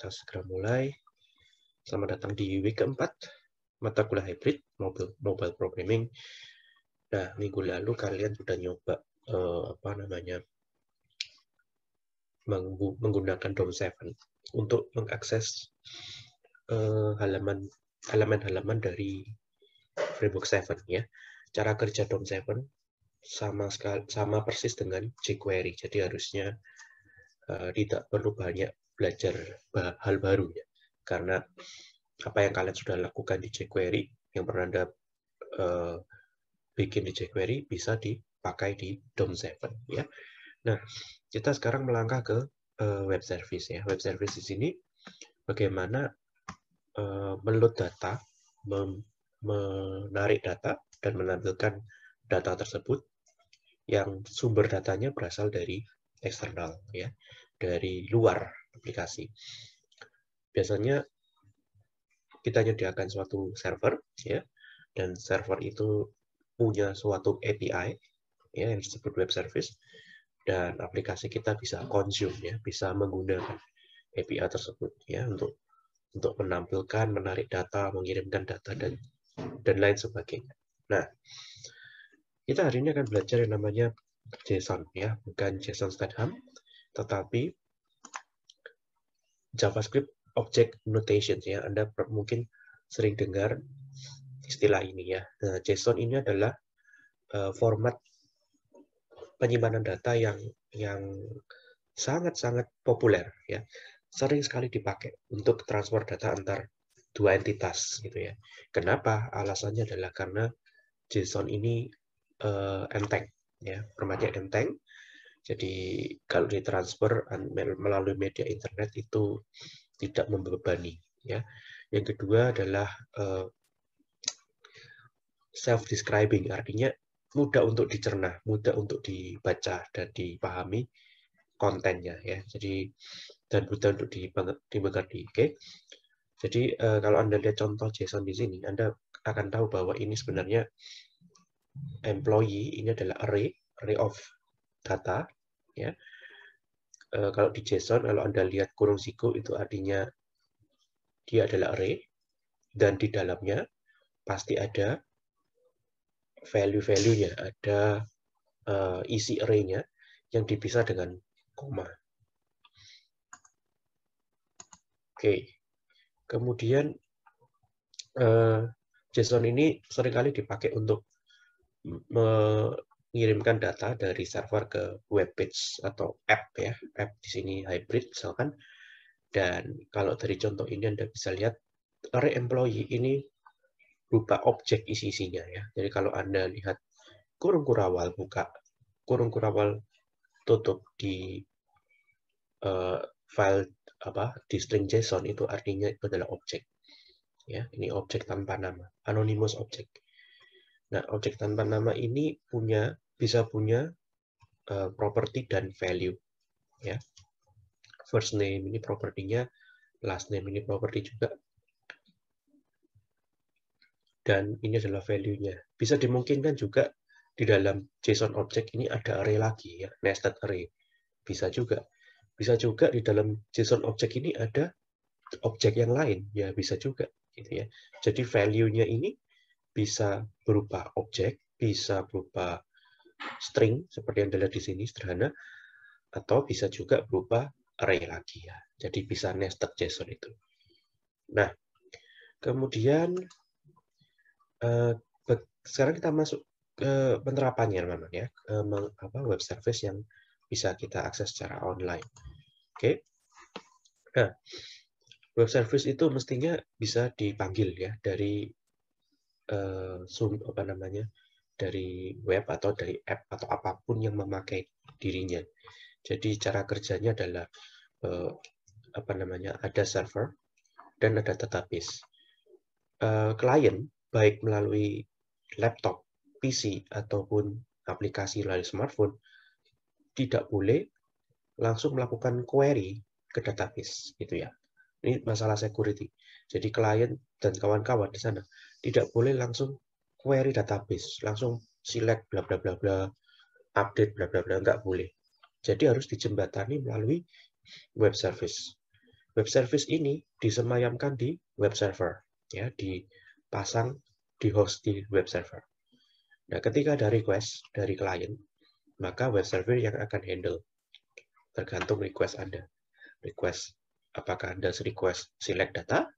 kita segera mulai. Selamat datang di week keempat, mata kuliah hybrid, mobile, mobile programming. Nah, minggu lalu kalian sudah nyoba, uh, apa namanya, menggunakan DOM 7 untuk mengakses eh, halaman halaman-halaman dari Framework 7 ya. Cara kerja DOM 7 sama sama persis dengan jQuery. Jadi harusnya uh, tidak perlu banyak belajar hal baru ya. Karena apa yang kalian sudah lakukan di jQuery, yang pernah Anda eh, bikin di jQuery bisa dipakai di DOM 7 ya. Nah, kita sekarang melangkah ke eh, web service ya. Web service di sini bagaimana uh, data, menarik data dan menampilkan data tersebut yang sumber datanya berasal dari eksternal ya dari luar aplikasi. Biasanya kita menyediakan suatu server, ya, dan server itu punya suatu API, ya, yang disebut web service, dan aplikasi kita bisa consume, ya, bisa menggunakan API tersebut, ya, untuk untuk menampilkan, menarik data, mengirimkan data dan dan lain sebagainya. Nah, kita hari ini akan belajar yang namanya JSON ya, bukan JSON Statham, tetapi JavaScript Object Notation ya. Anda mungkin sering dengar istilah ini ya. Nah, JSON ini adalah uh, format penyimpanan data yang yang sangat-sangat populer ya. Sering sekali dipakai untuk transfer data antar dua entitas gitu ya. Kenapa? Alasannya adalah karena JSON ini uh, enteng ya, formatnya enteng jadi kalau ditransfer melalui media internet itu tidak membebani. Ya. Yang kedua adalah uh, self-describing, artinya mudah untuk dicerna, mudah untuk dibaca dan dipahami kontennya ya. Jadi dan mudah untuk dimengerti. Oke. Okay? Jadi uh, kalau anda lihat contoh JSON di sini, anda akan tahu bahwa ini sebenarnya employee ini adalah array array of data ya e, kalau di JSON kalau anda lihat kurung siku itu artinya dia adalah array dan di dalamnya pasti ada value-value-nya ada e, isi array-nya yang dipisah dengan koma Oke, kemudian e, JSON ini seringkali dipakai untuk mengirimkan data dari server ke web page atau app ya app di sini hybrid misalkan dan kalau dari contoh ini anda bisa lihat re employee ini berupa objek isi isinya ya jadi kalau anda lihat kurung kurawal buka kurung kurawal tutup di uh, file apa di string JSON itu artinya itu adalah objek ya ini objek tanpa nama anonymous objek Nah, objek tanpa nama ini punya bisa punya uh, eh, property dan value. Ya. First name ini propertinya, last name ini property juga. Dan ini adalah value-nya. Bisa dimungkinkan juga di dalam JSON object ini ada array lagi, ya, nested array. Bisa juga. Bisa juga di dalam JSON object ini ada objek yang lain, ya bisa juga. Gitu ya. Jadi value-nya ini bisa berupa objek, bisa berupa string seperti yang dilihat di sini sederhana atau bisa juga berupa array lagi ya. Jadi bisa nested JSON itu. Nah, kemudian eh, sekarang kita masuk ke penerapannya memang ya, eh, apa web service yang bisa kita akses secara online. Oke. Okay. Nah, web service itu mestinya bisa dipanggil ya dari eh, sum apa namanya? dari web atau dari app atau apapun yang memakai dirinya. Jadi cara kerjanya adalah eh, apa namanya ada server dan ada database. Eh, klien baik melalui laptop, PC ataupun aplikasi melalui smartphone tidak boleh langsung melakukan query ke database gitu ya. Ini masalah security. Jadi klien dan kawan-kawan di sana tidak boleh langsung query database, langsung select bla bla bla bla, update bla bla bla, nggak boleh. Jadi harus dijembatani melalui web service. Web service ini disemayamkan di web server, ya dipasang di host di web server. Nah, ketika ada request dari klien, maka web server yang akan handle tergantung request Anda. Request apakah Anda request select data,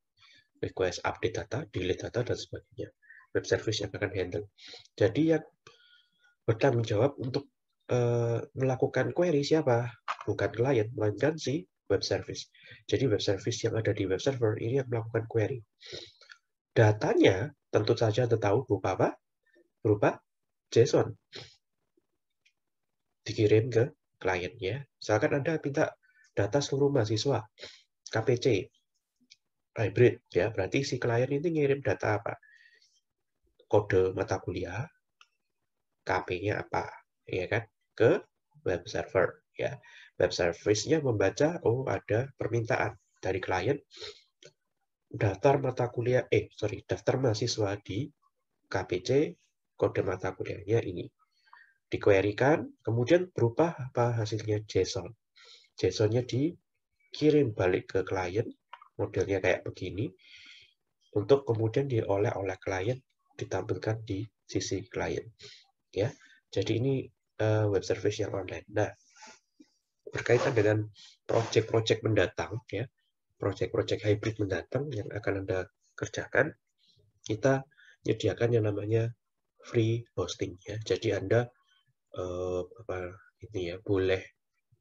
request update data, delete data dan sebagainya web service yang akan handle. Jadi yang bertanggung jawab untuk eh, melakukan query siapa? Bukan klien, melainkan si web service. Jadi web service yang ada di web server ini yang melakukan query. Datanya tentu saja Anda tahu berupa apa? Berupa JSON. Dikirim ke kliennya. Misalkan Anda minta data seluruh mahasiswa, KPC, hybrid ya berarti si klien ini ngirim data apa kode mata kuliah, KP-nya apa, ya kan? Ke web server, ya. Web service-nya membaca, oh ada permintaan dari klien, daftar mata kuliah, eh sorry, daftar mahasiswa di KPC, kode mata kuliahnya ini. Dikuerikan, kemudian berupa apa hasilnya JSON. JSON-nya dikirim balik ke klien, modelnya kayak begini, untuk kemudian diolah oleh klien ditampilkan di sisi klien. Ya, jadi ini uh, web service yang online. Nah, berkaitan dengan project-project mendatang, ya, project-project hybrid mendatang yang akan anda kerjakan, kita menyediakan yang namanya free hosting. Ya, jadi anda uh, apa ini ya boleh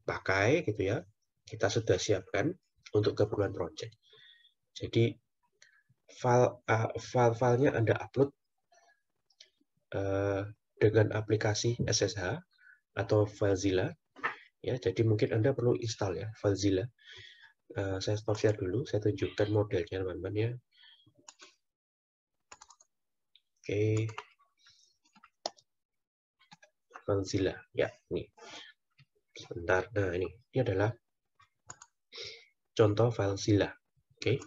pakai gitu ya. Kita sudah siapkan untuk keperluan project. Jadi file uh, file-filenya Anda upload Eh, dengan aplikasi SSH atau FileZilla. Ya, jadi mungkin Anda perlu install ya FileZilla. Eh, saya stop share dulu, saya tunjukkan modelnya teman-teman ya. Oke. Okay. FileZilla. Ya, ini. Sebentar. Nah, ini. Ini adalah contoh FileZilla. Oke. Okay.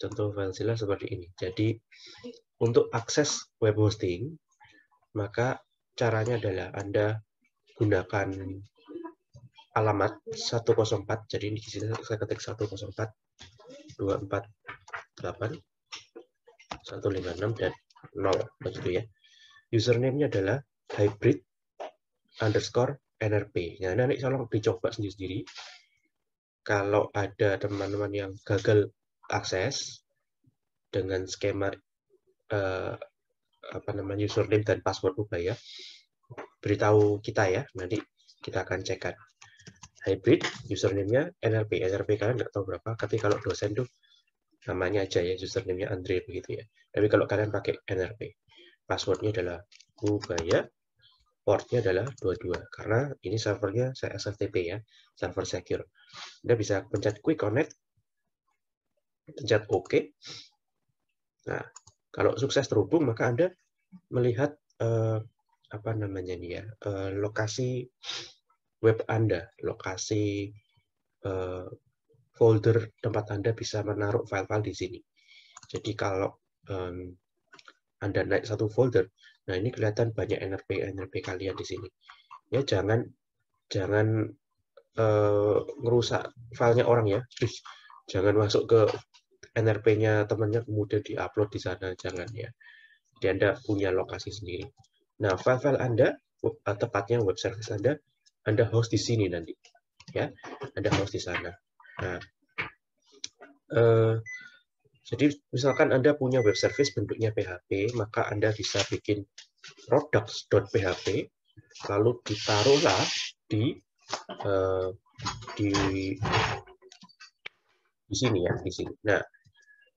Contoh FileZilla seperti ini. Jadi untuk akses web hosting, maka caranya adalah Anda gunakan alamat 104. Jadi di sini saya ketik 104 248 156 dan 0 begitu ya. Username-nya adalah hybrid underscore nrp. Nah, nanti tolong dicoba sendiri-sendiri. Kalau ada teman-teman yang gagal akses dengan skema uh, apa namanya username dan password ubah ya. Beritahu kita ya, nanti kita akan cekkan. Hybrid, username-nya NLP. NLP kalian nggak tahu berapa, tapi kalau dosen tuh namanya aja ya, username-nya Andre begitu ya. Tapi kalau kalian pakai NLP, passwordnya adalah ubaya, portnya adalah 22, karena ini servernya saya SFTP ya, server secure. Anda bisa pencet quick connect, pencet OK. Nah, kalau sukses terhubung, maka Anda melihat eh, apa namanya nih ya, eh, lokasi web Anda, lokasi eh, folder tempat Anda bisa menaruh file-file di sini. Jadi kalau um, Anda naik satu folder, nah ini kelihatan banyak NRP-NRP kalian di sini. Ya jangan jangan uh, ngerusak filenya orang ya. Jangan masuk ke NRP-nya temannya kemudian diupload di sana, jangan ya. Jadi Anda punya lokasi sendiri. Nah, file-file Anda, eh, tepatnya web service Anda, Anda host di sini nanti. ya Anda host di sana. Nah, eh, jadi misalkan Anda punya web service bentuknya PHP, maka Anda bisa bikin products.php, lalu ditaruhlah di eh, di di sini ya di sini. Nah,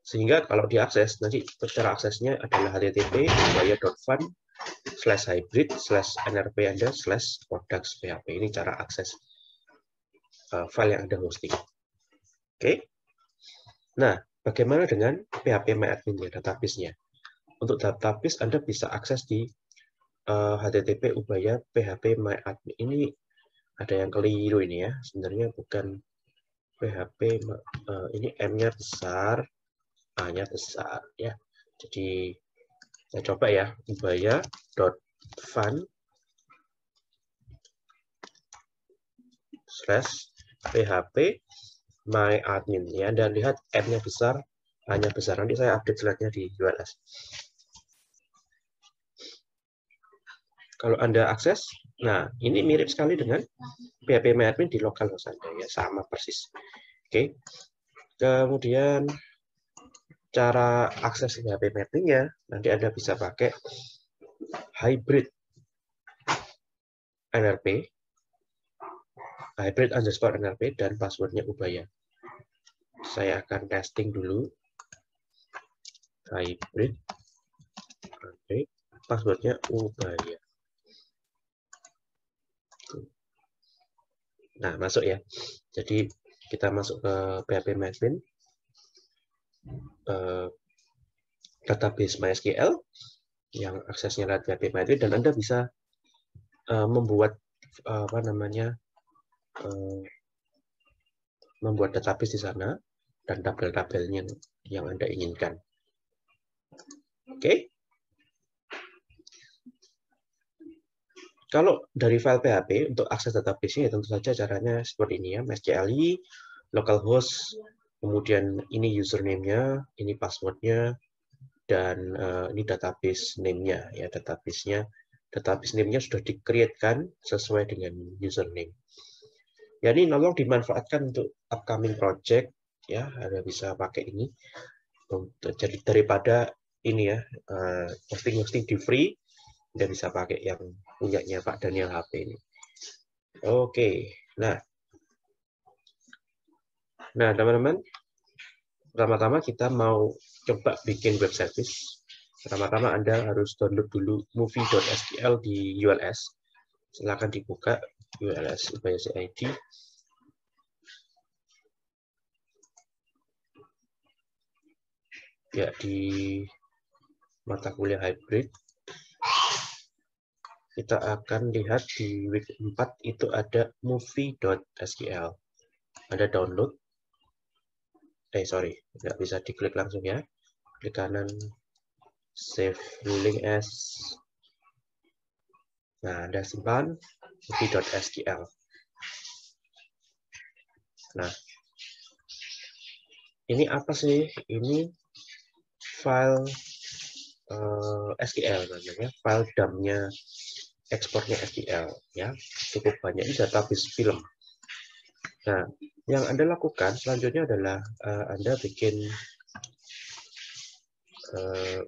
sehingga kalau diakses, nanti cara aksesnya adalah http buyer.fund slash hybrid slash nrp anda slash products php. Ini cara akses eh, file yang Anda hosting. Oke. Okay. Nah, bagaimana dengan PHP admin ya database-nya? Untuk database Anda bisa akses di uh, eh, http ubaya php my admin Ini ada yang keliru ini ya. Sebenarnya bukan PHP uh, eh, ini M-nya besar, hanya besar ya. Jadi saya coba ya, ubaya dot fun slash php my admin ya dan lihat app nya besar, hanya besar. Nanti saya update slide-nya di ULS. Kalau Anda akses, nah ini mirip sekali dengan php my admin di lokal Anda ya, sama persis. Oke. Kemudian cara akses HP mappingnya nanti Anda bisa pakai hybrid NRP, hybrid underscore NRP, dan passwordnya Ubaya. Saya akan testing dulu hybrid NRP, passwordnya Ubaya. Nah, masuk ya. Jadi kita masuk ke PHP Mapping uh, database MySQL yang aksesnya lewat PHP MySQL dan Anda bisa uh, membuat uh, apa namanya uh, membuat database di sana dan tabel-tabelnya yang Anda inginkan. Oke. Okay. Kalau dari file PHP untuk akses database-nya ya tentu saja caranya seperti ini ya, MySQL localhost kemudian ini username-nya, ini password-nya, dan uh, ini database name-nya ya database-nya database name-nya sudah dikreatkan sesuai dengan username. Ya ini nolong dimanfaatkan untuk upcoming project ya Anda bisa pakai ini jadi daripada ini ya eh, posting-posting di free Anda bisa pakai yang punyanya Pak Daniel HP ini. Oke, okay. nah, nah teman-teman pertama-tama kita mau coba bikin web service, pertama-tama Anda harus download dulu movie.sql di ULS. Silahkan dibuka ULS UBS ID. Ya, di mata kuliah hybrid kita akan lihat di week 4 itu ada movie.sql. ada download eh sorry nggak bisa diklik langsung ya klik kanan save ruling as nah ada simpan sql nah ini apa sih ini file uh, eh, SQL namanya file dumpnya ekspornya SQL ya cukup banyak ini database film nah yang Anda lakukan selanjutnya adalah uh, Anda bikin uh,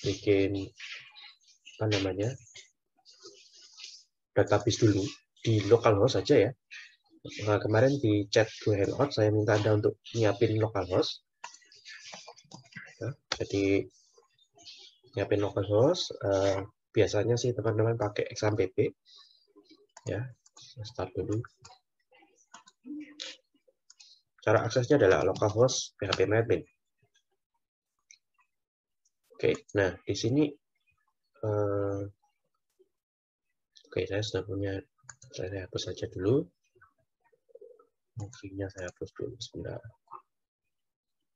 bikin apa namanya database dulu di localhost saja ya. Nah, kemarin di chat Google Hangout saya minta Anda untuk nyiapin localhost. Nah, ya, jadi nyiapin localhost uh, eh, biasanya sih teman-teman pakai XAMPP ya. Start dulu. Cara aksesnya adalah localhost PHP admin. Oke, nah di sini uh, oke saya sudah punya saya hapus saja dulu. movie saya hapus dulu sebentar.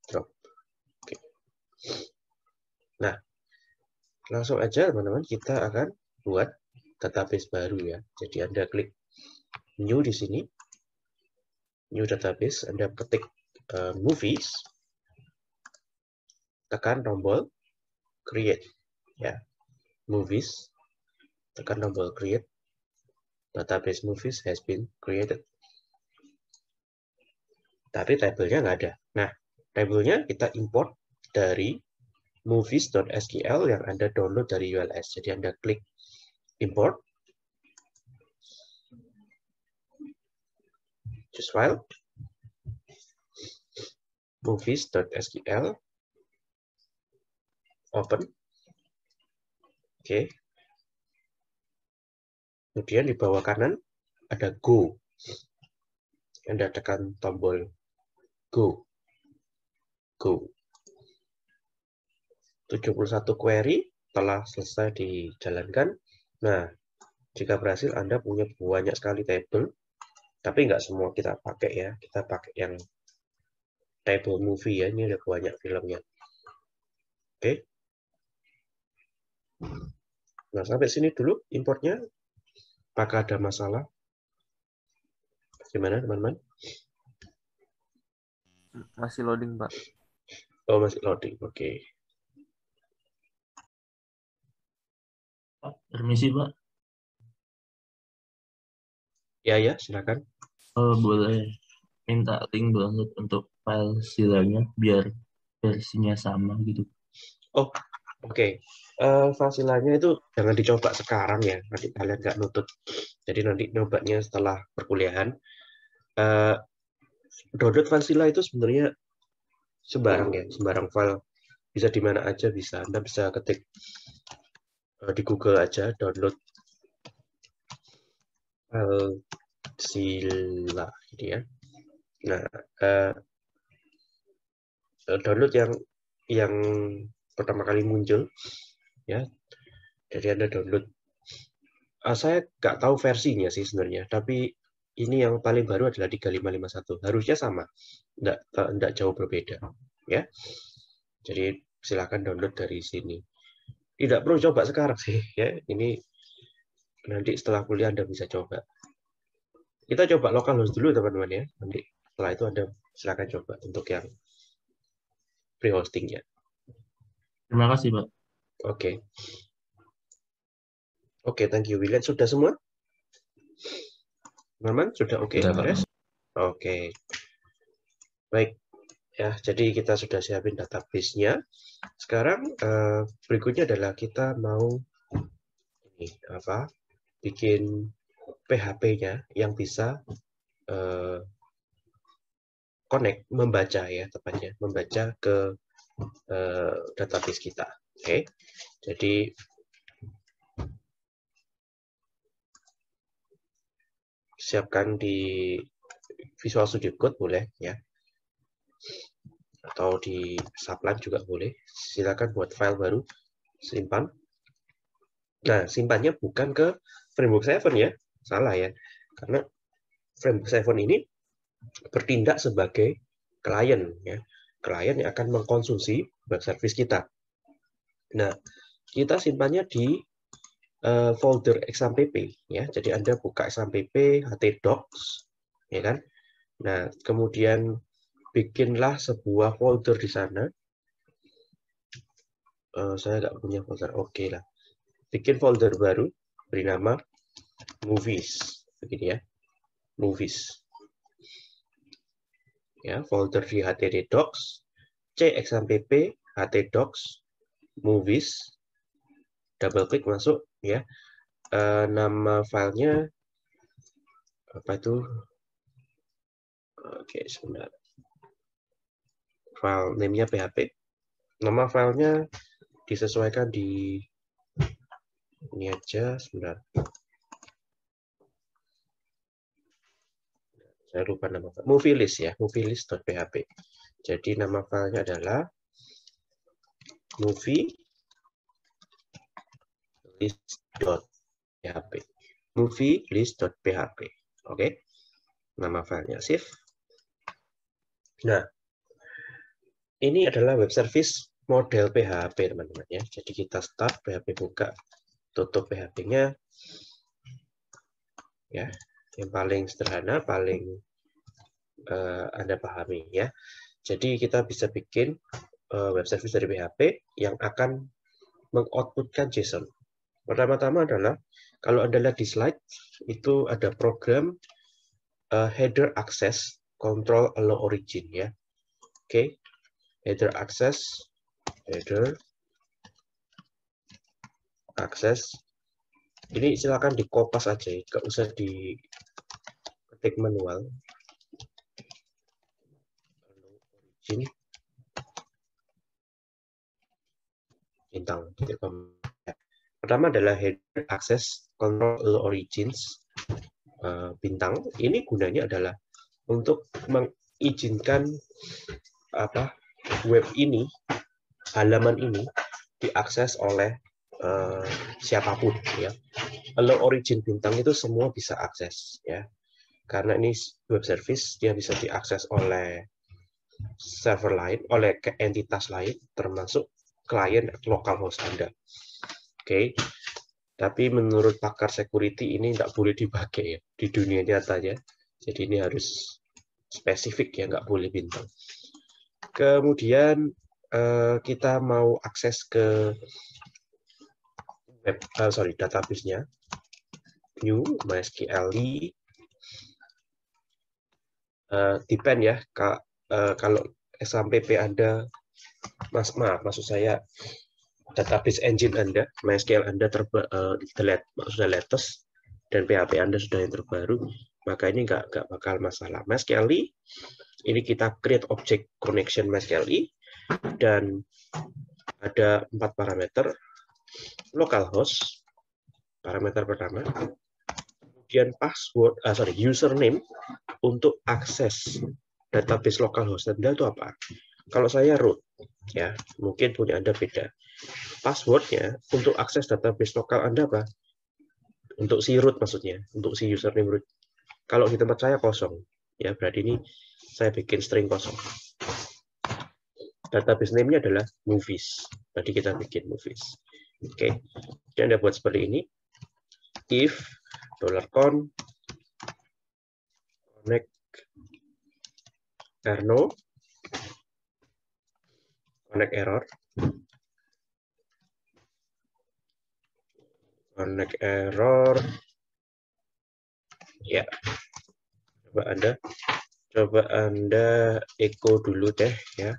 Drop. Oke. Nah, langsung aja teman-teman kita akan buat database baru ya. Jadi Anda klik new di sini new database, Anda ketik uh, movies, tekan tombol create, ya, movies, tekan tombol create, database movies has been created. Tapi tabelnya nggak ada. Nah, tabelnya kita import dari movies.sql yang Anda download dari ULS. Jadi Anda klik import, choose file, movies.sql, open, oke. Okay. Kemudian di bawah kanan ada go. Anda tekan tombol go. Go. 71 query telah selesai dijalankan. Nah, jika berhasil Anda punya banyak sekali table tapi nggak semua kita pakai ya kita pakai yang table movie ya ini ada banyak filmnya oke okay. nah sampai sini dulu importnya apakah ada masalah gimana teman-teman masih loading pak oh masih loading oke okay. permisi pak Ya, ya, silakan. Oh, boleh minta link download untuk file silanya biar versinya sama gitu. Oh, oke. Okay. Uh, eh, silanya itu jangan dicoba sekarang ya, nanti kalian nggak nutut. Jadi nanti nyobanya setelah perkuliahan. Uh, download file sila itu sebenarnya sembarang ya, sembarang file bisa di mana aja bisa. Anda bisa ketik eh, di Google aja download Eh, al gitu ya nah uh, download yang yang pertama kali muncul ya jadi anda download uh, saya nggak tahu versinya sih sebenarnya tapi ini yang paling baru adalah 3551 harusnya sama nggak nggak jauh berbeda ya jadi silakan download dari sini tidak perlu coba sekarang sih ya ini nanti setelah kuliah Anda bisa coba. Kita coba lokal host dulu teman-teman ya. Nanti setelah itu Anda silakan coba untuk yang pre ya. Terima kasih, Pak. Oke. Okay. Oke, okay, thank you, William. Sudah semua? Norman, sudah oke? Okay, Oke. Okay. Baik. Ya, jadi kita sudah siapin database-nya. Sekarang eh, berikutnya adalah kita mau ini apa? bikin PHP-nya yang bisa uh, connect, membaca ya tepatnya, membaca ke uh, database kita. Oke, okay? jadi siapkan di Visual Studio Code boleh ya, atau di Sublime juga boleh. Silakan buat file baru, simpan. Nah, simpannya bukan ke framework 7 ya, salah ya. Karena framework 7 ini bertindak sebagai klien ya. Klien yang akan mengkonsumsi web service kita. Nah, kita simpannya di uh, folder XAMPP ya. Jadi Anda buka XAMPP htdocs ya kan. Nah, kemudian bikinlah sebuah folder di sana. Uh, saya nggak punya folder, oke okay lah. Bikin folder baru, beri nama movies begini ya movies ya folder di HTD Docs xmpp htd Docs movies double klik masuk ya e, nama filenya apa itu oke sebentar file namenya PHP nama filenya disesuaikan di ini aja sebentar saya lupa nama file. movie list ya movie list .php. jadi nama filenya adalah movie list .php. movie list .php. oke nama filenya save nah ini adalah web service model PHP teman-teman ya jadi kita start PHP buka tutup PHP-nya. Ya, ya, yang paling sederhana, paling uh, Anda pahami ya. Jadi kita bisa bikin uh, web service dari PHP yang akan mengoutputkan JSON. Pertama-tama adalah kalau Anda lihat di slide itu ada program uh, header access control allow origin ya. Oke. Okay. Header access header akses. Ini silakan dikopas aja, nggak usah di ketik manual. Origin. Bintang. Pertama adalah header akses control origins eh, bintang. Ini gunanya adalah untuk mengizinkan apa web ini halaman ini diakses oleh uh, siapapun ya. Kalau origin bintang itu semua bisa akses ya. Karena ini web service dia bisa diakses oleh server lain, oleh entitas lain termasuk klien lokal host Anda. Oke. Okay. Tapi menurut pakar security ini tidak boleh dipakai ya di dunia nyata ya. Jadi ini harus spesifik ya, nggak boleh bintang. Kemudian eh, kita mau akses ke web uh, sorry nya new MySQL uh, eh, depend ya kak uh, eh, kalau SMPP Anda mas maaf maksud saya database engine Anda MySQL Anda terba, uh, delete, sudah latest dan PHP Anda sudah yang terbaru maka ini nggak nggak bakal masalah MySQL ini kita create object connection MySQL dan ada empat parameter localhost parameter pertama kemudian password ah, sorry username untuk akses database localhost Anda itu apa kalau saya root ya mungkin punya Anda beda passwordnya untuk akses database lokal Anda apa untuk si root maksudnya untuk si username root kalau di tempat saya kosong ya berarti ini saya bikin string kosong database name-nya adalah movies. Tadi kita bikin movies. Oke, okay. jadi Anda buat seperti ini. If dollar con connect Erno connect error connect error ya coba anda coba anda echo dulu deh ya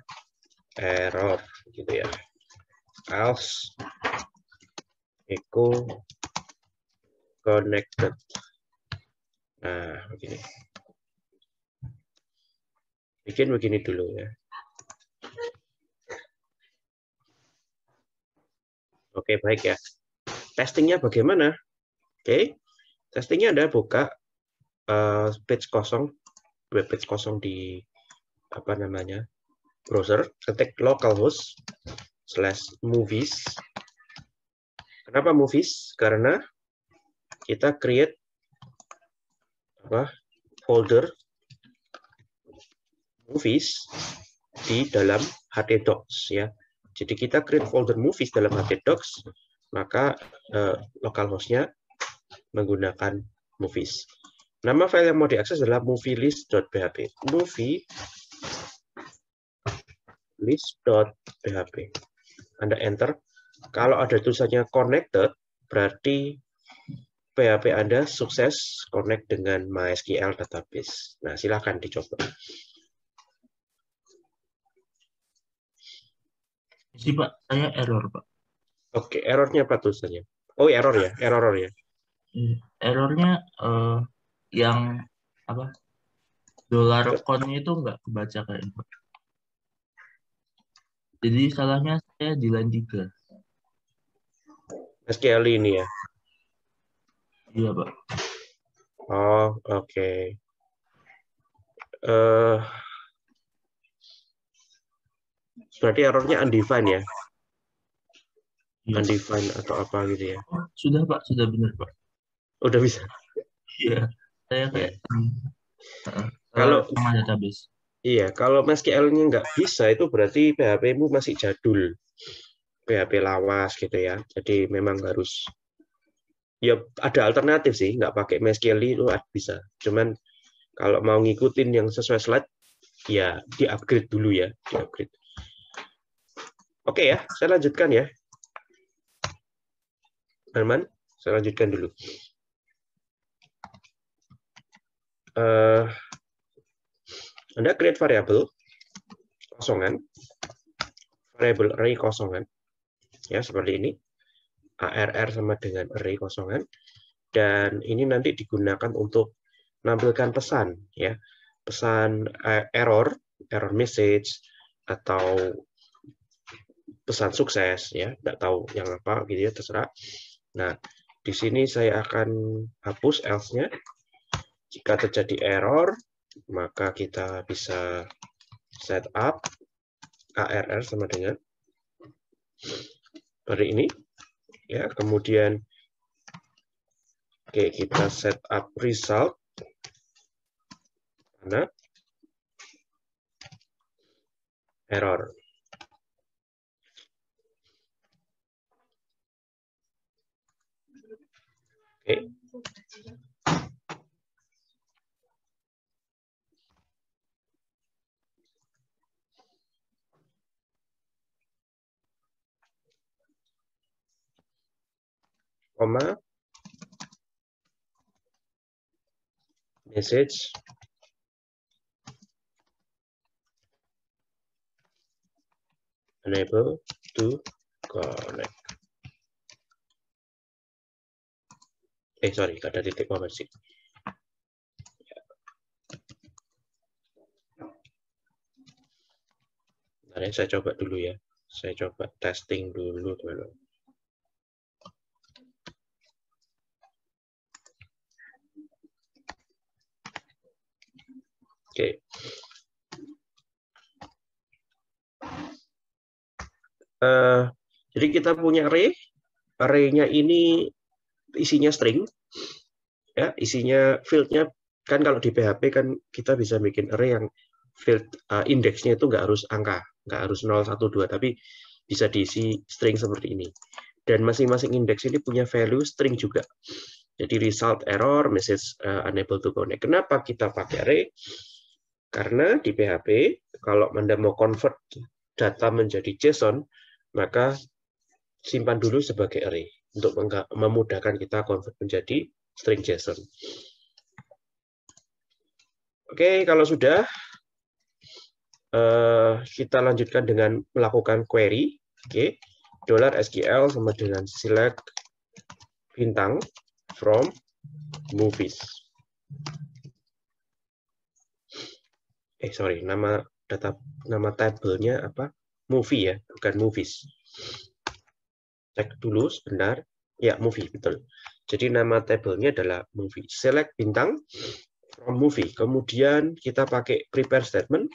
error gitu ya else echo connected. Nah, begini. Bikin begini dulu ya. Oke, baik ya. Testingnya bagaimana? Oke, testingnya ada buka uh, page kosong, web page kosong di apa namanya browser, ketik localhost slash movies Kenapa movies? Karena kita create apa folder movies di dalam HD Docs ya. Jadi kita create folder movies dalam HD Docs, maka eh, hostnya menggunakan movies. Nama file yang mau diakses adalah movie list.php. Movie list.php. Anda enter, kalau ada tulisannya connected, berarti PHP Anda sukses connect dengan MySQL database. Nah, silahkan dicoba. Isi, Pak. Saya error, Pak. Oke, errornya apa tulisannya? Oh, iya, error ya? Error, error ya? Hmm, errornya uh, yang apa? Dolar konnya itu nggak kebaca kayak ya, Jadi salahnya saya di line 3. Mas ini ya? Iya, Pak. Oh, oke. Okay. Uh, eh, berarti errornya undefined ya? Yes. Iya. Undefined atau apa gitu ya? sudah, Pak. Sudah benar, Pak. Udah bisa? Iya. Saya kayak... Uh, kalau sama database. Iya, kalau mysql nya nggak bisa, itu berarti PHP-mu masih jadul. PHP lawas gitu ya. Jadi memang harus ya ada alternatif sih, nggak pakai MySQL itu bisa. Cuman kalau mau ngikutin yang sesuai slide, ya di upgrade dulu ya, di upgrade. Oke ya, saya lanjutkan ya. Herman, saya lanjutkan dulu. Uh, anda create variable kosongan, variable array kosongan ya seperti ini ARR sama dengan array kosongan dan ini nanti digunakan untuk menampilkan pesan ya pesan eh, error error message atau pesan sukses ya tidak tahu yang apa gitu ya terserah nah di sini saya akan hapus else-nya jika terjadi error maka kita bisa setup ARR sama dengan hari ini. Ya, kemudian oke kita set up result. karena Error. Oke. koma message unable to connect. Eh, sorry, ada titik koma sih. Nah, saya coba dulu ya. Saya coba testing dulu, teman-teman. Oke. Uh, jadi kita punya array, arraynya ini isinya string, ya isinya field-nya kan kalau di PHP kan kita bisa bikin array yang field uh, eh, indeksnya itu nggak harus angka, nggak harus 0, 1, 2, tapi bisa diisi string seperti ini. Dan masing-masing indeks ini punya value string juga. Jadi result error, message uh, unable to connect. Kenapa kita pakai array? Karena di PHP, kalau Anda mau convert data menjadi JSON, maka simpan dulu sebagai array untuk memudahkan kita convert menjadi string JSON. Oke, kalau sudah, eh, kita lanjutkan dengan melakukan query. Oke, dollar $SQL sama dengan select bintang from movies eh sorry nama data nama tabelnya apa movie ya bukan movies cek dulu sebentar ya movie betul jadi nama tabelnya adalah movie select bintang from movie kemudian kita pakai prepare statement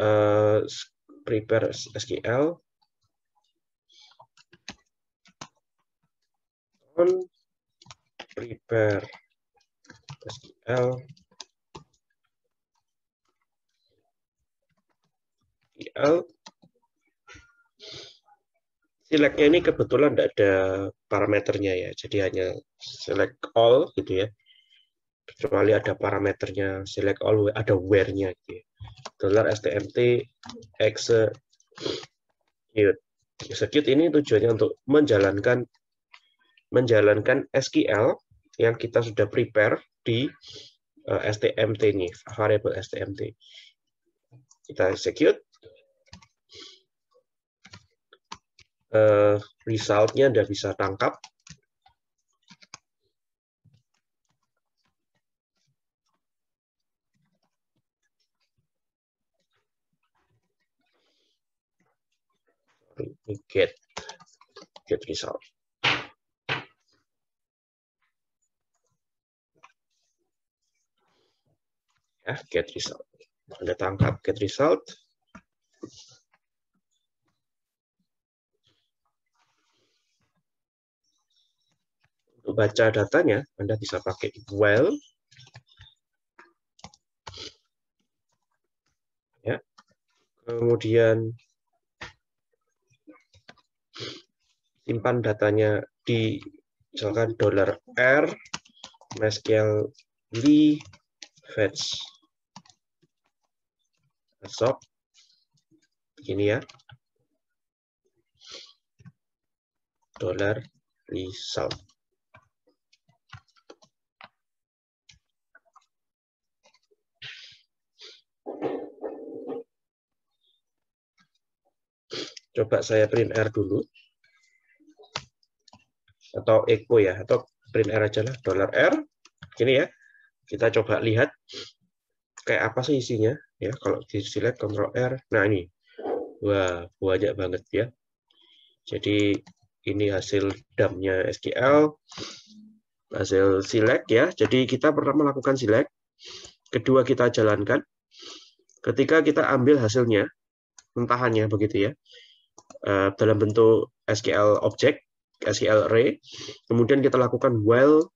uh, prepare SQL on prepare SQL L. Select-nya ini kebetulan tidak ada parameternya ya, jadi hanya select all gitu ya. Kecuali ada parameternya, select all, ada where-nya gitu ya. Dollar STMT execute. Execute ini tujuannya untuk menjalankan menjalankan SQL yang kita sudah prepare di uh, eh, STMT ini, variable STMT. Kita execute, uh, resultnya Anda bisa tangkap. get, get result. Ya, get result. Anda tangkap get result. untuk baca datanya, Anda bisa pakai well. Ya. Kemudian simpan datanya di misalkan dollar $R MySQL li fetch besok begini ya dolar result Coba saya print R dulu. Atau echo ya, atau print R aja lah, dollar $R. Gini ya, kita coba lihat kayak apa sih isinya. ya Kalau di select control R, nah ini. Wah, banyak banget ya. Jadi ini hasil dumpnya SQL, hasil select ya. Jadi kita pertama lakukan select, kedua kita jalankan, ketika kita ambil hasilnya, mentahannya begitu ya. Eh, dalam bentuk SQL object, SQL array. Kemudian kita lakukan while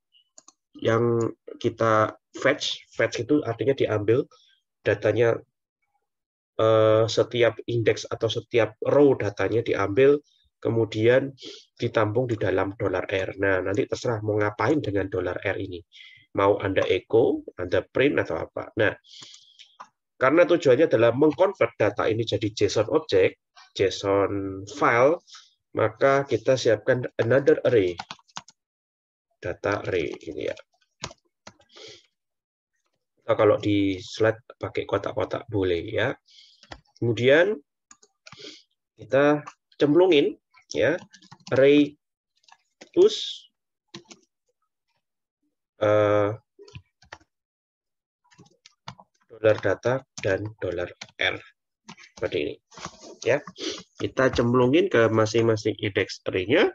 yang kita fetch, fetch itu artinya diambil datanya eh, setiap indeks atau setiap row datanya diambil kemudian ditampung di dalam dollar R. Nah, nanti terserah mau ngapain dengan dollar R ini. Mau Anda echo, Anda print atau apa. Nah, karena tujuannya adalah mengkonvert data ini jadi JSON object, JSON file, maka kita siapkan another array. Data array ini ya. Nah, kalau di slide pakai kotak-kotak boleh ya. Kemudian kita cemplungin ya array plus eh, dollar data dan dollar r seperti ini. Ya, kita cemplungin ke masing-masing indeks R-nya,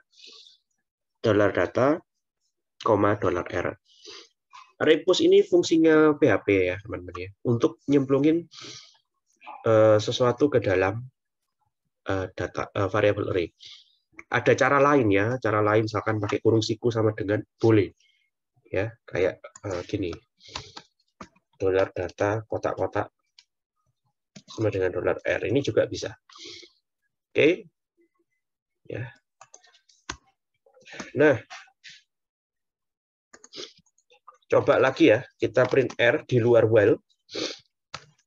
dollar data, koma dollar error. Repos ini fungsinya PHP ya teman-teman ya, untuk nyemplungin uh, sesuatu ke dalam uh, data uh, variable array. Ada cara lain ya, cara lain misalkan pakai kurung siku sama dengan boleh ya, kayak uh, gini, dolar data kotak-kotak sama dengan dolar R. Ini juga bisa. Oke. Okay. Ya. Nah, coba lagi ya, kita print R di luar while.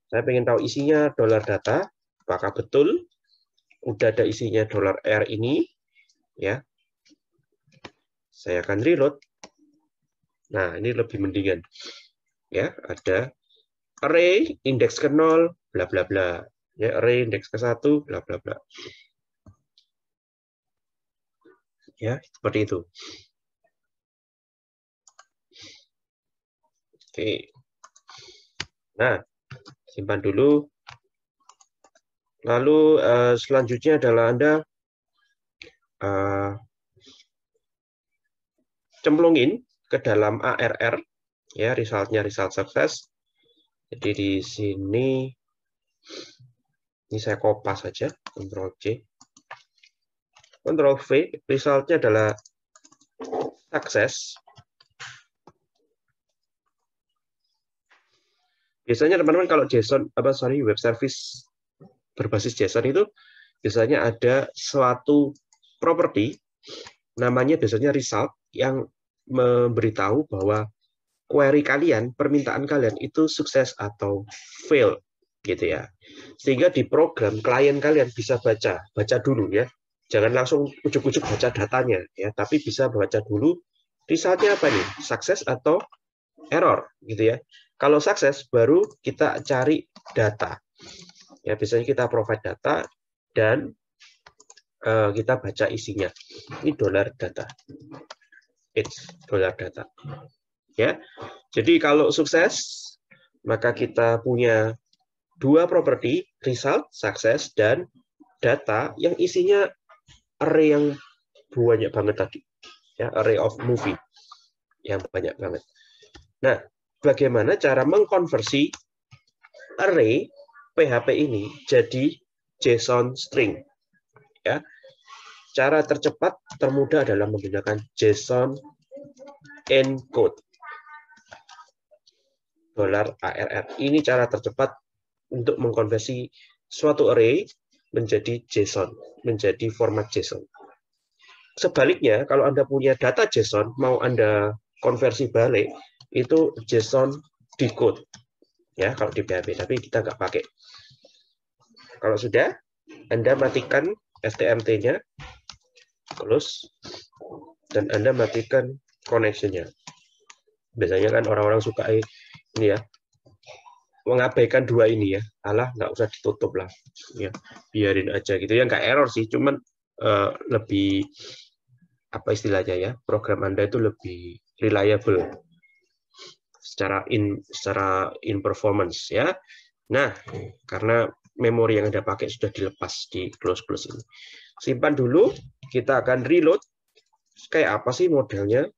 Saya pengen tahu isinya dolar data, apakah betul? Udah ada isinya dolar R ini, ya. Saya akan reload. Nah, ini lebih mendingan. Ya, ada array indeks ke 0, bla bla bla. Ya, array indeks ke satu bla bla bla. Ya, seperti itu. Oke. Nah, simpan dulu. Lalu uh, selanjutnya adalah Anda uh, cemplungin ke dalam ARR, ya, resultnya result success. Jadi di sini ini saya copy saja, Ctrl C. Ctrl V, resultnya adalah sukses. Biasanya teman-teman kalau JSON apa sorry web service berbasis JSON itu biasanya ada suatu properti namanya biasanya result yang memberitahu bahwa query kalian, permintaan kalian itu sukses atau fail gitu ya. Sehingga di program klien kalian bisa baca, baca dulu ya. Jangan langsung ujuk-ujuk baca datanya ya, tapi bisa baca dulu di saatnya apa nih, sukses atau error gitu ya. Kalau sukses baru kita cari data. Ya, biasanya kita provide data dan uh, kita baca isinya. Ini dolar data. It's dolar data. Ya. Jadi kalau sukses maka kita punya dua properti result, success, dan data yang isinya array yang banyak banget tadi. Ya, array of movie yang banyak banget. Nah, bagaimana cara mengkonversi array PHP ini jadi JSON string? Ya. Cara tercepat, termudah adalah menggunakan JSON encode. Dolar ARR. Ini cara tercepat untuk mengkonversi suatu array menjadi JSON, menjadi format JSON. Sebaliknya, kalau Anda punya data JSON, mau Anda konversi balik, itu JSON decode. Ya, kalau di PHP, tapi kita nggak pakai. Kalau sudah, Anda matikan STMT-nya, close, dan Anda matikan connection-nya. Biasanya kan orang-orang suka eh, ini ya, mengabaikan dua ini ya alah nggak usah ditutup lah ya biarin aja gitu ya nggak error sih cuman uh, lebih apa istilahnya ya program anda itu lebih reliable secara in secara in performance ya nah karena memori yang anda pakai sudah dilepas di close close ini simpan dulu kita akan reload kayak apa sih modelnya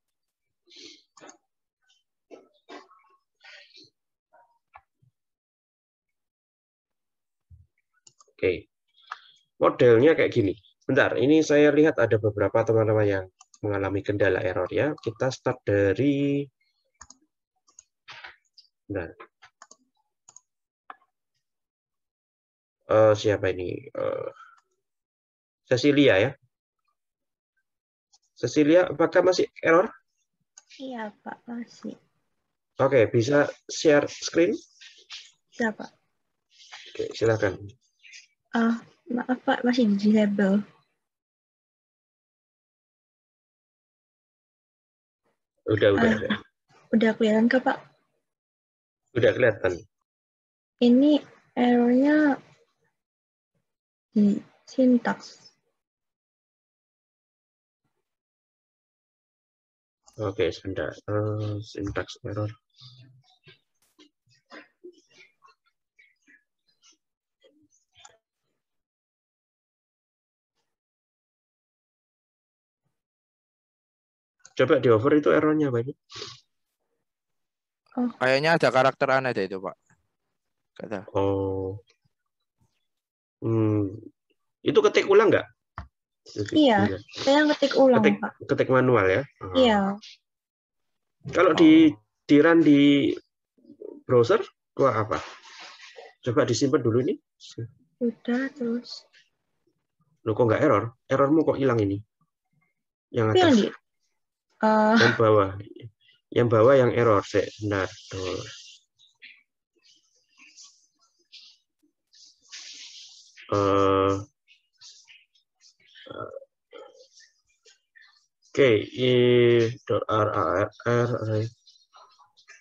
Oke. Modelnya kayak gini. Bentar, ini saya lihat ada beberapa teman-teman yang mengalami kendala error ya. Kita start dari Bentar. Uh, siapa ini? Uh, Cecilia ya. Cecilia, apakah masih error? Iya, Pak, masih. Oke, okay, bisa share screen? Siapa? Pak. Oke, okay, silakan. Ah, maaf Pak, masih disable. Udah, udah. Uh, udah. udah kelihatan ke Pak? Udah kelihatan. Ini errornya di sintaks. Oke, okay, sebentar. Uh, eh, sintaks error. Coba di over itu errornya banyak. Oh. Kayaknya ada karakter aneh deh itu, Pak. Kata. Oh. Hmm. Itu ketik ulang nggak? Iya, saya iya. ketik ulang, ketik, Pak. Ketik manual ya? Ah. Iya. Kalau di oh. di run di browser, keluar apa? Coba disimpan dulu ini. Sudah, terus. Lu kok nggak error? Errormu kok hilang ini? Yang atas. Pilih. Uh, yang bawah. Yang bawah yang error. sih benar. Tuh. Uh, Oke, okay.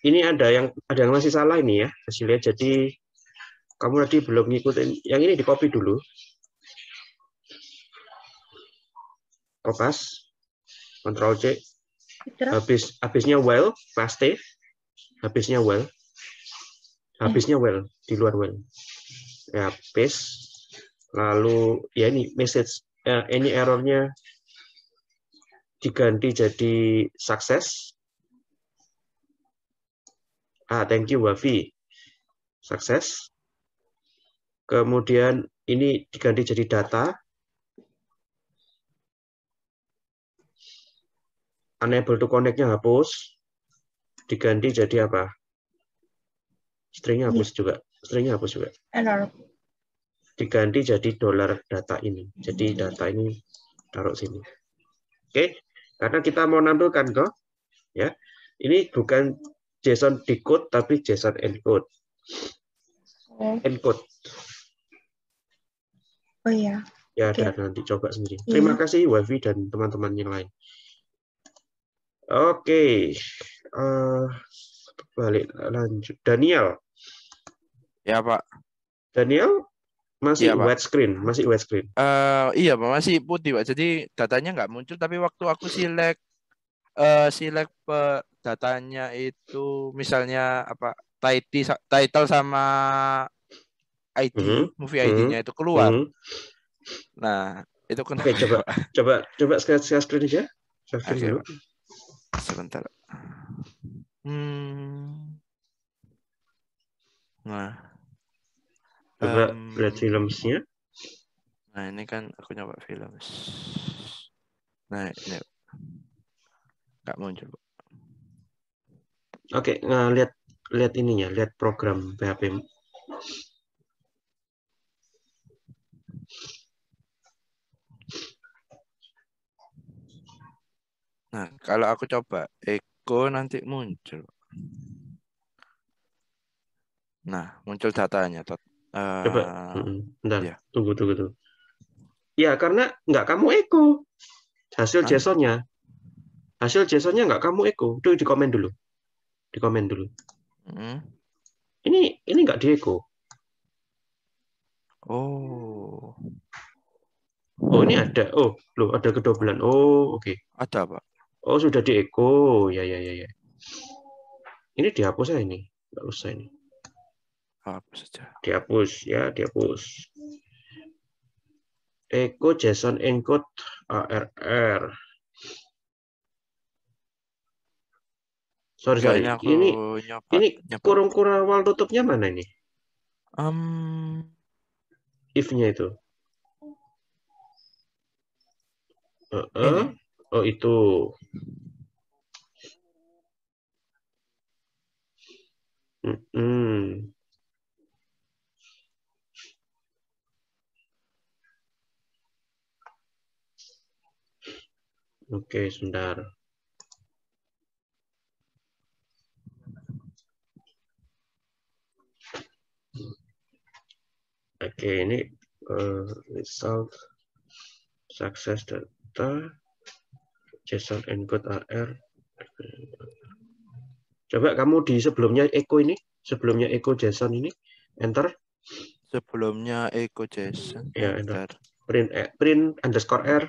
ini ada yang ada yang masih salah ini ya hasilnya. Jadi kamu tadi belum ngikutin. Yang ini di copy dulu. Kopas, control C. Habis habisnya well, pasti. Habisnya well. Eh. Habisnya well, di luar well. Ya, habis. Lalu ya ini message uh, ini errornya diganti jadi sukses. Ah, thank you Wafi. Sukses. Kemudian ini diganti jadi data. unable to connect-nya hapus, diganti jadi apa? Stringnya hapus juga. Stringnya hapus juga. Error. Diganti jadi dolar data ini. Jadi data ini taruh sini. Oke, okay? karena kita mau nampilkan kok, ya. Ini bukan JSON decode tapi JSON encode. Oh. Encode. Oh iya. Ya, okay. dan nanti coba sendiri. Iya. Terima yeah. kasih Wafi dan teman-teman yang lain. Oke, uh, balik lanjut. Daniel. Ya Pak. Daniel masih ya, Pak. wet screen, masih wet screen. Uh, iya Pak, masih putih Pak. Jadi datanya nggak muncul, tapi waktu aku silek, uh, eh, silek uh, datanya itu misalnya apa title title sama ID, mm -hmm. movie ID-nya mm -hmm. itu keluar. Mm -hmm. Nah, itu kenapa? Oke, coba, coba coba sekali screen aja. screen okay, dulu. Pak. Sebentar. Hmm. Nah. Coba um, lihat filmsnya. Nah ini kan aku nyoba film. Nah ini nggak muncul. Oke, okay, nah, lihat lihat ininya, lihat program PHP. Nah, kalau aku coba Eko nanti muncul. Nah, muncul datanya. Tot. Uh, coba, eh, bentar. Ya. Tunggu, tunggu, tunggu. Ya, karena nggak kamu Eko. Hasil JSON-nya. Hasil JSON-nya nggak kamu Eko. Itu di komen dulu. Di komen dulu. Hmm. Ini ini nggak di Eko. Oh. Oh, ini ada. Oh, loh, ada kedobelan. Oh, oke. Okay. Ada, Pak. Oh, sudah di echo. Ya, ya, ya, ya. Ini dihapus ya ini. Enggak usah ini. Hapus saja. Dihapus ya, dihapus. Echo JSON encode ARR. Sorry, sorry. ini ini kurang kurung kurawal tutupnya mana ini? Um, if-nya itu. Uh -uh. Ini. Oh itu. Mm -mm. Oke, okay, sebentar. Oke, okay, ini uh, result success data. JSON encode AR. Coba kamu di sebelumnya echo ini, sebelumnya echo Jason ini, enter. Sebelumnya echo Jason. Ya, enter. Print, eh, print underscore R,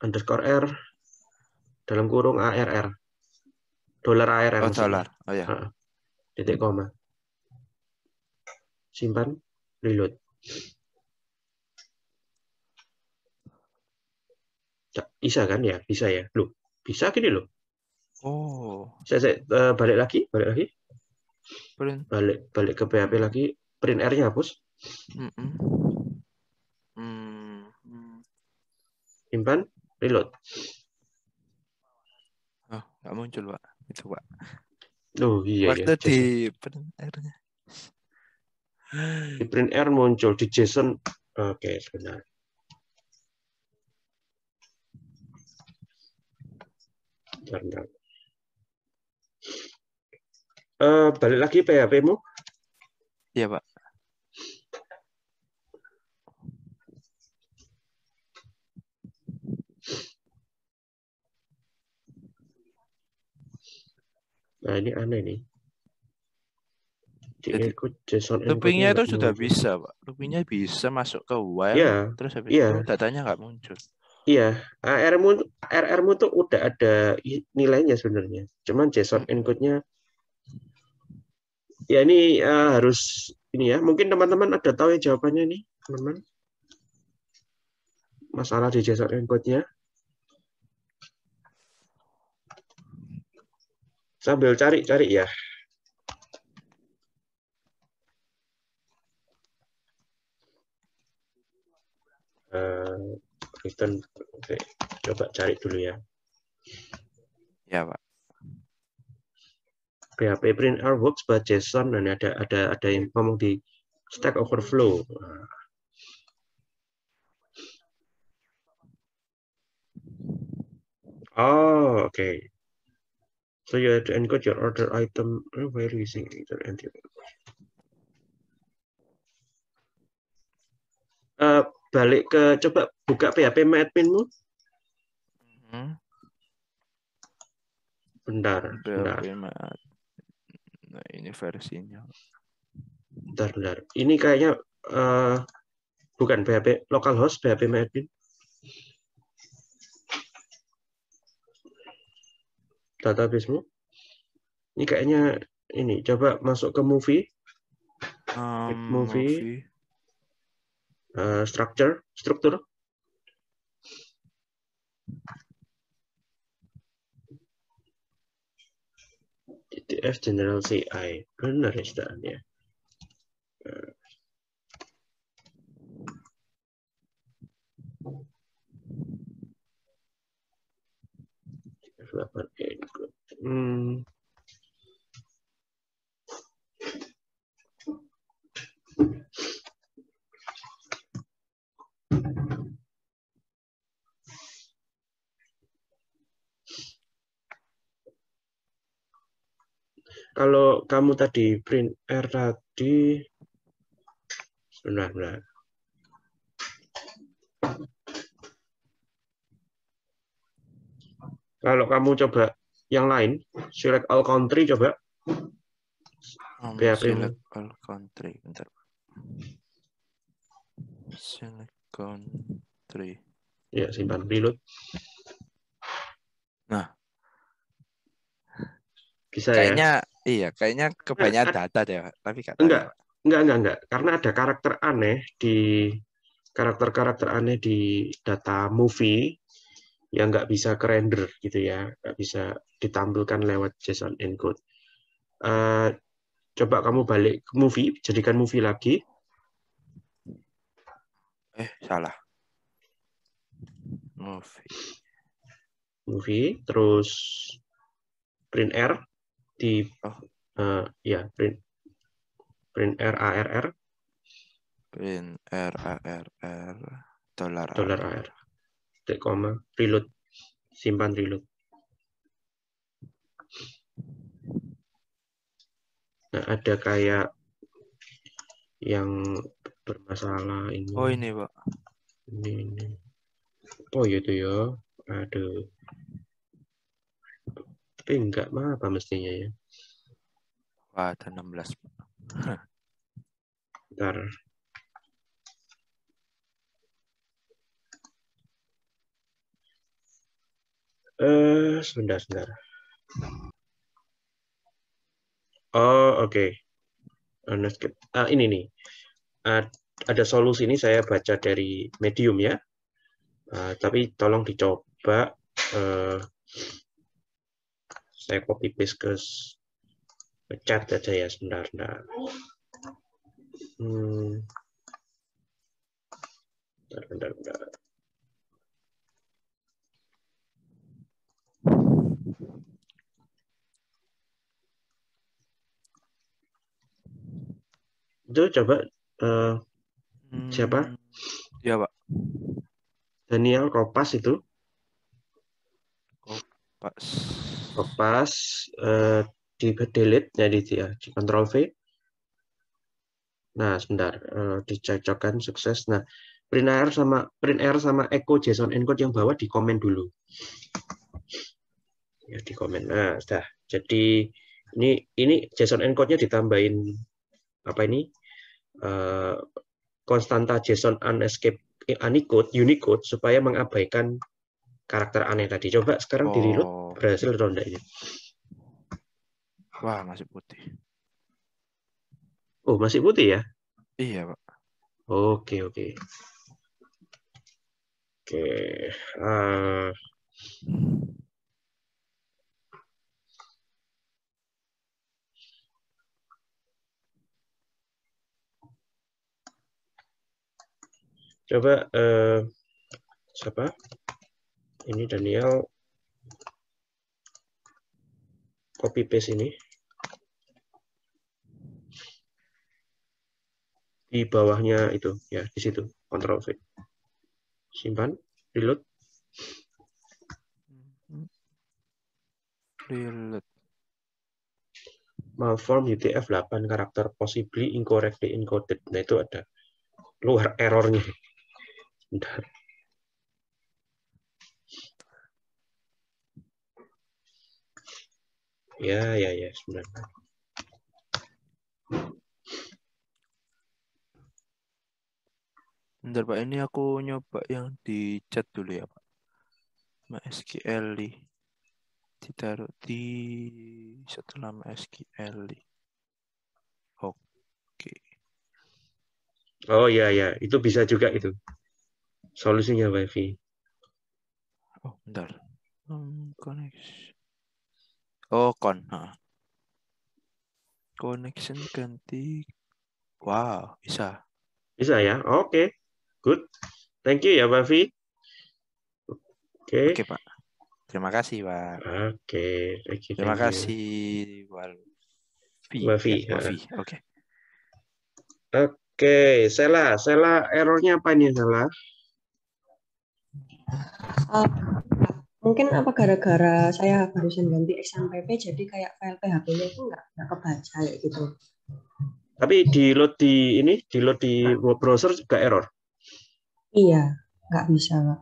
underscore R, dalam kurung ARR. Dolar ARR. Oh, dolar. Oh, ya. Titik koma. Simpan, reload. Bisa kan ya? Bisa ya? Loh, bisa gini loh. Oh. Saya, saya uh, balik lagi, balik lagi. Print. Balik balik ke PHP lagi, print R-nya hapus. Mm -mm. Simpan, reload. Oh, nggak muncul, Pak. Itu, Pak. Oh, iya, Waktu ya. di print R-nya. Di print R muncul, di JSON. Oke, okay, sebentar. Bentar, bentar. Uh, balik lagi PHP-mu. Iya, Pak. Nah, ini aneh nih. Di Jadi, JSON loopingnya itu sudah bisa, Pak. Loopingnya bisa masuk ke web, yeah. terus habis yeah. itu datanya nggak muncul. Iya, ARM rr tuh udah ada nilainya sebenarnya. Cuman JSON encode-nya hmm. ya ini uh, harus ini ya. Mungkin teman-teman ada tahu ya jawabannya nih, teman-teman. Masalah di JSON encode-nya. Sambil cari-cari ya. Uh, Kristen. Oke, coba cari dulu ya. Ya, Pak. PHP print our works by JSON dan ada ada ada yang ngomong di Stack Overflow. Oh, okay. So you have to encode your order item while using either entity. Uh, balik ke coba buka PHP MyAdminmu. Hmm. Bentar, bentar. Nah, ini versinya. Bentar, bentar. Ini kayaknya uh, bukan PHP localhost, PHP MyAdmin. Databasemu. Ini kayaknya ini. Coba masuk ke movie. Um, movie. movie uh, structure, struktur. DTF General CI, benar istilah eh. Hmm. Kalau kamu tadi print R tadi, benar benar. Kalau kamu coba yang lain, select all country coba. Um, select all country, bentar. Select country. Ya, simpan preload. Nah. Bisa kayaknya, ya? Kayaknya, iya, kayaknya kebanyakan nah, data deh, tapi kata enggak, enggak, enggak, enggak. Karena ada karakter aneh di karakter-karakter aneh di data movie yang nggak bisa ke render gitu ya, nggak bisa ditampilkan lewat JSON encode. Uh, coba kamu balik ke movie, jadikan movie lagi, Eh, salah. Movie. Movie, terus print R di oh. uh, ya, print print R A R R. Print R A R R dolar dolar r Titik koma reload simpan reload. Nah, ada kayak yang bermasalah ini. Oh ini pak. Ini ini. Oh itu ya. Aduh. Tapi enggak apa mestinya ya. Wah, 16. belas Bentar. Eh, sebentar, sebentar. Oh, oke. Okay. Uh, ah, ini nih ada solusi ini saya baca dari medium ya. Uh, tapi tolong dicoba uh, saya copy paste ke, ke chat aja ya sebentar. Hmm. Bentar, bentar, bentar. Itu coba Eh, hmm. siapa? Iya pak. Daniel Kopas itu. Kopas. Kopas uh, di delete jadi ya, di control ya, V. Nah sebentar uh, dicocokkan sukses. Nah print air sama print air sama echo JSON encode yang bawah di komen dulu. Ya di komen. Nah sudah. Jadi ini ini JSON encode-nya ditambahin apa ini konstanta eh, JSON unescape eh, unicode unicode supaya mengabaikan karakter aneh tadi. Coba sekarang oh. di berhasil ronda ini? Wah, masih putih. Oh, masih putih ya? Iya, Pak. Oke, oke. Oke. Uh, Coba uh, siapa? Ini Daniel copy paste ini. Di bawahnya itu ya, di situ control V. Simpan, reload. Mhm. Reload malform UTF-8 karakter possibly incorrectly encoded. Nah itu ada luar errornya. Bentar. Ya, ya, ya, sebentar. Bentar Pak, ini aku nyoba yang di chat dulu ya Pak. MySQL ditaruh di setelah MySQL. Oke. Oh ya ya, itu bisa juga itu. Solusinya Evi. Oh, bentar. Um, connection. Oh, con. Ha. Connection ganti. Wow, bisa. Bisa ya? Oke. Okay. Good. Thank you ya, Evi. Oke. Okay. okay, Pak. Terima kasih, Pak. Oke. Okay. Thank you, Terima thank kasih, pak, Mbak Bavi. Oke. Oke, Sela. Sela, errornya apa ini, Sela? Uh, mungkin apa gara-gara saya barusan ganti SMPP jadi kayak file PHP-nya itu nggak nggak kebaca ya gitu. Tapi di load di ini di load di web browser juga error. Iya, nggak bisa Pak.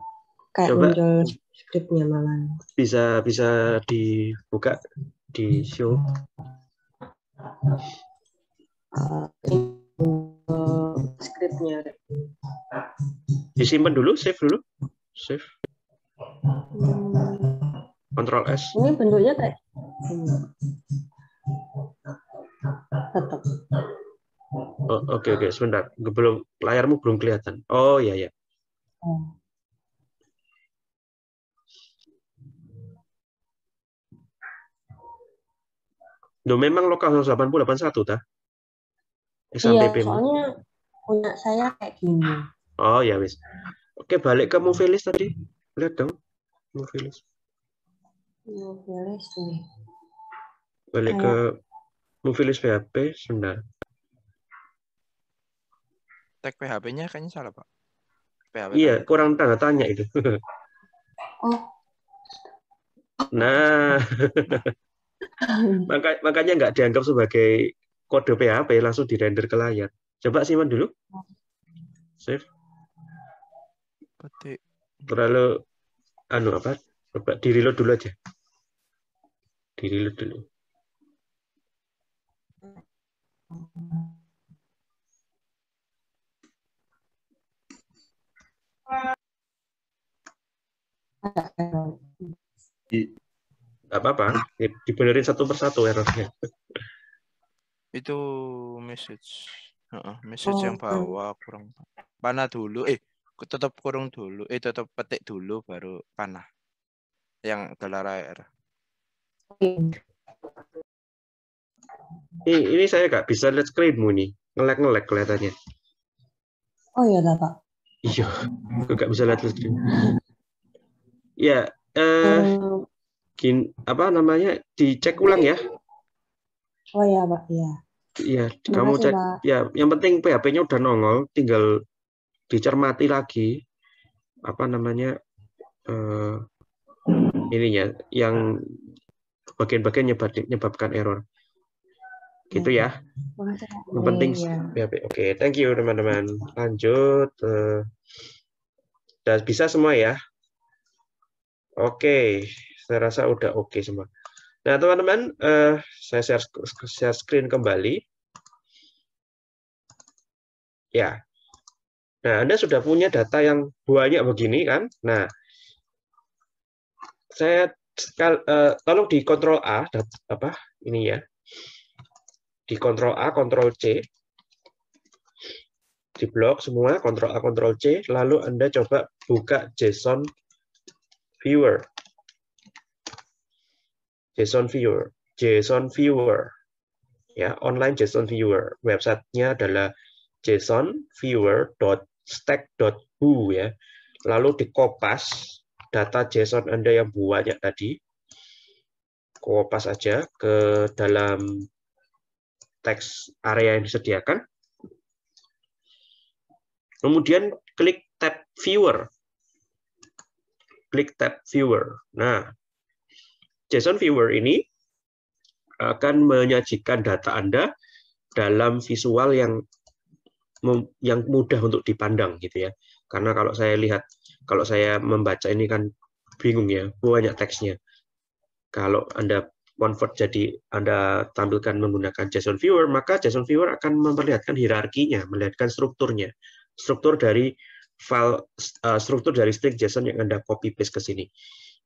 Kayak Coba. muncul scriptnya malah. Bisa bisa dibuka di show. Uh, uh, scriptnya. Disimpan dulu, save dulu. Shift. Hmm. Control S. Ini bentuknya kayak tetap. Oh, oke okay, oke okay. sebentar. Belum layarmu belum kelihatan. Oh ya ya. Do memang lokal 8081 ta? Iya, soalnya punya saya kayak gini. Oh ya wis. Oke, balik ke Movilis tadi. Lihat dong, Movilis. Movilis nih. Balik Ayo. ke Movilis PHP, sebentar. Tag PHP-nya kayaknya salah, Pak. PHP iya, tanya. kurang tanda tanya itu. oh. Nah, Maka, makanya nggak dianggap sebagai kode PHP, langsung dirender ke layar. Coba simpan dulu. Save petik terlalu anu apa coba diri lo dulu aja diri lo dulu Gak apa-apa, dibenerin satu persatu errornya. Itu message. Uh, message oh, yang bawa kurang. Mana dulu? Eh, tetap kurung dulu, eh tetap petik dulu baru panah. Yang dolar air. Ini, ini saya nggak bisa lihat screenmu nih. Ngelek-ngelek kelihatannya. Oh iya lah, Pak. Iya, aku nggak bisa lihat screen. Ya, eh, um, gin, apa namanya? Dicek ulang ya. Oh iya, Pak, iya. Iya, kamu cek. Ya, yang penting PHP-nya udah nongol, tinggal dicermati lagi apa namanya uh, ininya yang bagian-bagian menyebabkan error gitu ya. Yang penting iya. ya. Oke, okay, thank you teman-teman. Lanjut. Uh, bisa semua ya. Oke, okay, saya rasa udah oke okay semua. Nah, teman-teman, uh, saya share, share screen kembali. Ya, Nah, Anda sudah punya data yang banyak begini kan? Nah, saya eh, tolong di kontrol A apa ini ya. Di kontrol A, kontrol C. Di blok semua kontrol A, kontrol C, lalu Anda coba buka JSON viewer. JSON viewer, JSON viewer ya online JSON viewer. Websitenya adalah jsonviewer.com stack.bu ya. Lalu dikopas data JSON Anda yang banyak tadi. Kopas aja ke dalam teks area yang disediakan. Kemudian klik tab viewer. Klik tab viewer. Nah, JSON viewer ini akan menyajikan data Anda dalam visual yang yang mudah untuk dipandang gitu ya. Karena kalau saya lihat, kalau saya membaca ini kan bingung ya, banyak teksnya. Kalau Anda convert jadi Anda tampilkan menggunakan JSON viewer, maka JSON viewer akan memperlihatkan hierarkinya, melihatkan strukturnya. Struktur dari file eh, struktur dari string JSON yang Anda copy paste ke sini.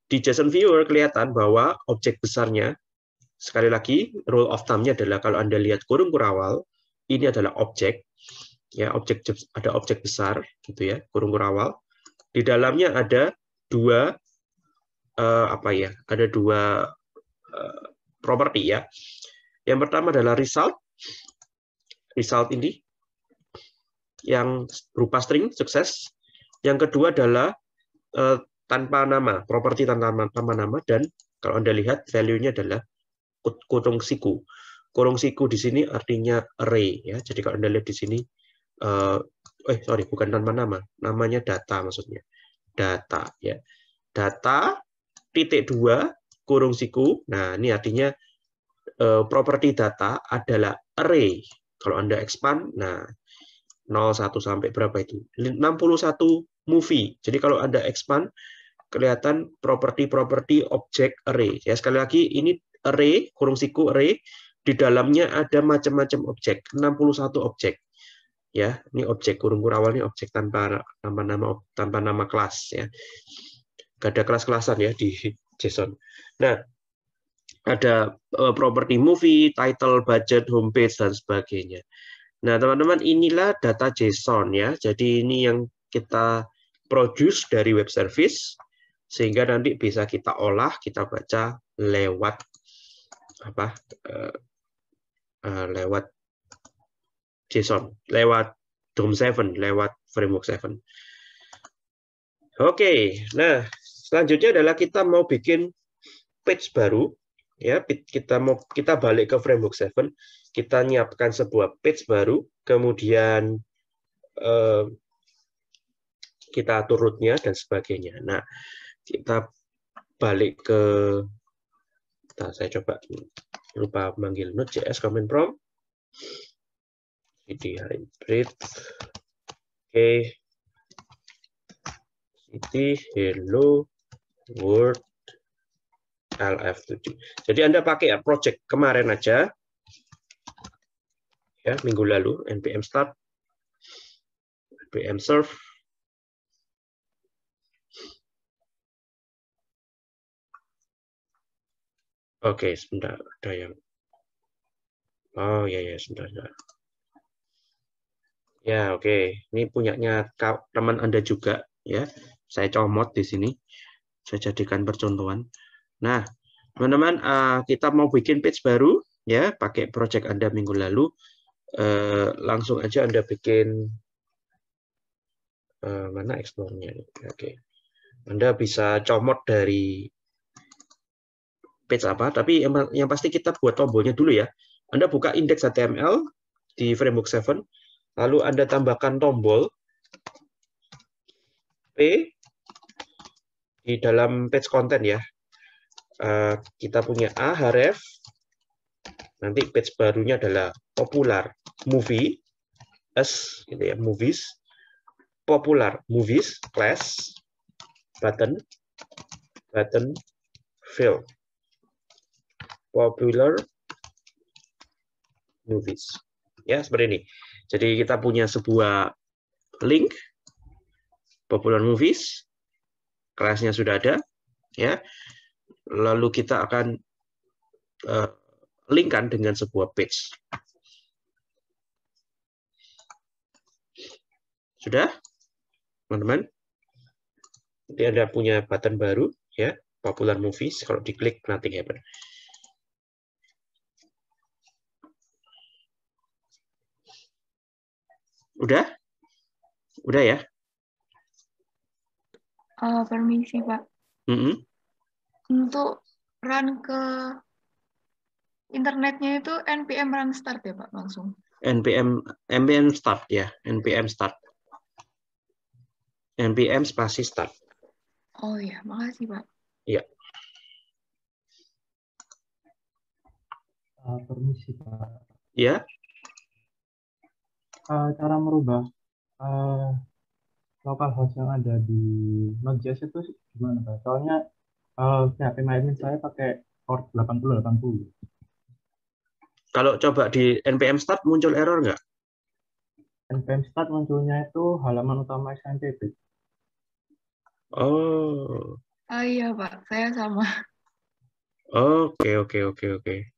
Di JSON viewer kelihatan bahwa objek besarnya sekali lagi rule of thumb-nya adalah kalau Anda lihat kurung kurawal, ini adalah objek ya objek ada objek besar gitu ya kurung kurawal di dalamnya ada dua uh, apa ya ada dua uh, properti ya yang pertama adalah result result ini yang berupa string sukses yang kedua adalah uh, tanpa nama properti tanpa, tanpa nama dan kalau anda lihat value-nya adalah kurung siku kurung siku di sini artinya array ya jadi kalau anda lihat di sini eh, eh sorry bukan tanpa nama namanya data maksudnya data ya data titik dua kurung siku nah ini artinya uh, properti data adalah array kalau anda expand nah 01 sampai berapa itu 61 movie jadi kalau anda expand kelihatan properti-properti objek array ya sekali lagi ini array kurung siku array di dalamnya ada macam-macam objek 61 objek ya ini objek kurung kurung awal ini objek tanpa nama nama tanpa nama kelas ya gak ada kelas-kelasan ya di JSON nah ada uh, eh, property movie title budget homepage dan sebagainya nah teman-teman inilah data JSON ya jadi ini yang kita produce dari web service sehingga nanti bisa kita olah kita baca lewat apa uh, uh, lewat JSON lewat DOM 7 lewat framework 7. Oke, nah selanjutnya adalah kita mau bikin page baru ya kita mau kita balik ke framework 7 kita nyiapkan sebuah page baru kemudian eh, kita atur rootnya dan sebagainya nah kita balik ke nah, saya coba lupa manggil node.js comment prompt CD hybrid. Oke. Okay. City hello world LF7. Jadi Anda pakai ya, project kemarin aja. Ya, minggu lalu npm start npm serve Oke, okay, sebentar ada yang Oh ya ya sebentar. sebentar. Ya, oke. Okay. Ini punyanya teman Anda juga, ya. Saya comot di sini. Saya jadikan percontohan. Nah, teman-teman, eh, kita mau bikin page baru, ya, pakai project Anda minggu lalu. Eh, langsung aja Anda bikin eh, mana explore-nya. Oke. Okay. Anda bisa comot dari page apa, tapi yang, yang pasti kita buat tombolnya dulu ya. Anda buka index.html HTML di framework 7, Lalu Anda tambahkan tombol P di dalam page content ya. Eh, kita punya A, href, nanti page barunya adalah popular movie, S, gitu ya, movies, popular movies, class, button, button, fill, popular movies. Ya, seperti ini. Jadi kita punya sebuah link popular movies, kelasnya sudah ada, ya. Lalu kita akan uh, linkkan dengan sebuah page. Sudah, teman-teman. Nanti Anda punya button baru, ya, popular movies. Kalau diklik, nothing happen. Udah? Udah ya? Uh, permisi, Pak. Mm -hmm. Untuk run ke internetnya itu npm run start ya, Pak, langsung. npm npm start ya, npm start. npm spasi start. Oh iya, makasih, Pak. Iya. Uh, permisi, Pak. Ya uh, cara merubah uh, lokal host yang ada di Node.js itu gimana Pak? Soalnya uh, hp admin saya pakai port 8080. Kalau coba di npm start muncul error nggak? npm start munculnya itu halaman utama SMTP. Oh. Oh iya Pak, saya sama. Oke okay, oke okay, oke okay, oke.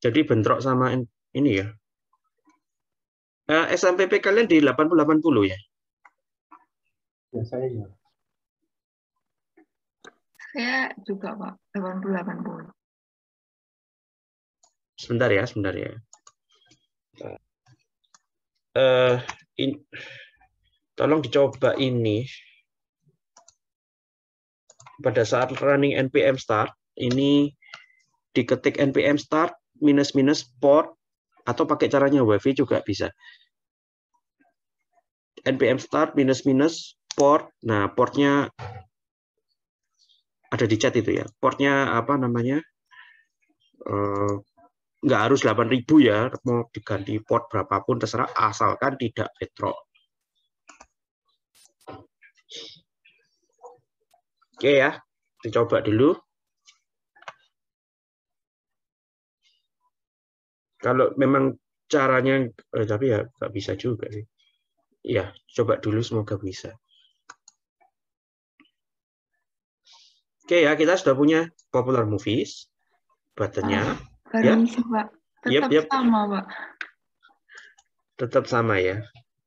Jadi bentrok sama ini ya. Eh, SMPP kalian di 880 ya? Ya, saya ya. Saya juga, Pak. 880. Sebentar ya, sebentar ya. Uh, in, tolong dicoba ini pada saat running npm start ini diketik npm start minus-minus port atau pakai caranya WiFi juga bisa. npm start minus-minus port. Nah, portnya ada di chat itu ya. Portnya apa namanya? Uh, nggak harus 8000 ya, mau diganti port berapapun terserah asalkan tidak petro Oke ya, dicoba dulu. kalau memang caranya eh, tapi ya nggak bisa juga sih ya coba dulu semoga bisa oke ya kita sudah punya popular movies buttonnya ah, ya bisa, Pak. tetap yep, yep. sama Pak tetap sama ya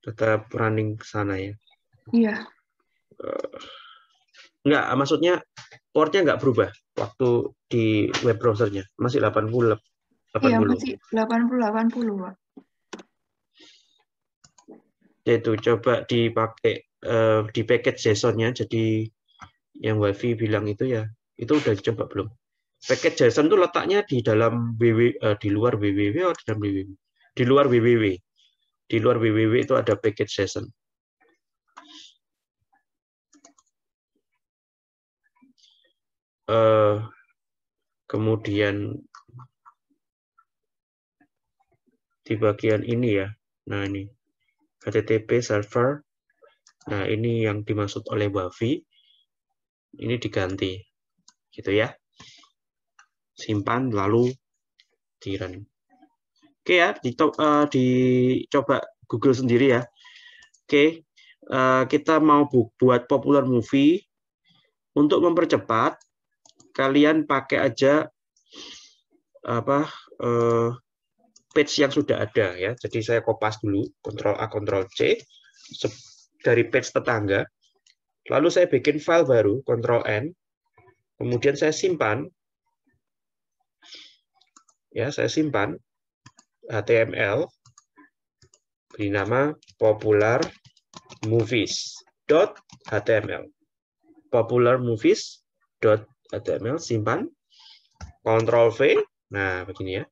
tetap running ke sana ya iya uh, eh, Enggak, maksudnya portnya nggak berubah waktu di web browsernya masih 80. Iya, masih 80 80, Pak. itu coba dipakai uh, di package JSON-nya. Jadi yang Wifi bilang itu ya, itu udah coba belum? Package JSON itu letaknya di dalam WW uh, eh, di luar WWW atau di dalam WWW? Di luar WWW. Di luar WWW itu ada package JSON. Uh, kemudian di bagian ini ya. Nah, ini HTTP server. Nah, ini yang dimaksud oleh Bavi, Ini diganti. Gitu ya. Simpan lalu di Oke ya, di, uh, dicoba Google sendiri ya. Oke, uh, kita mau bu buat popular movie. Untuk mempercepat, kalian pakai aja apa uh, page yang sudah ada ya. Jadi saya kopas dulu, Ctrl A, Ctrl C dari page tetangga. Lalu saya bikin file baru, Ctrl N. Kemudian saya simpan. Ya, saya simpan HTML beri nama popular movies.html. Popular movies.html simpan Ctrl V. Nah, begini ya.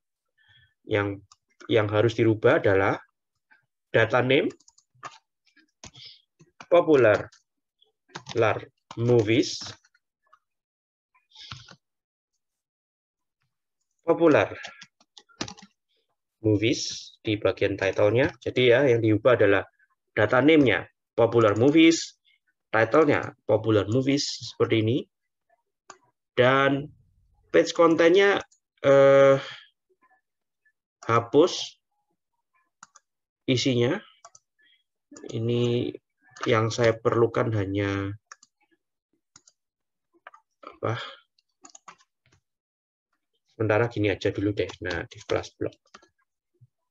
Yang yang harus dirubah adalah data name popular lar movies popular movies di bagian title-nya. Jadi ya yang diubah adalah data name-nya popular movies, title-nya popular movies seperti ini. Dan page kontennya eh hapus isinya. Ini yang saya perlukan hanya apa? Sementara gini aja dulu deh. Nah, di plus block.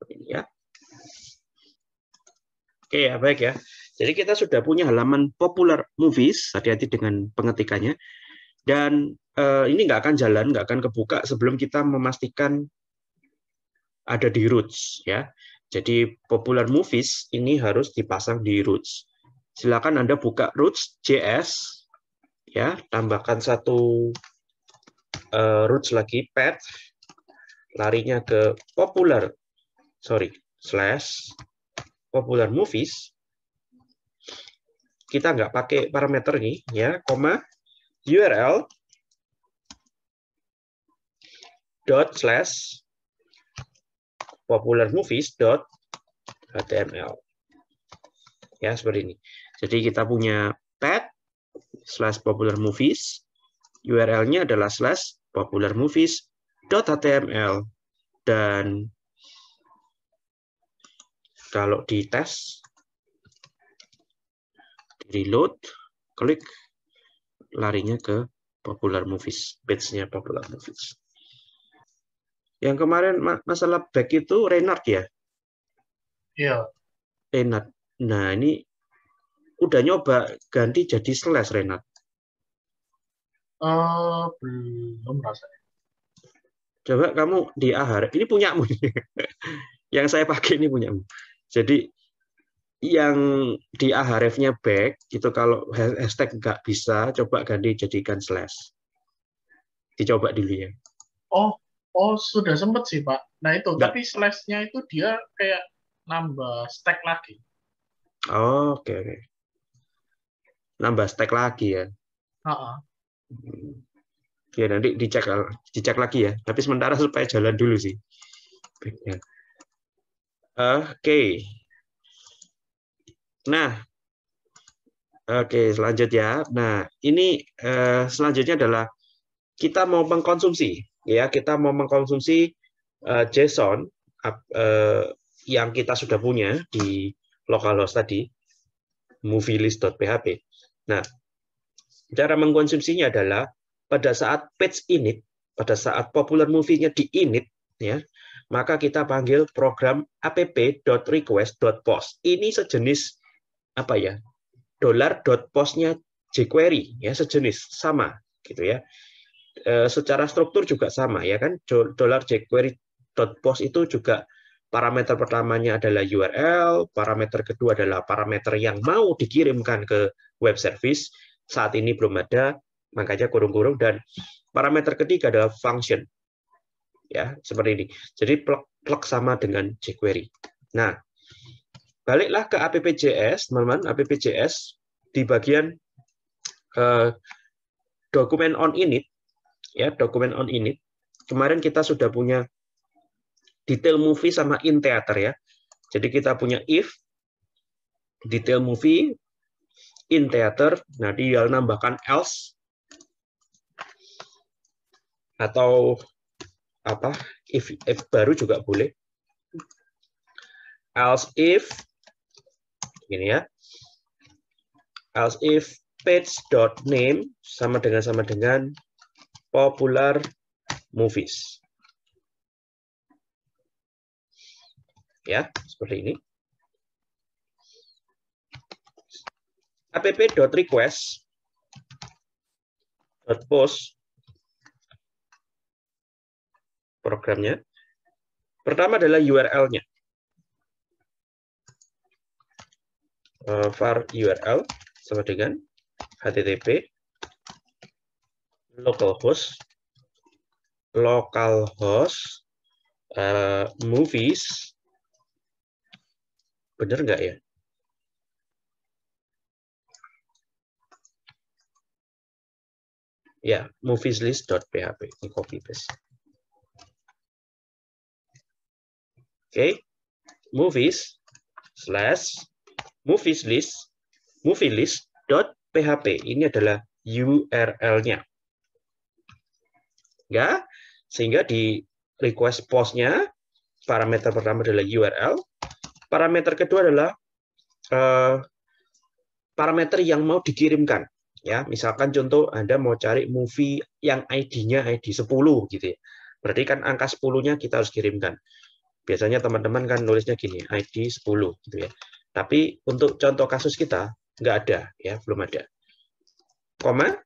Ini ya. Oke ya, baik ya. Jadi kita sudah punya halaman popular movies, hati-hati dengan pengetikannya. Dan uh, ini nggak akan jalan, nggak akan kebuka sebelum kita memastikan ada di roots ya. Jadi popular movies ini harus dipasang di roots. Silakan Anda buka roots JS ya, tambahkan satu uh, roots lagi path larinya ke popular sorry slash popular movies kita nggak pakai parameter nih ya koma URL dot slash popularmovies.html. Ya, seperti ini. Jadi kita punya pet slash popularmovies, URL-nya adalah slash popularmovies.html. Dan kalau di tes, di reload, klik, larinya ke popular movies, page-nya popular movies. Yang kemarin masalah back itu Renard ya? Iya. Renard. Nah, ini udah nyoba ganti jadi slash Renard. Uh, eh, belum rasanya. Coba kamu di Ahar, ini mu. yang saya pakai ini punya Jadi yang di ahrefnya back gitu kalau hashtag nggak bisa coba ganti jadikan slash dicoba dulu ya oh Oh, sudah sempat sih, Pak. Nah, itu. Tapi slash-nya itu dia kayak nambah stack lagi. Oh, oke. Okay, Nambah stack lagi ya? Uh-uh. Ya, nanti dicek, dicek lagi ya. Tapi sementara supaya jalan dulu sih. Oke. Okay. Nah, Oke, selanjutnya. Nah, ini uh, selanjutnya adalah kita mau mengkonsumsi ya kita mau mengkonsumsi uh, JSON uh, yang kita sudah punya di localhost tadi movielist.php. Nah, cara mengkonsumsinya adalah pada saat page init, pada saat popular movie-nya di init ya, maka kita panggil program app.request.post. Ini sejenis apa ya? dollar.post-nya jQuery ya sejenis sama gitu ya. Eh, secara struktur juga sama ya kan dollar post itu juga parameter pertamanya adalah URL, parameter kedua adalah parameter yang mau dikirimkan ke web service. Saat ini belum ada, makanya kurung-kurung dan parameter ketiga adalah function. Ya, seperti ini. Jadi plug sama dengan jQuery. Nah, baliklah ke APPJS, teman-teman. APPJS di bagian eh, dokumen on init ya dokumen on init. Kemarin kita sudah punya detail movie sama in theater ya. Jadi kita punya if detail movie in theater, nah dia nambahkan else atau apa if, if baru juga boleh else if ini ya else if page name sama dengan sama dengan popular movies. Ya, seperti ini. app.request.post .post programnya. Pertama adalah URL-nya. Eh, var URL sama dengan http localhost, localhost, uh, eh, movies, bener nggak ya? Ya, movieslist.php, ini copy paste. Oke, okay. movies slash movies list, movie list .php. Ini adalah URL-nya ya sehingga di request postnya parameter pertama adalah URL parameter kedua adalah uh, parameter yang mau dikirimkan ya misalkan contoh Anda mau cari movie yang ID-nya ID 10 gitu ya berarti kan angka 10-nya kita harus kirimkan biasanya teman-teman kan nulisnya gini ID 10 gitu ya tapi untuk contoh kasus kita nggak ada ya belum ada koma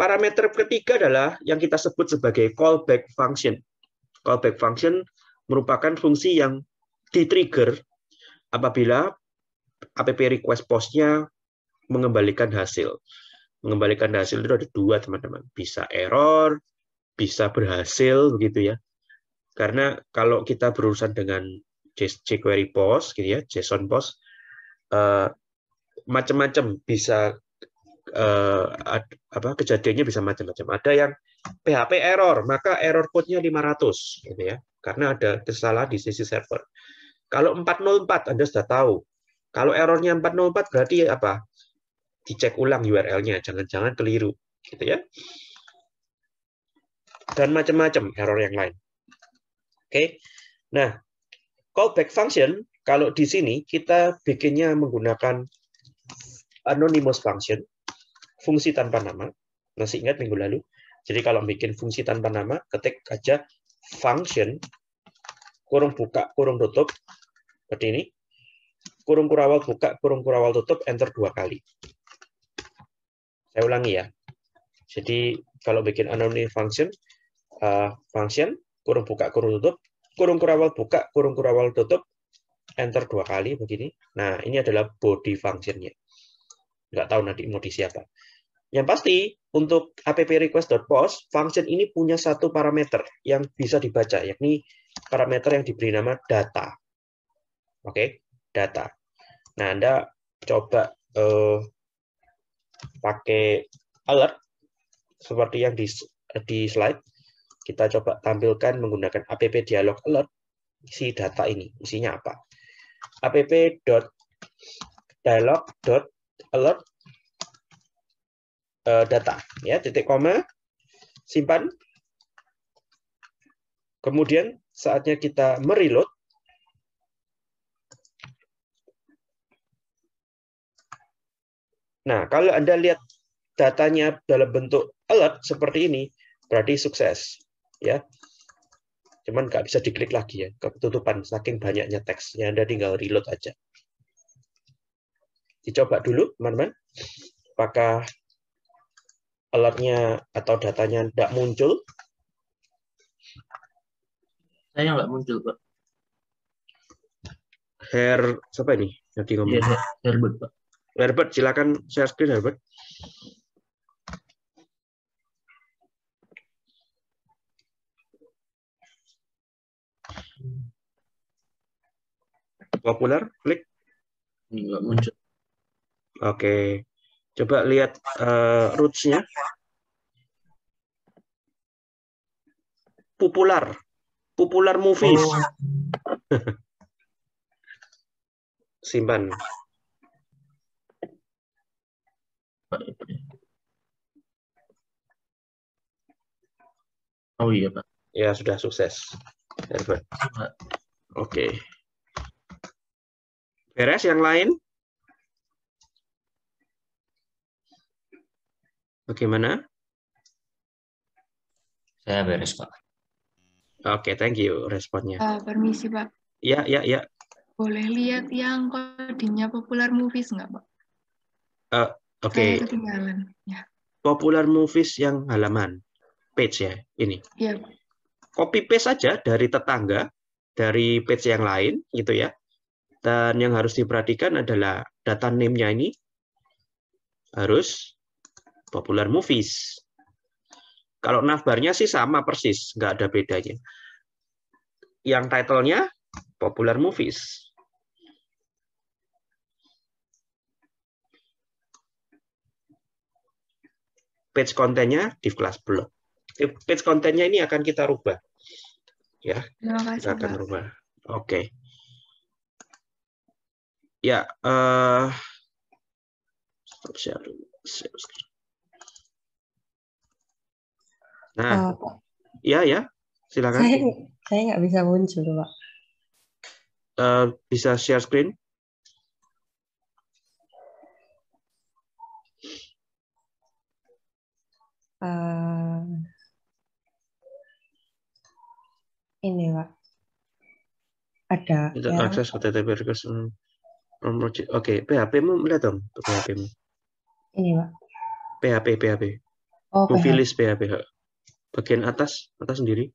Parameter ketiga adalah yang kita sebut sebagai callback function. Callback function merupakan fungsi yang di-trigger apabila APP request postnya mengembalikan hasil. Mengembalikan hasil itu ada dua, teman-teman. Bisa error, bisa berhasil, begitu ya. Karena kalau kita berurusan dengan jQuery post, gitu ya, JSON post, uh, macam-macam bisa eh, apa kejadiannya bisa macam-macam. Ada yang PHP error, maka error code-nya 500 gitu ya. Karena ada kesalahan di sisi server. Kalau 404 Anda sudah tahu. Kalau errornya 404 berarti apa? Dicek ulang URL-nya, jangan-jangan keliru gitu ya. Dan macam-macam error yang lain. Oke. Okay? Nah, callback function kalau di sini kita bikinnya menggunakan anonymous function fungsi tanpa nama. Masih ingat minggu lalu? Jadi kalau bikin fungsi tanpa nama, ketik aja function, kurung buka, kurung tutup, seperti ini. Kurung kurawal buka, kurung kurawal tutup, enter dua kali. Saya ulangi ya. Jadi kalau bikin anonymous function, uh, function, kurung buka, kurung tutup, kurung kurawal buka, kurung kurawal tutup, enter dua kali begini. Nah, ini adalah body functionnya. Nggak tahu nanti mau di siapa. Yang pasti, untuk app request.post, function ini punya satu parameter yang bisa dibaca, yakni parameter yang diberi nama data. Oke, okay? data. Nah, Anda coba uh, pakai alert seperti yang di, di slide. Kita coba tampilkan menggunakan app dialog alert si data ini, isinya apa. app.dialog.alert uh, data ya titik koma simpan kemudian saatnya kita mereload Nah, kalau Anda lihat datanya dalam bentuk alert seperti ini, berarti sukses. ya. Cuman nggak bisa diklik lagi ya, ketutupan saking banyaknya teksnya. Anda tinggal reload aja. Dicoba dulu, teman-teman. Apakah alertnya atau datanya tidak muncul? Saya nggak muncul, Pak. Her, siapa ini? Nanti ngomong. Ya, Herbert, Pak. Herbert, silakan share screen, Herbert. Populer, klik. Nggak muncul. Oke. Okay. Coba lihat uh, roots-nya. Popular. Popular movies. Oh. Simpan. Oh iya Pak. Ya sudah sukses. Oke. Okay. Beres yang lain? Bagaimana? Saya beres, Pak. Oke, okay, thank you responnya. Uh, permisi, Pak. Ya, ya, ya. Boleh lihat yang kodenya popular movies nggak, Pak? Uh, Oke. Okay. Ya. Popular movies yang halaman page ya ini. Iya. Copy paste saja dari tetangga, dari page yang lain, gitu ya. Dan yang harus diperhatikan adalah data name-nya ini harus popular movies. Kalau navbarnya sih sama persis, nggak ada bedanya. Yang titlenya popular movies. Page kontennya di kelas blog. Eh, page kontennya ini akan kita rubah. Ya, kasih, kita akan rubah. Oke. Okay. Ya, uh, share Share Nah, uh, ya ya, silakan. Saya saya nggak bisa muncul, Pak. Uh, bisa share screen? Uh, ini pak ada itu ya. akses HTTP request oke okay. PHP mu melihat dong PHP mu ini pak PHP PHP oh, movie PHP. list PHP bagian atas, atas sendiri.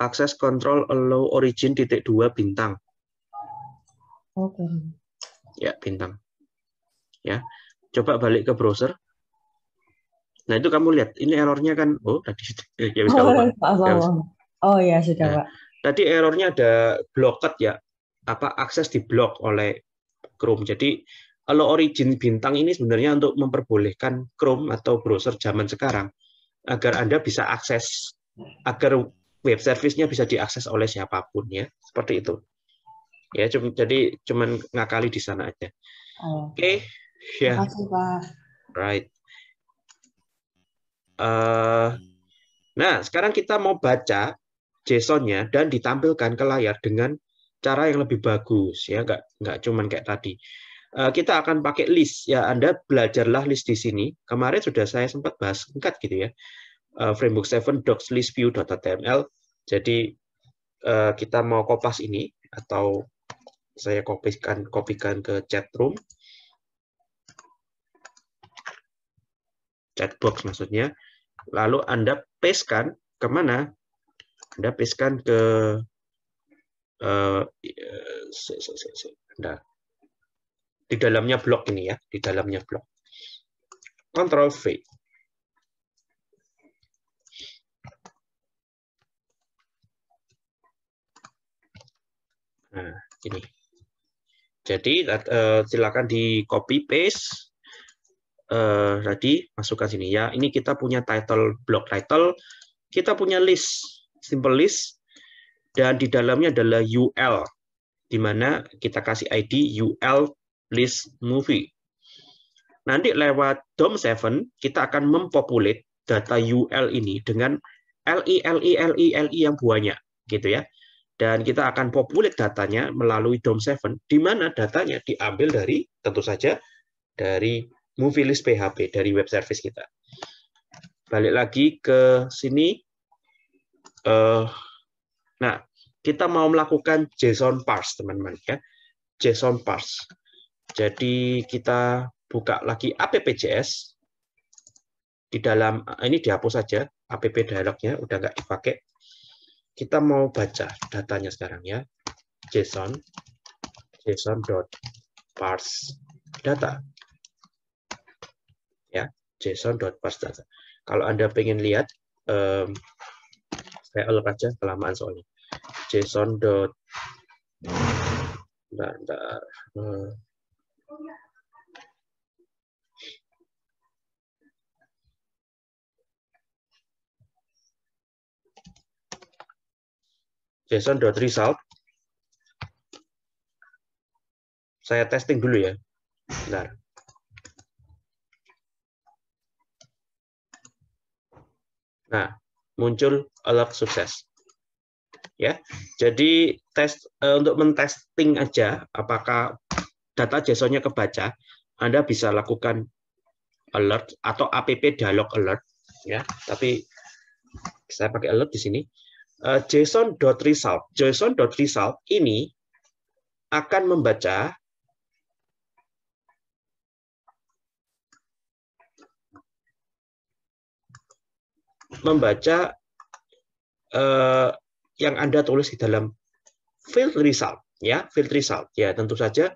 Akses control allow origin titik dua bintang. Oke. Okay. Ya, bintang. Ya. Coba balik ke browser. Nah, itu kamu lihat, ini errornya kan oh tadi eh, ya oh, ya, ya oh ya sudah, nah, Pak. Tadi errornya ada blocked ya. Apa akses diblok oleh Chrome. Jadi kalau origin bintang ini sebenarnya untuk memperbolehkan Chrome atau browser zaman sekarang agar Anda bisa akses, agar web service-nya bisa diakses oleh siapapun ya, seperti itu. Ya, cuman, jadi cuman ngakali di sana aja. Oh. Oke, okay. ya. Yeah. Right. Uh, nah, sekarang kita mau baca JSON-nya dan ditampilkan ke layar dengan cara yang lebih bagus ya, nggak nggak cuman kayak tadi. Eh, kita akan pakai list ya Anda belajarlah list di sini kemarin sudah saya sempat bahas singkat gitu ya eh, framework 7 docs list view .html jadi eh, kita mau kopas ini atau saya kopikan kopikan ke chat room chat box maksudnya lalu Anda paste ke kemana Anda paste kan ke uh, Anda di dalamnya blok ini ya, di dalamnya blok. Ctrl V. Nah, ini. Jadi eh, silakan di copy paste uh, tadi masukkan sini ya. Ini kita punya title block title, kita punya list, simple list dan di dalamnya adalah UL di mana kita kasih ID UL list movie. Nanti lewat DOM7 kita akan mempopulate data UL ini dengan LI LI LI LI yang banyak gitu ya. Dan kita akan populate datanya melalui DOM7 di mana datanya diambil dari tentu saja dari movie list PHP dari web service kita. Balik lagi ke sini. Uh, nah, kita mau melakukan JSON parse, teman-teman ya. JSON parse. Jadi kita buka lagi APPJS. Di dalam, eh, ini dihapus saja, APP dialognya udah nggak dipakai. Kita mau baca datanya sekarang ya. JSON, JSON dot parse data. Ya, JSON dot parse data. Kalau Anda pengen lihat, um, saya lupa aja kelamaan soalnya. json. dot bentar. JSON json.result. Saya testing dulu ya. Bentar. Nah, muncul alert sukses. Ya. Jadi tes e, untuk mentesting aja apakah data JSON-nya kebaca, Anda bisa lakukan alert atau app dialog alert ya. Tapi saya pakai alert di sini uh, eh, json.result. json.result ini akan membaca membaca uh, yang Anda tulis di dalam field result ya, field result. Ya, tentu saja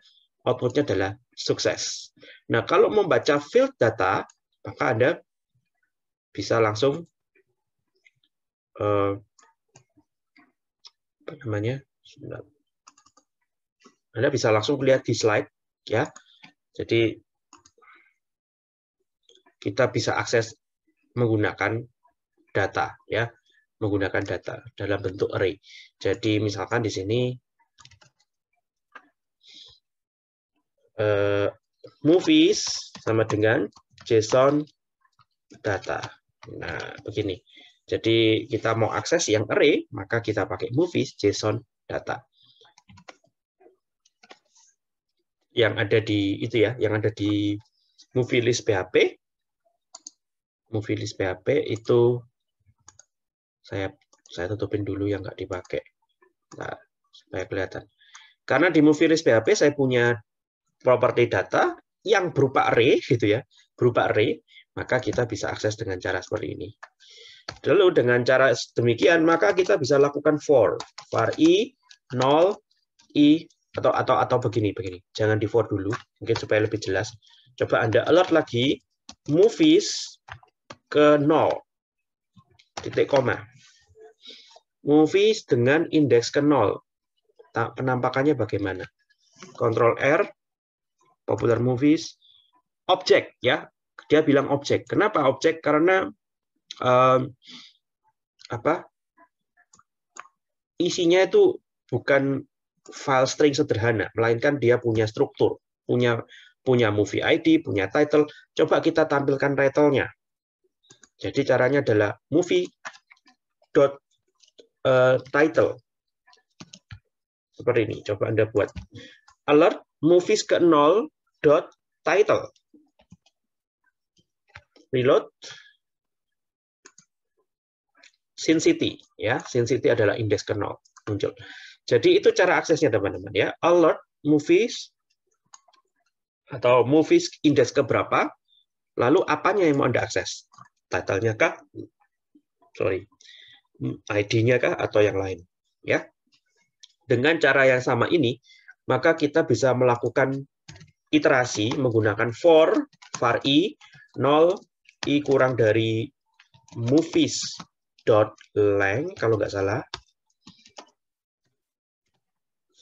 outputnya adalah sukses. Nah, kalau membaca field data, maka Anda bisa langsung uh, apa namanya? Anda bisa langsung lihat di slide ya. Jadi kita bisa akses menggunakan data ya, menggunakan data dalam bentuk array. Jadi misalkan di sini uh, movies sama dengan JSON data. Nah, begini. Jadi kita mau akses yang array, maka kita pakai movies JSON data. Yang ada di itu ya, yang ada di movie list PHP. Movie list PHP itu saya saya tutupin dulu yang nggak dipakai. Nah, supaya kelihatan. Karena di movie list PHP saya punya properti data yang berupa array gitu ya, berupa array, maka kita bisa akses dengan cara seperti ini. Lalu dengan cara demikian maka kita bisa lakukan for var i 0 i atau atau atau begini begini. Jangan di for dulu, mungkin supaya lebih jelas. Coba Anda alert lagi movies ke 0 titik koma. Movies dengan indeks ke 0. Penampakannya bagaimana? Ctrl R popular movies objek ya. Dia bilang objek. Kenapa objek? Karena um, apa isinya itu bukan file string sederhana, melainkan dia punya struktur, punya punya movie ID, punya title. Coba kita tampilkan title-nya. Jadi caranya adalah movie dot eh, title seperti ini. Coba anda buat alert movies ke nol dot title reload Sin City ya. Sin City adalah indeks ke nol muncul. Jadi itu cara aksesnya teman-teman ya. Alert movies atau movies indeks ke berapa, lalu apanya yang mau Anda akses? titlenya kah? Sorry. ID-nya kah atau yang lain, ya. Dengan cara yang sama ini, maka kita bisa melakukan iterasi menggunakan for var i 0 i kurang dari movies dot length kalau nggak salah.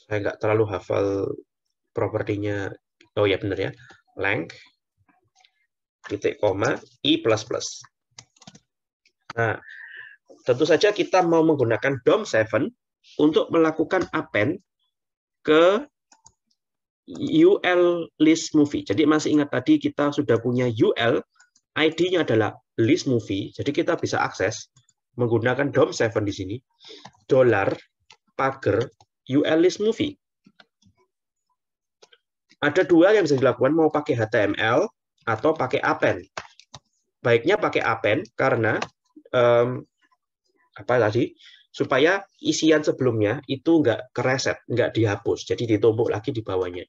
Saya nggak terlalu hafal propertinya. Oh ya benar ya. Length titik koma i++. plus plus Nah, tentu saja kita mau menggunakan DOM7 untuk melakukan append ke UL list movie. Jadi masih ingat tadi kita sudah punya UL, ID-nya adalah list movie, jadi kita bisa akses menggunakan DOM 7 di sini, dolar pager UL list movie. Ada dua yang bisa dilakukan, mau pakai HTML atau pakai append. Baiknya pakai append karena um, apa tadi? Supaya isian sebelumnya itu nggak kereset, nggak dihapus, jadi ditumpuk lagi di bawahnya.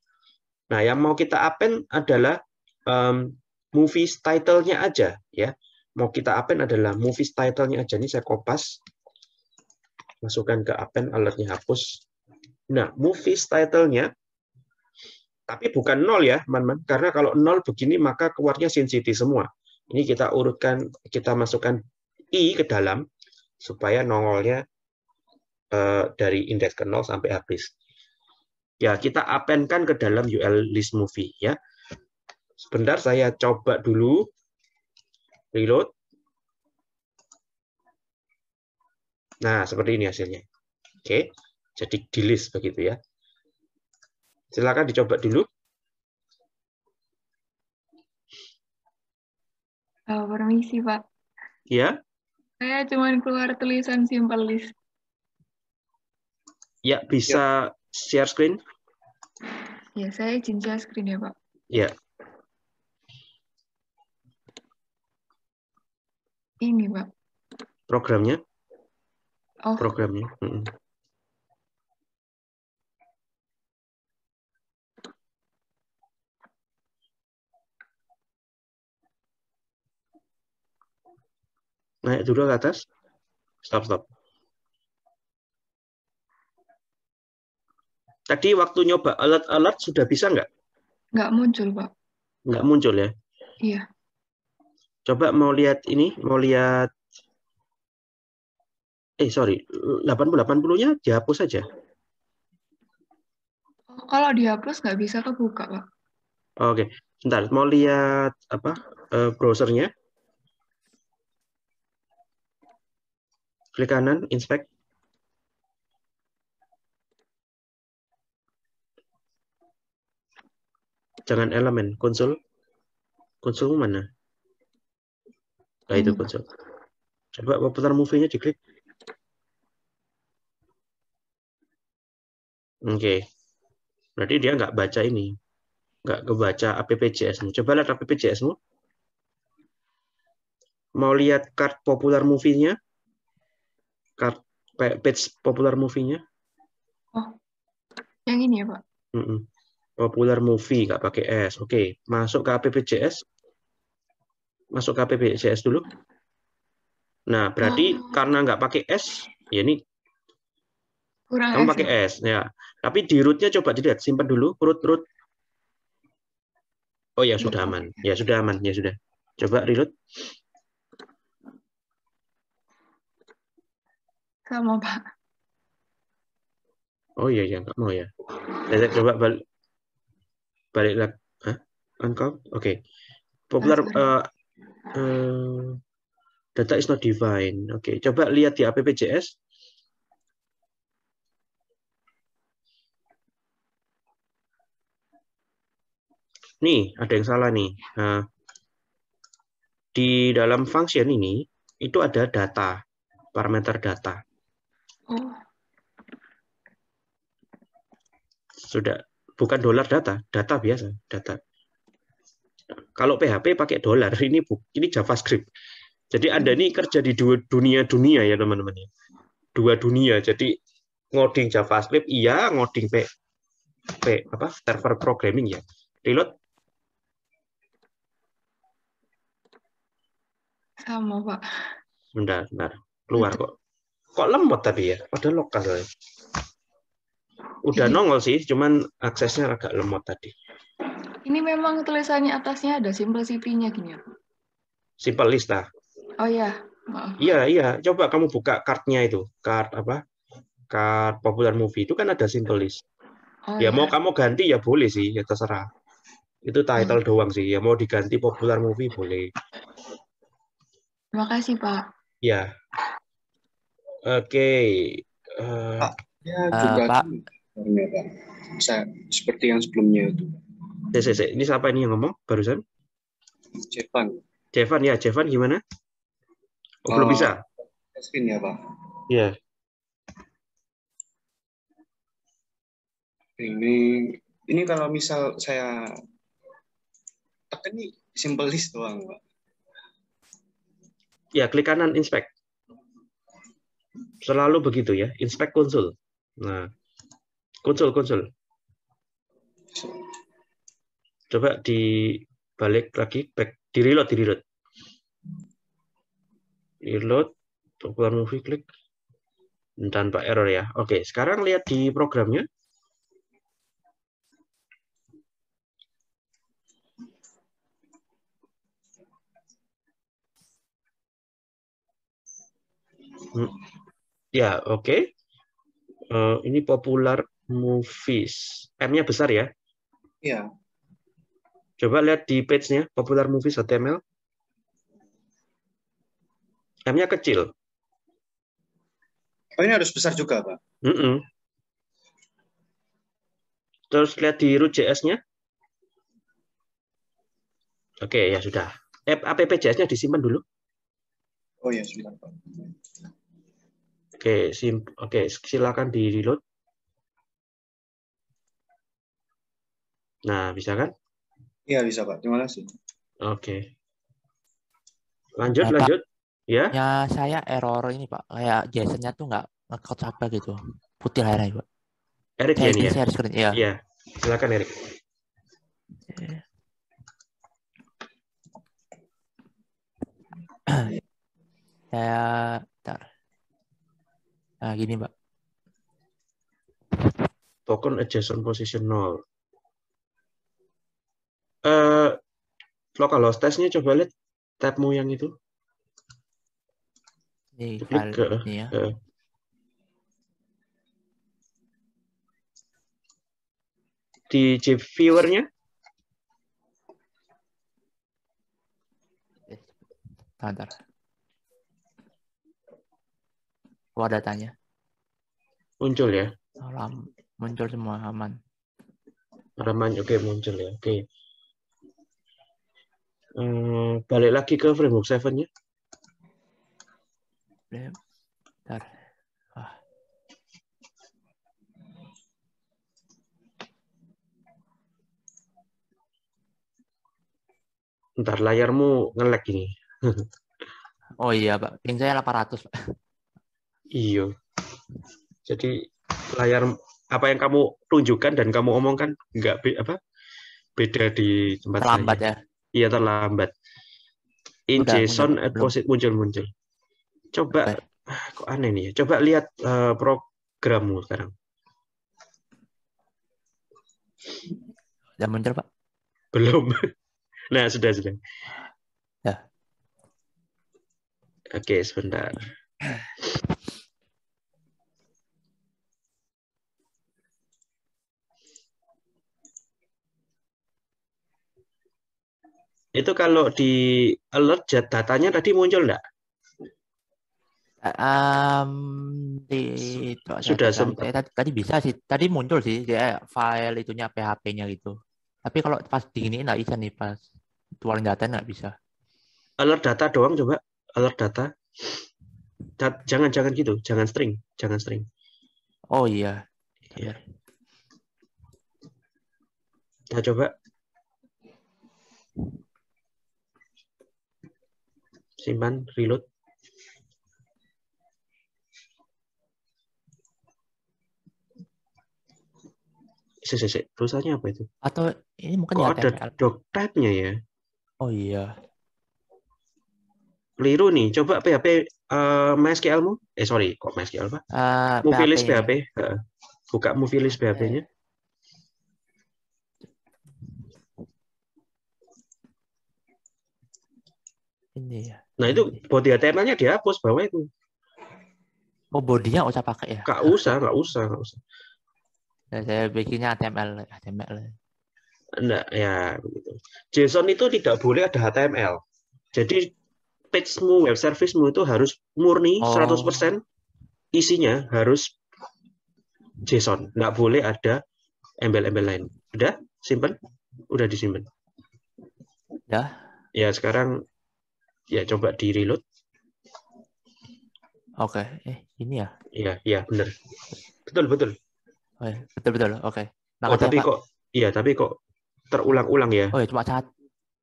Nah, yang mau kita append adalah um, movie title-nya aja, ya mau kita append adalah movies title-nya aja. nih saya kopas. Masukkan ke append, alertnya hapus. Nah, movies title-nya, tapi bukan nol ya, teman-teman Karena kalau nol begini, maka keluarnya Sin City semua. Ini kita urutkan, kita masukkan I ke dalam, supaya nongolnya eh, dari indeks ke nol sampai habis. Ya, kita kan ke dalam UL list movie ya. Sebentar saya coba dulu reload. Nah, seperti ini hasilnya. Oke, jadi di list begitu ya. Silakan dicoba dulu. Oh, permisi, Pak. Ya. Saya cuma keluar tulisan simple list. Ya, bisa ya. share screen? Ya, saya izin screen ya, Pak. Ya. ini, Pak. Programnya? Oh. Programnya. Mm Naik dulu ke atas. Stop, stop. Tadi waktu nyoba alat-alat sudah bisa nggak? Nggak muncul, Pak. Nggak muncul ya? Iya. Coba mau lihat ini, mau lihat eh sorry, 80 nya dihapus saja. Kalau dihapus nggak bisa kebuka, Pak. Oke, sebentar. Mau lihat apa uh, browsernya? Klik kanan, inspect. Jangan elemen, konsul. Konsul mana? Nah itu kocok. Hmm. Coba putar movie-nya diklik. Oke. Okay. Berarti dia nggak baca ini. Nggak kebaca APPJS-mu. Coba lihat APPJS-mu. Mau lihat card popular movie-nya? Card page popular movie-nya? Oh, yang ini ya, Pak? Mm -mm. Popular movie, nggak pakai S. Oke, okay. masuk ke APPJS masuk KPPCS dulu. Nah, berarti oh. karena nggak pakai S, ya ini Kurang kamu S pakai ya. S, ya. Tapi di rootnya coba dilihat, simpan dulu root root. Oh ya sudah aman, ya sudah aman, ya sudah. Coba reload. Kamu pak. Oh iya ya nggak mau ya. Saya coba balik balik lagi. Hah? Oke. Okay. Popular uh, Eh, data is not defined. Oke, okay. coba lihat di APPJS. Nih, ada yang salah nih. Nah, di dalam function ini, itu ada data, parameter data. Oh. Sudah, bukan dolar data, data biasa, data. Kalau PHP pakai dolar, ini bu, ini JavaScript. Jadi Anda ini kerja di dua dunia-dunia ya teman-teman. Ya. Dua dunia. Jadi ngoding JavaScript iya, ngoding P, P apa? server programming ya. Reload Sama, Pak. Bentar, bentar. Keluar kok. Kok lemot tadi ya? Ada lokal. Ya. Udah iya. nongol sih, cuman aksesnya agak lemot tadi. Ini memang tulisannya atasnya ada simple cv nya gini ya. Simple list lah. Oh iya. Iya, iya. Coba kamu buka kartnya itu. Kart apa? Kart popular movie itu kan ada simple list. Oh, ya iya. mau kamu ganti ya boleh sih, ya terserah. Itu title hmm. doang sih. Ya mau diganti popular movie boleh. Terima kasih, Pak. Iya. Oke. Okay. Uh, eh, ya juga uh, Pak. ternyata. Kan, seperti yang sebelumnya itu. CCC. Ini siapa ini yang ngomong barusan? Jevan. Jevan ya, Jevan gimana? Oh, belum eh, bisa. Screen ya, Pak. Iya. Ini ini kalau misal saya tekan nih simple list doang, Pak. Ya, klik kanan inspect. Selalu begitu ya, inspect konsul. Nah, konsul konsul. Coba di balik lagi, back, di reload, di reload. Reload, popular movie klik, dan pak error ya. Oke, sekarang lihat di programnya. Hmm. Ya, oke. Uh, ini popular movies. M-nya besar ya? Iya. Coba lihat di page-nya, popular movies HTML. M-nya kecil. Oh, ini harus besar juga, Pak? Mm -mm. Terus lihat di root JS-nya. Oke, ya sudah. Eh, app js nya disimpan dulu. Oh ya, sudah, Pak. Oke, sim Oke, silakan di-reload. Nah, bisa kan? Iya bisa Pak, terima kasih. Oke. Okay. Lanjut, ya, lanjut. ya? Ya saya error ini Pak, kayak json tuh nggak ngekot apa gitu. Putih airnya Pak. Erik ya ini ya? screen, iya. Iya, silakan Erik. saya tar. Nah, gini Pak. Token adjustment position 0 eh kalau tesnya coba lihat tabmu yang itu. Iya, iya. Di klik ke, ya. Di chip viewernya. Bentar. Eh, Keluar datanya. Muncul ya? Alam, muncul semua aman. Aman, oke okay, muncul ya. Oke. Okay balik lagi ke framework 7 ya. Bentar. Ah. Ntar layarmu ngelag ini. oh iya, Pak. Ping saya 800, Pak. Iya. Jadi layar apa yang kamu tunjukkan dan kamu omongkan nggak apa beda di tempat Terlambat saya. ya. Iya terlambat. In udah, JSON muncul-muncul. Coba ah, kok aneh nih ya. Coba lihat uh, programmu sekarang. Sudah muncul, Pak? Belum. nah, sudah sudah. Ya. Oke, sebentar. itu kalau di alert datanya tadi muncul enggak? Um, di, itu, sudah sempat. Tadi, tadi bisa sih, tadi muncul sih dia file itunya PHP-nya gitu. Tapi kalau pas dingin ini nggak bisa nih pas tuan data nggak bisa. Alert data doang coba, alert data. Jangan-jangan gitu, jangan string, jangan string. Oh iya. Iya. Kita coba simpan, reload. Sih, apa itu? Atau ini mungkin Kok ada TPL. doc type-nya ya? Oh iya. Keliru nih. Coba PHP uh, eh, MySQL mu? Eh sorry, kok MySQL pak? Uh, eh, movie PHP. list ya. PHP. buka movie PHP-nya. Iya, iya. Ini ya. Nah itu body HTML-nya dihapus bawah itu. Oh bodinya usah pakai ya? Nggak usah, nggak usah, nggak usah. Ya, saya bikinnya HTML, HTML. Enggak, ya begitu. JSON itu tidak boleh ada HTML. Jadi page-mu, web service-mu itu harus murni oh. 100% isinya harus JSON. Nggak boleh ada embel-embel lain. Udah? Simpen? Udah disimpan? Ya. Ya, sekarang ya coba di reload oke okay. eh ini ya iya iya benar betul betul oh, ya. betul betul oke okay. Nah, oh tapi ya, kok iya tapi kok terulang-ulang ya oh ya cuma saat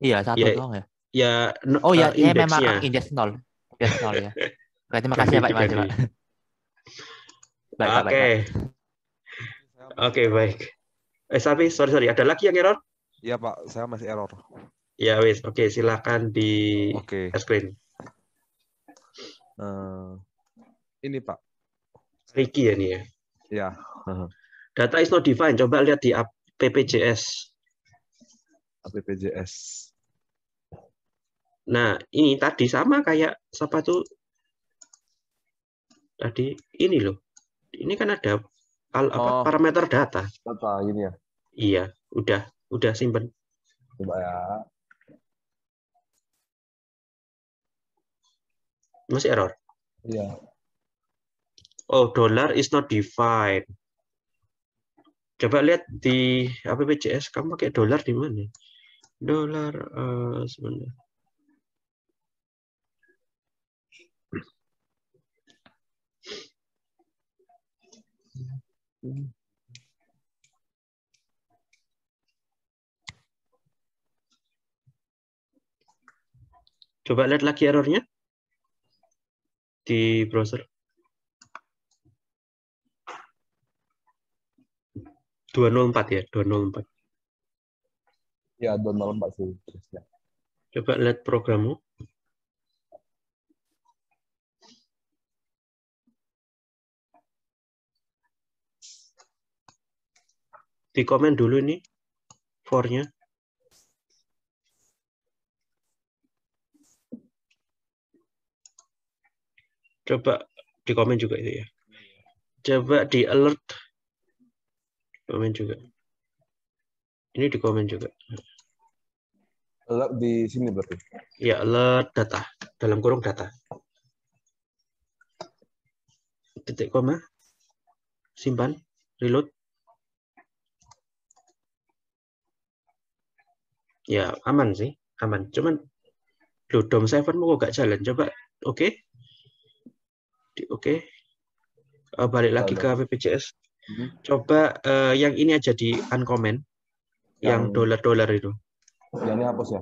iya satu ya, doang ya ya no, oh ya, uh, memang ah, indeks nol indeks nol ya oke terima kasih ya pak terima kasih pak oke oke baik eh tapi sorry sorry ada lagi yang error Iya Pak, saya masih error. Ya wes, oke okay, silakan di okay. screen. Uh, ini Pak. Ricky ya nih ya. Ya. Uh -huh. Data is not defined. Coba lihat di PPJS. APPJS. Nah, ini tadi sama kayak siapa tuh? Tadi ini loh. Ini kan ada al, apa, oh. parameter data. Data ini ya. Iya, udah udah simpen. Coba ya. Masih error? Iya. Oh, dollar is not defined. Coba lihat di APBJS, kamu pakai dollar di mana? Dollar uh, sebentar. Coba lihat lagi errornya di browser 204 ya 204 ya 204 sih terusnya coba lihat programmu di komen dulu ini for-nya Coba di komen juga itu ya. Iya. Coba di alert. Komen juga. Ini di komen juga. Alert di sini berarti? Ya, alert data. Dalam kurung data. Titik koma. Simpan. Reload. Ya, aman sih. Aman. Cuman, DOM7 mau gak jalan. Coba, oke. Okay oke okay. uh, eh, balik lagi ke BPJS hmm. coba uh, yang ini aja di uncomment, yang, yang dolar-dolar itu yang ini hapus ya,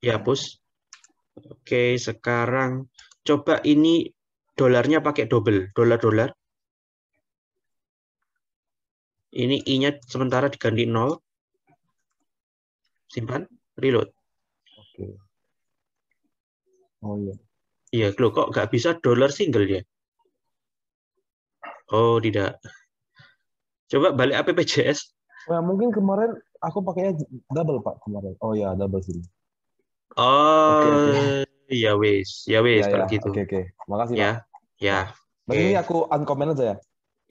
ya Hapus. oke okay, sekarang coba ini dolarnya pakai double dolar-dolar ini i-nya sementara diganti nol simpan reload oke okay. oh iya iya lo kok gak bisa dolar single ya Oh, tidak. Coba balik APPJS. Nah, mungkin kemarin aku pakainya double, Pak, kemarin. Oh ya, double sih. Oh, okay, okay. ya wes, ya wes ya, kalau ya. gitu. Oke, okay, oke. Okay. Makasih, ya. Pak. Ya. Nah, berarti okay. ini aku uncommon aja ya?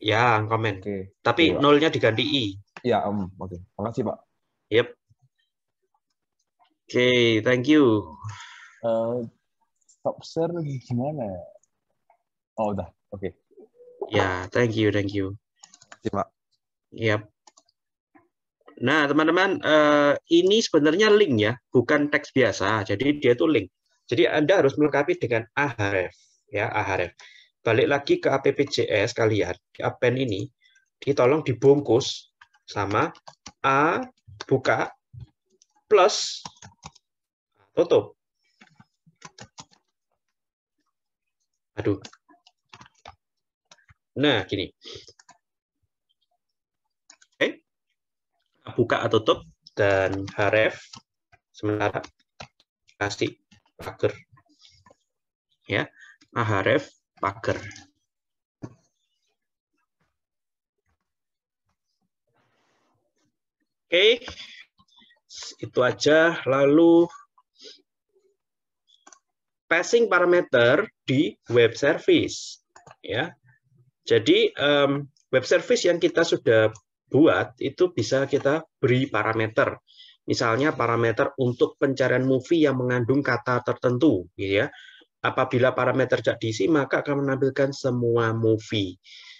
Ya, uncommon. Oke. Okay. Tapi okay, iya. nolnya diganti I. Ya, um, oke. Okay. Makasih, Pak. Yep. Oke, okay, thank you. Uh, eh, stop share gimana Oh, udah. Oke. Okay. Ya, thank you, thank you. Terima. Yep. Nah, teman-teman, uh, ini sebenarnya link ya, bukan teks biasa. Jadi dia itu link. Jadi Anda harus melengkapi dengan ahref, ya ahref. Balik lagi ke APPJS kalian, di ini, ditolong dibungkus sama a buka plus tutup. Aduh, Nah, gini. Oke. Buka atau tutup dan href sementara kasih pagar. Ya, href nah, pagar. Oke, itu aja. Lalu passing parameter di web service, ya. Jadi um, web service yang kita sudah buat itu bisa kita beri parameter. Misalnya parameter untuk pencarian movie yang mengandung kata tertentu, gitu ya. Apabila parameter tidak diisi, maka akan menampilkan semua movie.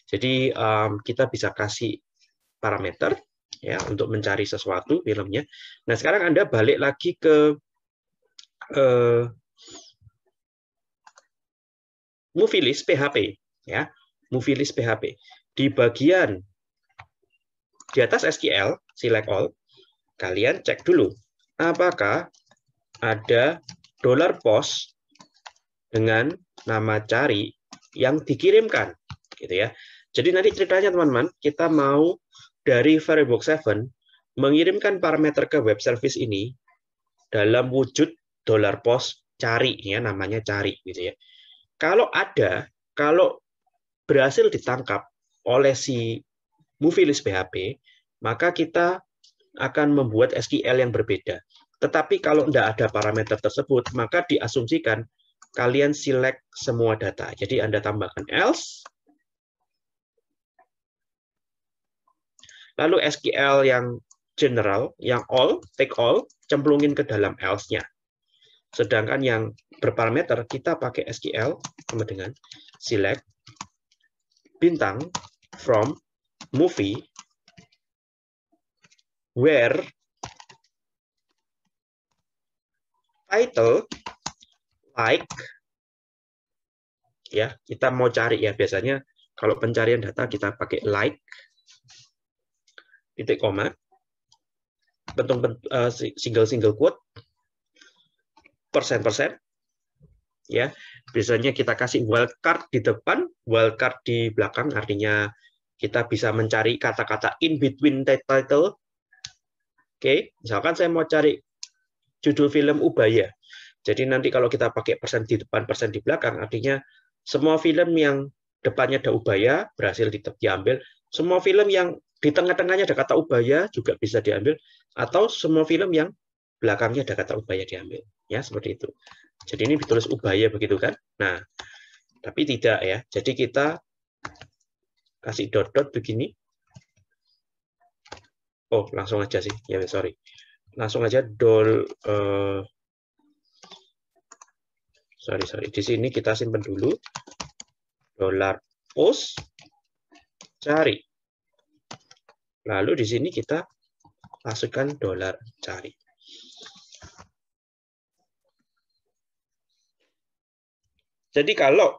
Jadi um, kita bisa kasih parameter ya untuk mencari sesuatu filmnya. Nah sekarang anda balik lagi ke uh, movie list PHP ya movie list PHP. Di bagian di atas SQL, select all, kalian cek dulu apakah ada dollar post dengan nama cari yang dikirimkan gitu ya. Jadi nanti ceritanya teman-teman, kita mau dari Firebox 7 mengirimkan parameter ke web service ini dalam wujud dollar post cari ya namanya cari gitu ya. Kalau ada, kalau berhasil ditangkap oleh si movie list PHP, maka kita akan membuat SQL yang berbeda. Tetapi kalau tidak ada parameter tersebut, maka diasumsikan kalian select semua data. Jadi Anda tambahkan else. Lalu SQL yang general, yang all, take all, cemplungin ke dalam else-nya. Sedangkan yang berparameter, kita pakai SQL sama dengan select bintang from movie where title like ya kita mau cari ya biasanya kalau pencarian data kita pakai like titik koma bentuk, bentuk eh, single single quote persen persen ya biasanya kita kasih wildcard di depan wildcard di belakang artinya kita bisa mencari kata-kata in between title oke misalkan saya mau cari judul film Ubaya jadi nanti kalau kita pakai persen di depan persen di belakang artinya semua film yang depannya ada Ubaya berhasil diambil semua film yang di tengah-tengahnya ada kata Ubaya juga bisa diambil atau semua film yang belakangnya ada kata ubaya diambil. Ya, seperti itu. Jadi ini ditulis ubaya begitu kan? Nah, tapi tidak ya. Jadi kita kasih dot-dot begini. Oh, langsung aja sih. Ya, sorry. Langsung aja dol... Uh, sorry, sorry. Di sini kita simpan dulu. Dolar pos cari. Lalu di sini kita masukkan dolar cari. Jadi kalau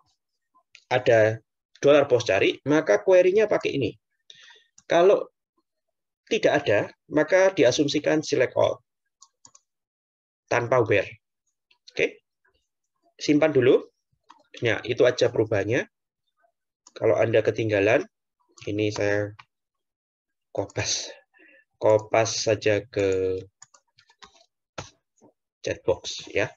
ada dolar post cari, maka query-nya pakai ini. Kalau tidak ada, maka diasumsikan select all tanpa where. Oke. Simpan dulu. Ya, itu aja perubahannya. Kalau Anda ketinggalan, ini saya kopas. Kopas saja ke chatbox ya.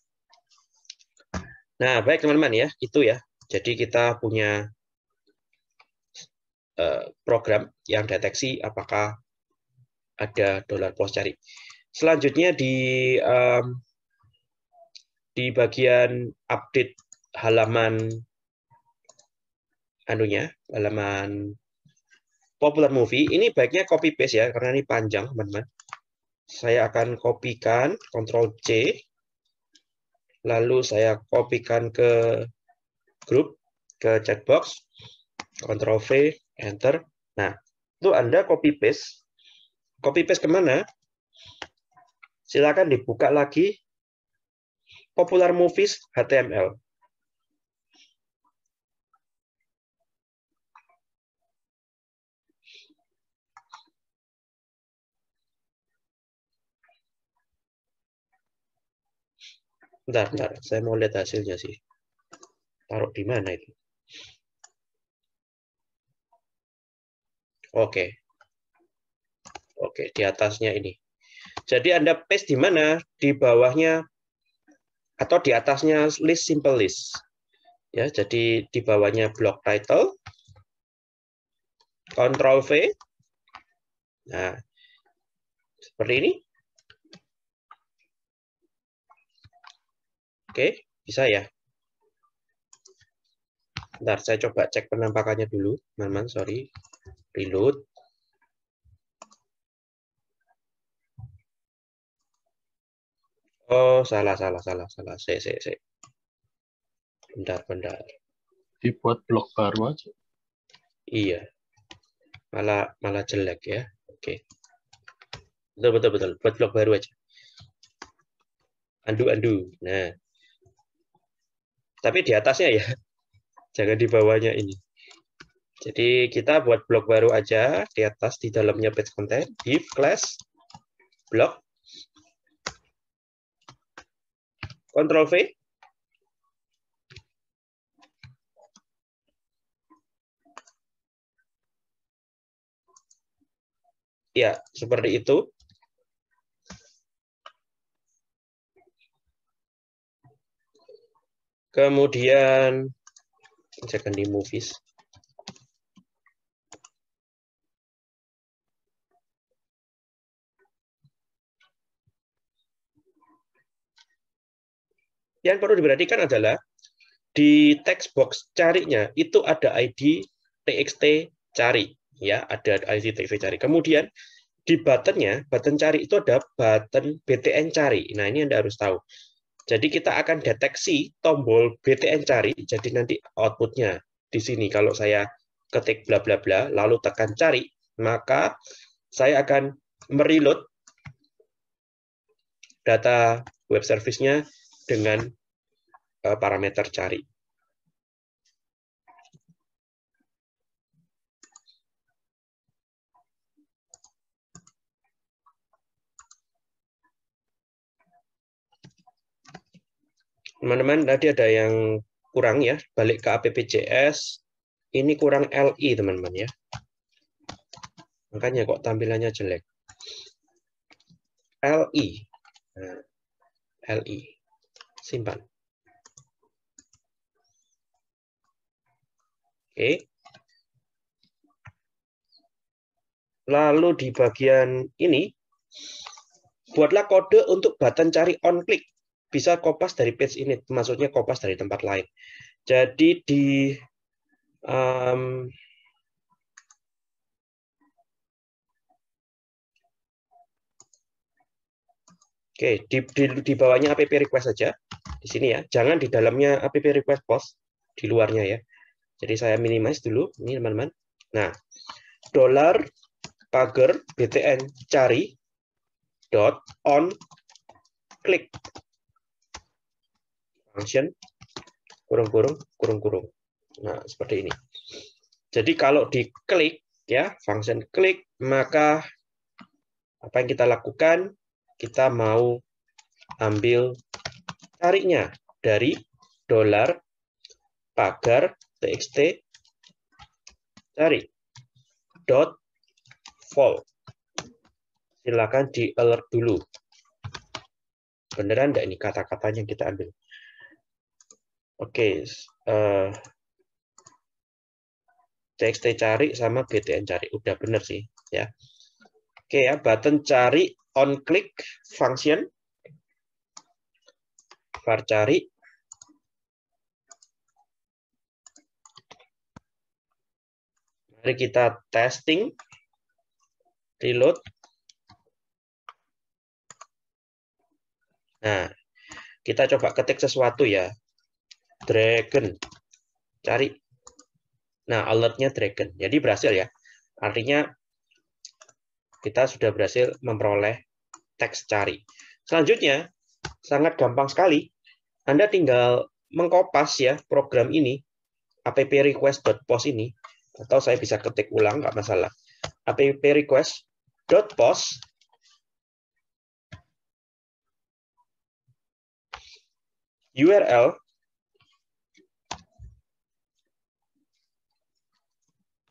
Nah, baik teman-teman ya, itu ya. Jadi kita punya eh, program yang deteksi apakah ada dolar pos cari. Selanjutnya di um, di bagian update halaman anunya, halaman popular movie. Ini baiknya copy paste ya karena ini panjang, teman-teman. Saya akan kopikan Ctrl C lalu saya kopikan ke grup, ke checkbox control V, Enter. Nah, itu Anda copy paste. Copy paste kemana? Silakan dibuka lagi Popular Movies HTML. Bentar, bentar. Saya mau lihat hasilnya sih. Taruh di mana itu? Oke. Oke, di atasnya ini. Jadi Anda paste di mana? Di bawahnya atau di atasnya list simple list. Ya, jadi di bawahnya blog title. Control V. Nah, seperti ini. Oke, bisa ya? Ntar saya coba cek penampakannya dulu. Teman-teman, sorry. Reload. Oh, salah, salah, salah, salah. Saya, saya, saya. Bentar, bentar. Dibuat blok baru aja. Iya. Malah, malah jelek ya. Oke. Betul, betul, betul. Buat blok baru aja. Andu, andu. Nah tapi di atasnya ya jangan di bawahnya ini jadi kita buat blok baru aja di atas di dalamnya page content div class blog control V Ya, seperti itu. Kemudian cekan di movies. Yang perlu diperhatikan adalah di text box carinya itu ada ID txt cari ya ada ID txt cari. Kemudian di buttonnya, button cari itu ada button btn cari. Nah ini anda harus tahu. Jadi kita akan iya. deteksi tombol BTN cari, jadi nanti outputnya di sini. Kalau saya ketik bla bla bla, lalu tekan cari, maka saya akan mereload data web service-nya dengan eh, parameter cari. teman-teman tadi ada yang kurang ya, balik ke APPJS, ini kurang LI teman-teman ya. Makanya kok tampilannya jelek. LI. Nah, LI. Simpan. Oke. Lalu di bagian ini, buatlah kode untuk button cari on click bisa kopas dari page ini, maksudnya kopas dari tempat lain. Jadi di um, Oke, di, di, di bawahnya app request saja. Di sini ya. Jangan di dalamnya app request post, di luarnya ya. Jadi saya minimize dulu ini teman-teman. Nah, dollar pagar btn cari dot on klik function kurung kurung kurung kurung. Nah, seperti ini. Jadi kalau diklik ya, function klik, maka apa yang kita lakukan? Kita mau ambil tariknya dari dolar pagar txt cari dot fall silakan di alert dulu beneran tidak ini kata-katanya kita ambil Oke, okay, uh, txt cari sama btn cari udah bener sih ya. Oke okay, ya, button cari on click function var cari Mari kita testing reload. Nah, kita coba ketik sesuatu ya dragon. Cari. Nah, alertnya dragon. Jadi berhasil ya. Artinya kita sudah berhasil memperoleh teks cari. Selanjutnya, sangat gampang sekali. Anda tinggal mengkopas ya program ini, app request .post ini, atau saya bisa ketik ulang, nggak masalah. app request .post URL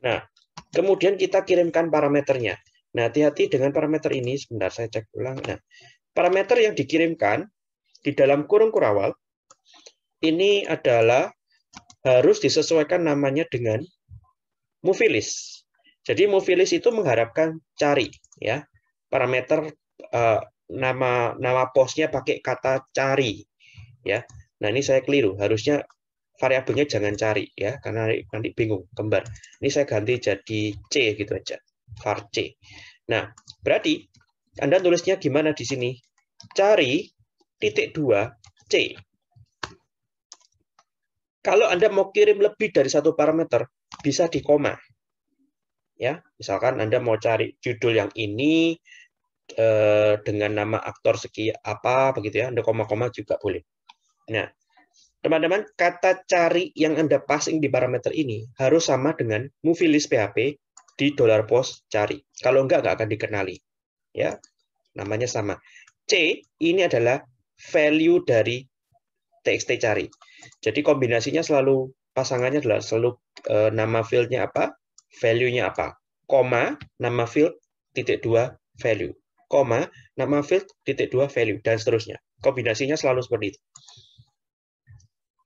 Nah, kemudian kita kirimkan parameternya. Nah, hati-hati dengan parameter ini. Sebentar, saya cek ulang. Nah, parameter yang dikirimkan di dalam kurung kurawal ini adalah harus disesuaikan namanya dengan movie Jadi movie itu mengharapkan cari ya parameter uh, nama nama posnya pakai kata cari ya. Nah ini saya keliru harusnya variabelnya jangan cari ya karena nanti bingung kembar. Ini saya ganti jadi C gitu aja. var C. Nah, berarti Anda tulisnya gimana di sini? Cari titik 2 C. Kalau Anda mau kirim lebih dari satu parameter, bisa di koma. Ya, misalkan Anda mau cari judul yang ini eh, dengan nama aktor segi apa begitu ya, Anda koma-koma juga boleh. Nah, Teman-teman, kata cari yang Anda passing di parameter ini harus sama dengan movie list PHP di dollar post cari. Kalau enggak, enggak akan dikenali. Ya, Namanya sama. C, ini adalah value dari txt cari. Jadi kombinasinya selalu, pasangannya adalah selalu e, nama fieldnya apa, value-nya apa. Koma, nama field, titik dua, value. Koma, nama field, titik dua, value, dan seterusnya. Kombinasinya selalu seperti itu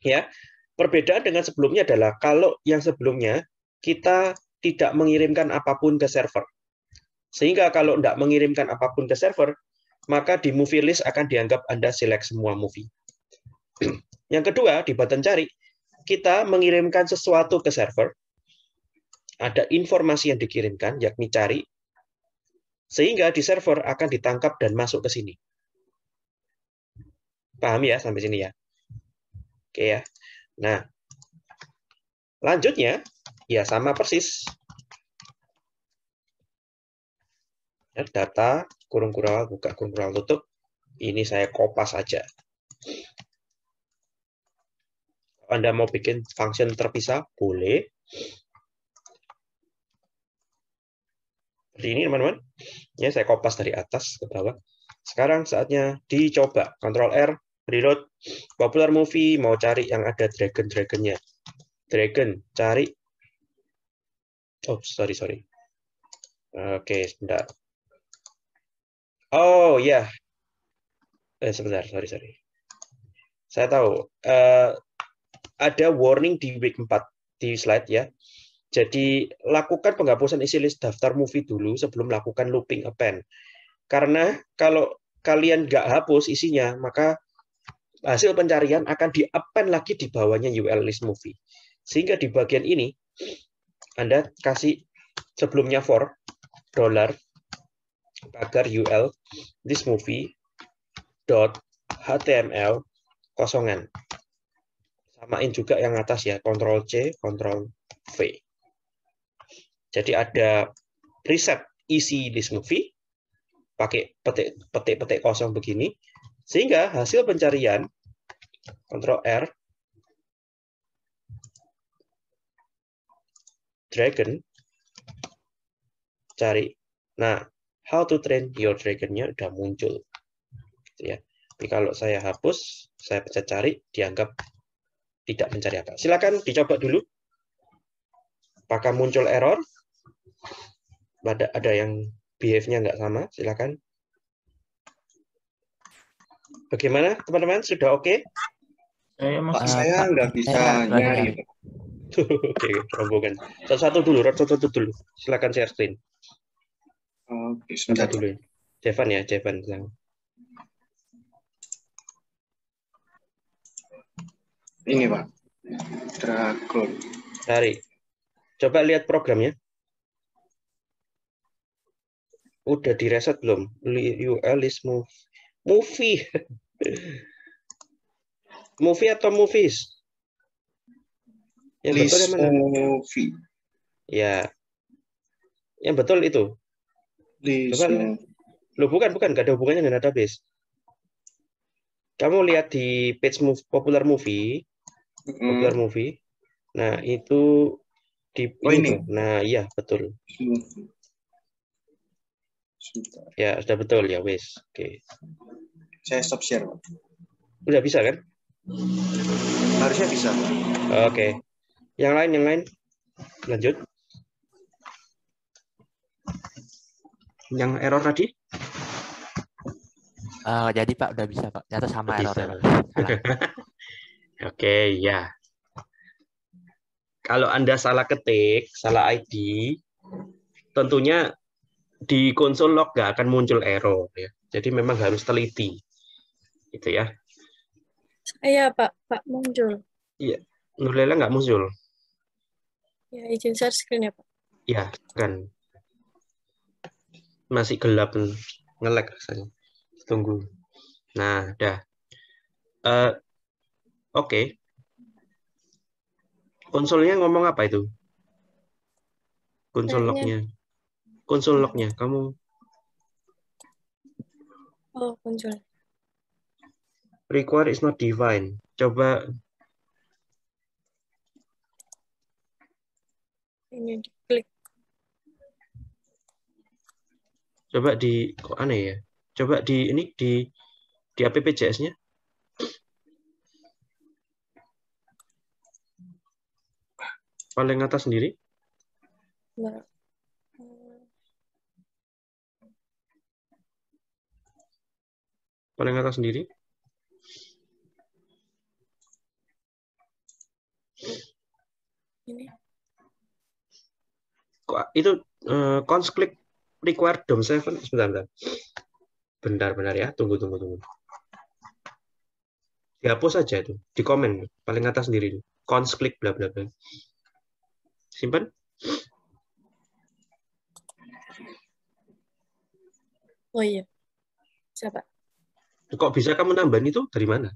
ya perbedaan dengan sebelumnya adalah kalau yang sebelumnya kita tidak mengirimkan apapun ke server sehingga kalau tidak mengirimkan apapun ke server maka di movie list akan dianggap anda select semua movie yang kedua di button cari kita mengirimkan sesuatu ke server ada informasi yang dikirimkan yakni cari sehingga di server akan ditangkap dan masuk ke sini paham ya sampai sini ya Oke ya. Nah, lanjutnya ya sama persis. Ya, data kurung kurang buka kurung kurang tutup. Ini saya kopas saja. Anda mau bikin function terpisah boleh. Seperti ini teman-teman. Ya, saya kopas dari atas ke bawah. Sekarang saatnya dicoba. Ctrl R, reload popular movie mau cari yang ada dragon dragonnya dragon cari oh sorry sorry oke okay, sebentar oh ya yeah. eh, sebentar sorry sorry saya tahu uh, ada warning di week 4 di slide ya jadi lakukan penghapusan isi list daftar movie dulu sebelum lakukan looping append karena kalau kalian nggak hapus isinya maka hasil pencarian akan di-append lagi di bawahnya UL list movie. Sehingga di bagian ini, Anda kasih sebelumnya for dollar pagar UL list movie dot HTML kosongan. Samain juga yang atas ya, Ctrl C, Ctrl V. Jadi ada preset isi list movie pakai petik petik petik kosong begini sehingga hasil pencarian, Ctrl R, dragon, cari. Nah, how to train your dragon-nya udah muncul. Gitu ya. Jadi kalau saya hapus, saya pencet cari, dianggap tidak mencari apa. Silakan dicoba dulu. Apakah muncul error? Ada, ada yang behave-nya nggak sama, silakan Bagaimana teman-teman? Sudah oke? Okay? Saya Pak, saya nggak bisa nyari. oke, rombongan. Satu-satu dulu, satu-satu dulu. Silakan share screen. Oke, sudah sebentar dulu. Jevan ya, Jevan. Ini Pak, Dragon. Dari. Coba lihat programnya. Udah direset belum? UL is move. Movie. Movie atau movies? Yang List betul yang mana? Movie. Ya. Yang betul itu. bukan. lo bukan, bukan. Gak ada hubungannya dengan database. Kamu lihat di page move, popular movie, mm. popular movie. Nah, itu di oh, ini. Nah, iya, betul. Ya, sudah betul ya, wes. Oke. Okay. Saya stop share. Udah bisa kan? Harusnya bisa. Oke. Okay. Yang lain, yang lain. Lanjut. Yang error tadi? Uh, jadi Pak udah bisa Pak. Ternyata sama error. Oke, okay, ya. Kalau Anda salah ketik, salah ID, tentunya di konsol log nggak akan muncul error ya. Jadi memang harus teliti gitu ya iya pak pak muncul iya Nurlela nggak muncul ya izin share screen ya pak iya kan masih gelap ngelek rasanya tunggu nah dah uh, oke okay. konsolnya ngomong apa itu konsol lognya konsol lognya kamu oh konsol require is not divine. Coba ini diklik. Coba di kok aneh ya? Coba di ini di di APPJS-nya. Paling atas sendiri. Nah. Paling atas sendiri. ini itu uh, eh, konflik require DOM seven sebentar bentar bentar ya tunggu tunggu tunggu dihapus saja itu di komen paling atas sendiri itu konflik bla bla bla simpan oh iya siapa kok bisa kamu nambahin itu dari mana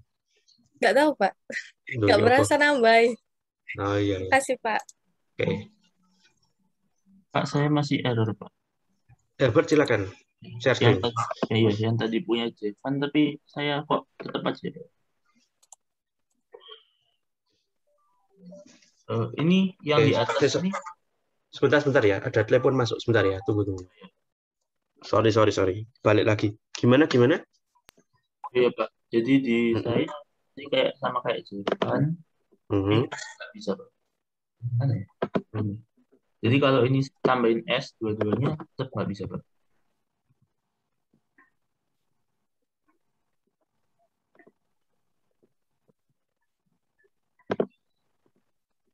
nggak tahu pak nggak merasa nambahin Oh iya. Terima iya. kasih Pak. Oke. Okay. Pak saya masih error eh, Pak. Herbert eh, silakan. Share yang tadi, ya, iya, yang tadi punya Jevan tapi saya kok tetap aja. Uh, ini yang okay. di atas ini. Sebentar, sebentar ya. Ada telepon masuk. Sebentar ya. Tunggu, tunggu. Sorry, sorry, sorry. Balik lagi. Gimana, gimana? Iya, Pak. Jadi di saya ini kayak sama kayak Jevan. Hmm. Nggak bisa, hmm. Jadi kalau ini tambahin S dua-duanya tetap nggak bisa, Pak.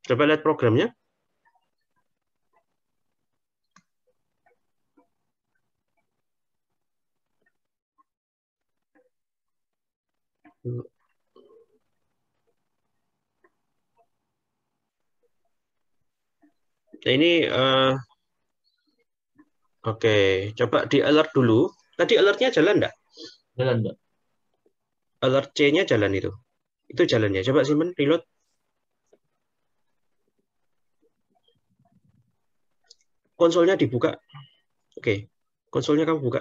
Coba lihat programnya. Nah ini uh, oke, okay. coba di alert dulu. Tadi alertnya jalan enggak? Jalan enggak. Alert C-nya jalan itu. Itu jalannya. Coba Simon reload. Konsolnya dibuka. Oke. Okay. Konsolnya kamu buka.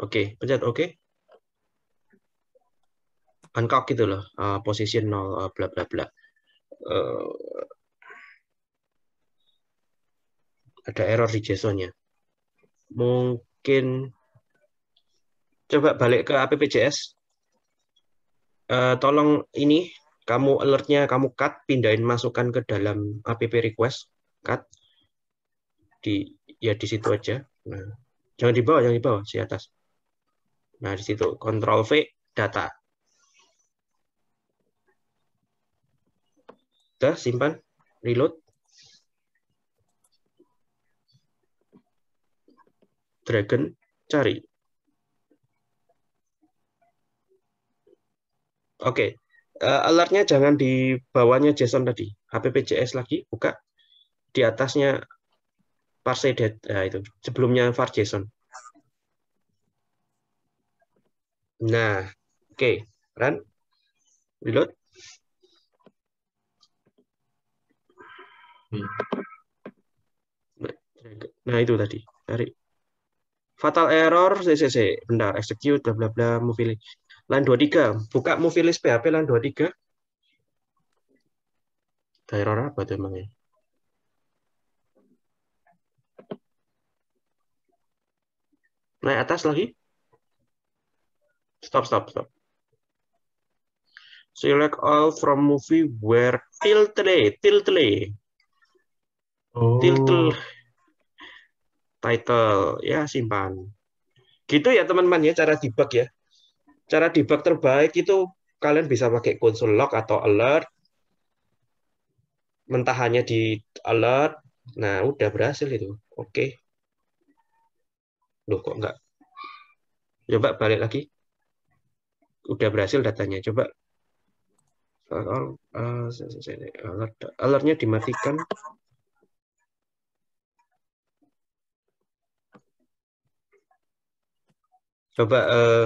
Oke, okay. pencet oke. Okay. Uncock gitu loh. Uh, position 0 eh, bla bla bla ada error di JSON-nya. Mungkin coba balik ke APPJS. Uh, eh, tolong ini kamu alertnya kamu cut, pindahin masukan ke dalam app request, cut di ya di situ aja. Nah, jangan di bawah, jangan di bawah, di atas. Nah, di situ Control V data. Udah simpan, reload. Dragon cari. Oke, okay. uh, eh, alertnya jangan di bawahnya JSON tadi, HPPJS lagi, buka di atasnya parse data nah, itu sebelumnya var JSON. Nah, oke, okay. run, reload. Hmm. Nah, nah itu tadi, tarik fatal error CCC bentar execute bla bla bla movie list line 23 buka movie list PHP line 23 ada error apa tuh emangnya naik atas lagi stop stop stop select all from movie where tilt tiltle oh title ya simpan gitu ya teman-teman ya cara debug ya cara debug terbaik itu kalian bisa pakai console log atau alert mentahannya di alert nah udah berhasil itu oke okay. loh kok enggak coba balik lagi udah berhasil datanya coba alert alertnya dimatikan Coba uh,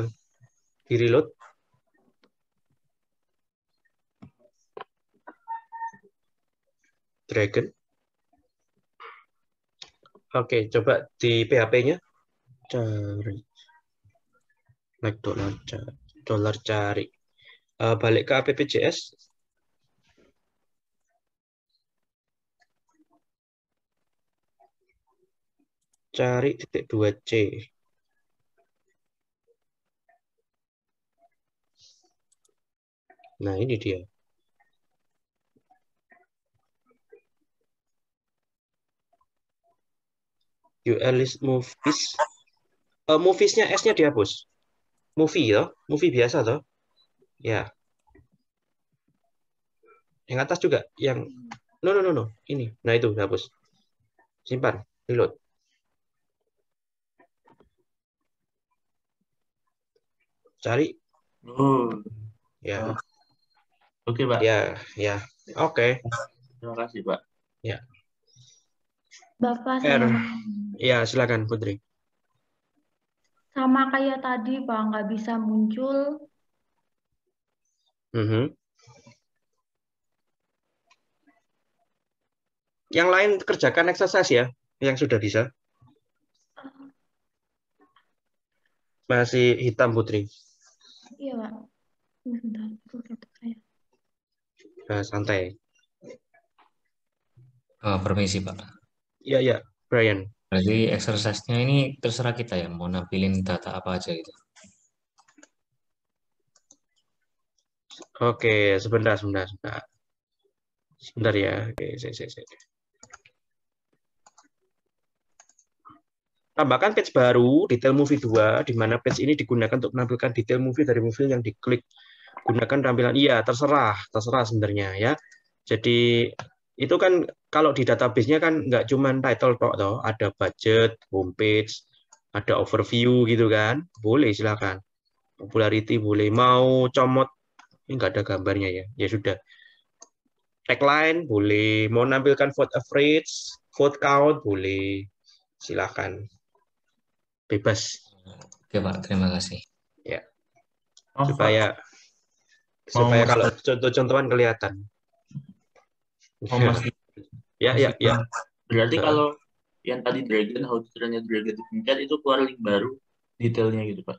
di reload. Dragon. Oke, coba di PHP-nya. Cari. Naik dolar cari. Dolar cari. Uh, eh, balik ke APPJS. Cari titik 2C. Nah, ini dia. UL list movies. Uh, moviesnya S-nya dihapus. Movie ya, movie biasa toh. Ya. Yang atas juga, yang no no no no, ini. Nah itu dihapus, Simpan, reload. Cari. Hmm. Ya. Oh. Ya. Oke, Pak. Ya, ya. Oke. Okay. Terima kasih, Pak. Ya. Bapak er, sama... Ya, silakan Putri. Sama kayak tadi, Pak, nggak bisa muncul. Mm -hmm. Yang lain kerjakan exercise ya, yang sudah bisa. Masih hitam, Putri. Iya, Pak. Bentar, saya uh, santai. Uh, permisi Pak. Iya, iya. Brian. Berarti exercise-nya ini terserah kita ya, mau nampilin data apa aja gitu. Oke, sebentar, sebentar, sebentar. Sebentar ya. Oke, saya, saya, saya. Tambahkan page baru, detail movie 2, di mana page ini digunakan untuk menampilkan detail movie dari movie yang diklik gunakan tampilan iya terserah terserah sebenarnya ya jadi itu kan kalau di database-nya kan nggak cuma title tok toh ada budget homepage ada overview gitu kan boleh silakan popularity boleh mau comot ini nggak ada gambarnya ya ya sudah tagline boleh mau nampilkan vote average vote count boleh silakan bebas oke pak terima kasih ya oh, supaya supaya oh, kalau contoh-contohan kelihatan. Oh, iya. mas. ya, ya, ya. Berarti kalau yang tadi Dragon, How to Train Your Dragon tingkat itu keluar link baru detailnya gitu, Pak.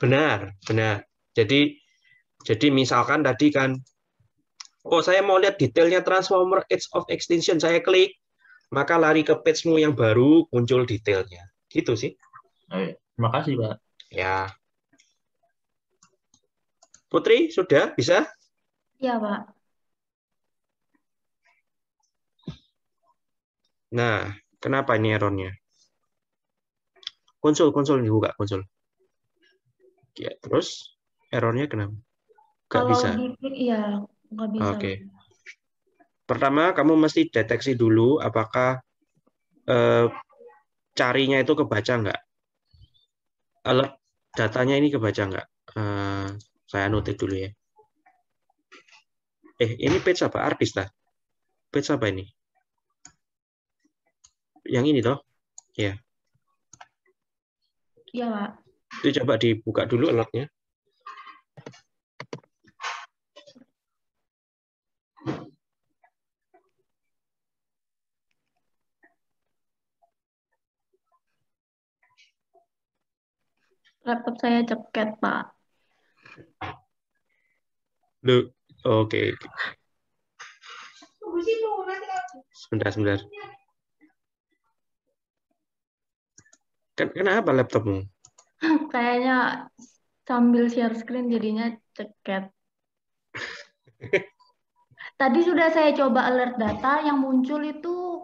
Benar, benar. Jadi jadi misalkan tadi kan oh saya mau lihat detailnya Transformer Age of Extinction, saya klik, maka lari ke page-mu yang baru muncul detailnya. Gitu sih. Oh, ya. Terima kasih, Pak. Ya, Putri, sudah bisa? Iya, Pak. Nah, kenapa ini errornya? Konsul, konsul dibuka, konsul. Ya, terus errornya kenapa? Gak Kalau bisa. Iya, nggak bisa. Oke. Pertama, kamu mesti deteksi dulu apakah eh, carinya itu kebaca nggak? Alat datanya ini kebaca nggak? Eh, saya notif dulu ya. Eh, ini page apa? Artis lah. Page apa ini? Yang ini toh? Ya. Iya, Pak. Itu coba dibuka dulu alatnya. Laptop saya ceket, Pak. Lu, oke. Okay. Sebentar, sebentar. Ken kenapa laptopmu? Kayaknya sambil share screen jadinya ceket. Tadi sudah saya coba alert data yang muncul itu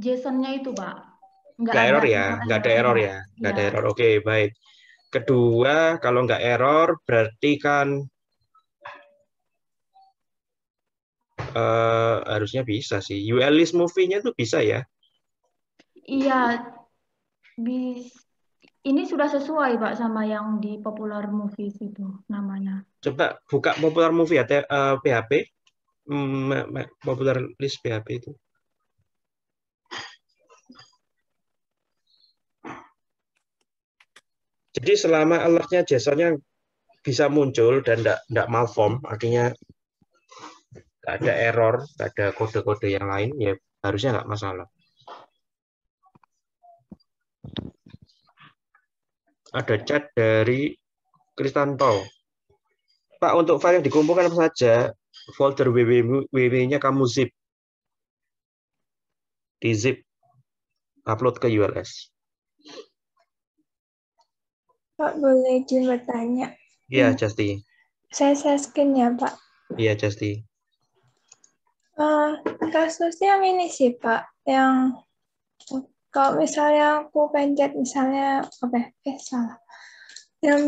JSON-nya itu, Pak. Enggak, ada error ya, enggak ada error ya, enggak ada iya. error. Oke, baik. Kedua, kalau nggak error, berarti kan uh, harusnya bisa sih. UL list movie-nya tuh bisa ya? Iya, bis. Ini sudah sesuai Pak sama yang di popular movies itu namanya. Coba buka popular movie ya, uh, eh, PHP, mm, popular list PHP itu. Jadi selama alertnya json bisa muncul dan tidak tidak malform, artinya tidak ada error, tidak ada kode-kode yang lain, ya harusnya nggak masalah. Ada chat dari Kristanto. Pak, untuk file yang dikumpulkan apa saja? Folder WW-nya kamu zip. Di zip. Upload ke ULS. Pak, boleh izin bertanya? Iya, yeah, hmm. Justi. Saya sesken ya, Pak. Iya, yeah, Justi. Uh, eh, kasusnya ini sih, Pak, yang kalau misalnya aku pencet, misalnya, apa okay, ya? eh, salah. Yang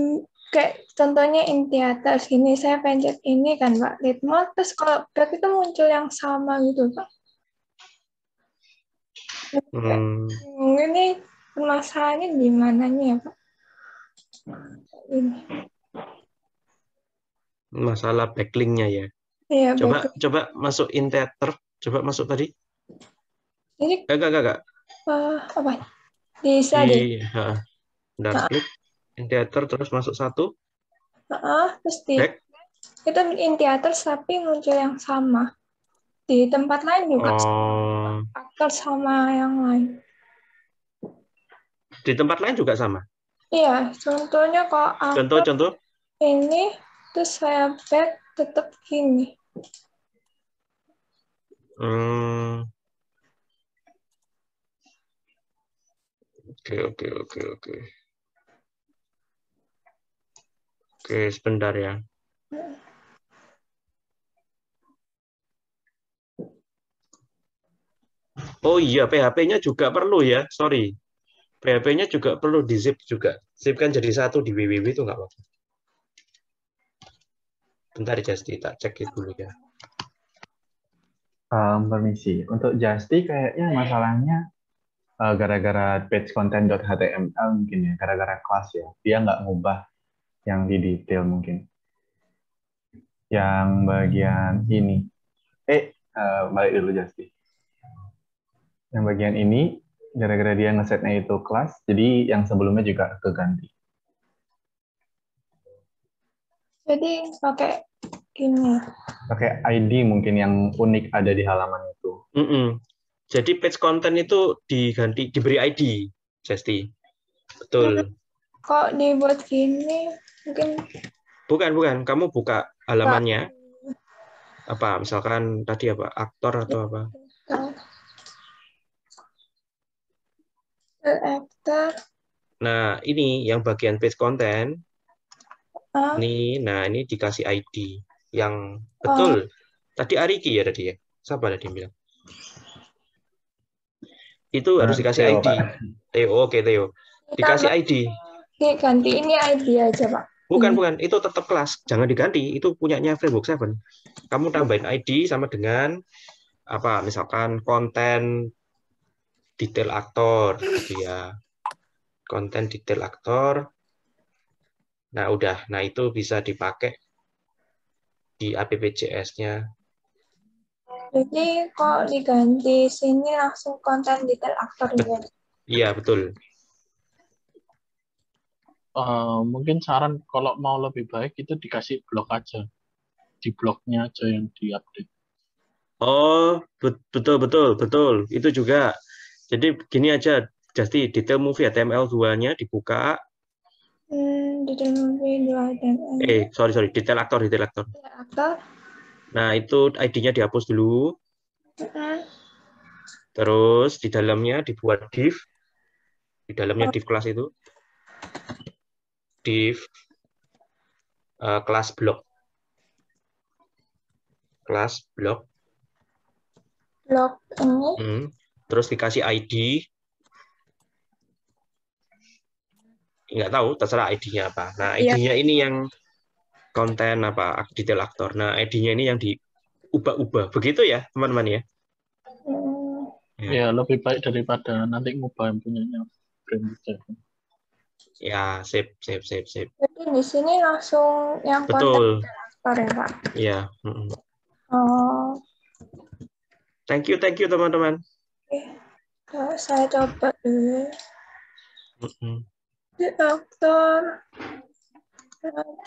kayak contohnya in theater sini, saya pencet ini kan pak litmon terus kalau back itu muncul yang sama gitu pak hmm. ini permasalahannya di mananya ya pak Masalah backlinknya ya. Iya, coba coba masuk in theater. Coba masuk tadi. Ini. Enggak, enggak, enggak. Uh, apa? Di study. Iya. uh. klik in theater terus masuk satu. Uh, uh, pasti. Back. itu in theater tapi muncul yang sama. Di tempat lain juga. Oh. Aktor sama yang lain. Di tempat lain juga sama. Iya, contohnya kok contoh, contoh. ini, terus saya back tetap gini. Hmm. Oke, oke, oke, oke. Oke, sebentar ya. Oh iya, PHP-nya juga perlu ya, sorry. PHP-nya juga perlu di zip juga. Zip kan jadi satu di www itu nggak apa-apa. Bentar Jasti, tak cek dulu ya. Um, permisi, untuk Justi kayaknya masalahnya uh, gara-gara page content.html mungkin ya, gara-gara kelas ya. Dia nggak ngubah yang di detail mungkin. Yang bagian ini. Eh, uh, balik dulu Justi. Yang bagian ini gara-gara dia ngesetnya itu kelas, jadi yang sebelumnya juga keganti. Jadi pakai ini. Pakai ID mungkin yang unik ada di halaman itu. Mm -mm. Jadi page content itu diganti, diberi ID, Jesti. Betul. Kok dibuat gini? Mungkin. Bukan, bukan. Kamu buka halamannya. Apa? Misalkan tadi apa? Aktor atau apa? after. Nah, ini yang bagian page content. Uh. Ini, nah ini dikasih ID yang betul. Uh. Tadi Ariki ya tadi ya. Siapa ya, tadi bilang? Ya. Itu ah, harus dikasih Teo, ID. Pak. oke okay, Teo. Dikasih ID. Oke, ganti ini ID aja, Pak. Bukan, bukan. Itu tetap kelas. Jangan diganti. Itu punyanya Framework 7. Kamu tambahin ID sama dengan apa misalkan konten detail aktor gitu ya konten detail aktor nah udah nah itu bisa dipakai di appcs nya jadi kok diganti sini langsung konten detail aktor Bet iya betul uh, mungkin saran kalau mau lebih baik itu dikasih blog aja di blognya aja yang diupdate oh betul betul betul itu juga jadi begini aja, jadi detail movie HTML 2-nya dibuka. Hmm, detail movie 2 HTML. Eh, sorry, sorry. Detail aktor, detail aktor. Detail aktor. Nah, itu ID-nya dihapus dulu. Uh-huh. Terus di dalamnya dibuat div. Di dalamnya oh. div kelas itu. Div uh, kelas blok. Kelas blok. Blok ini? Hmm, terus dikasih ID Enggak tahu terserah ID-nya apa. Nah, ID-nya iya. ini yang konten apa detail aktor. Nah, ID-nya ini yang diubah-ubah. Begitu ya, teman-teman ya? ya. Ya, lebih baik daripada nanti ngubah yang punyanya Ya, sip, sip, sip, sip. Jadi di sini langsung yang Betul. konten aktor ya, Pak? Iya. Oh. Thank you, thank you, teman-teman kalau eh, saya coba dulu. Mm-hmm. Di dokter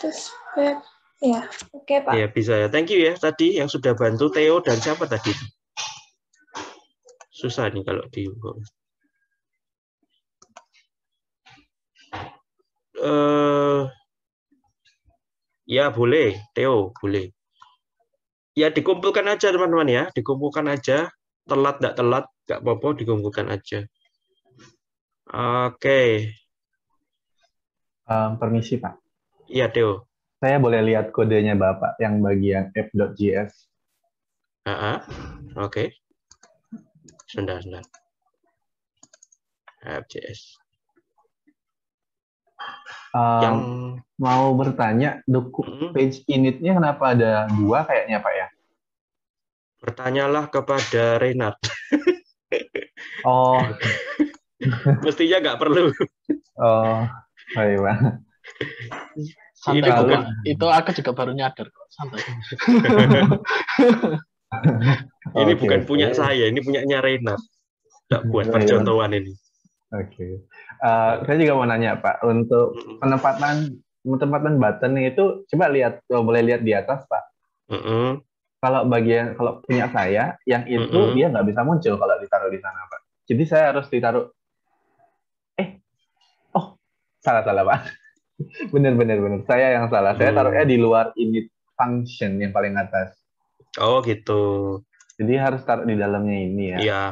terus bed. Ya, oke okay, Pak. Ya, bisa ya. Thank you ya tadi yang sudah bantu Theo dan siapa tadi? Susah nih kalau di uh, ya boleh, Theo boleh. Ya dikumpulkan aja teman-teman ya, dikumpulkan aja telat tidak telat nggak apa-apa dikumpulkan aja oke okay. um, permisi pak iya Theo saya boleh lihat kodenya bapak yang bagian f.js uh -huh. oke okay. sebentar sebentar f.js um, yang mau bertanya doku, hmm? page initnya kenapa ada dua kayaknya pak ya Bertanyalah kepada Renat. oh. Mestinya nggak perlu. Oh, oh iya. Santai, itu, bukan, itu aku juga baru nyadar kok. Santai. ini okay, bukan punya saya, ini punyanya Renat. Tidak buat iya, iya. percontohan ini. Oke. Okay. Uh, eh, saya juga mau nanya Pak, untuk penempatan penempatan button itu coba lihat boleh lihat di atas Pak. Mm -hmm kalau bagian kalau punya hmm. saya yang itu mm -hmm. dia nggak bisa muncul kalau ditaruh di sana pak jadi saya harus ditaruh eh oh salah salah pak bener bener bener saya yang salah saya taruhnya hmm. di luar init function yang paling atas oh gitu jadi harus taruh di dalamnya ini ya iya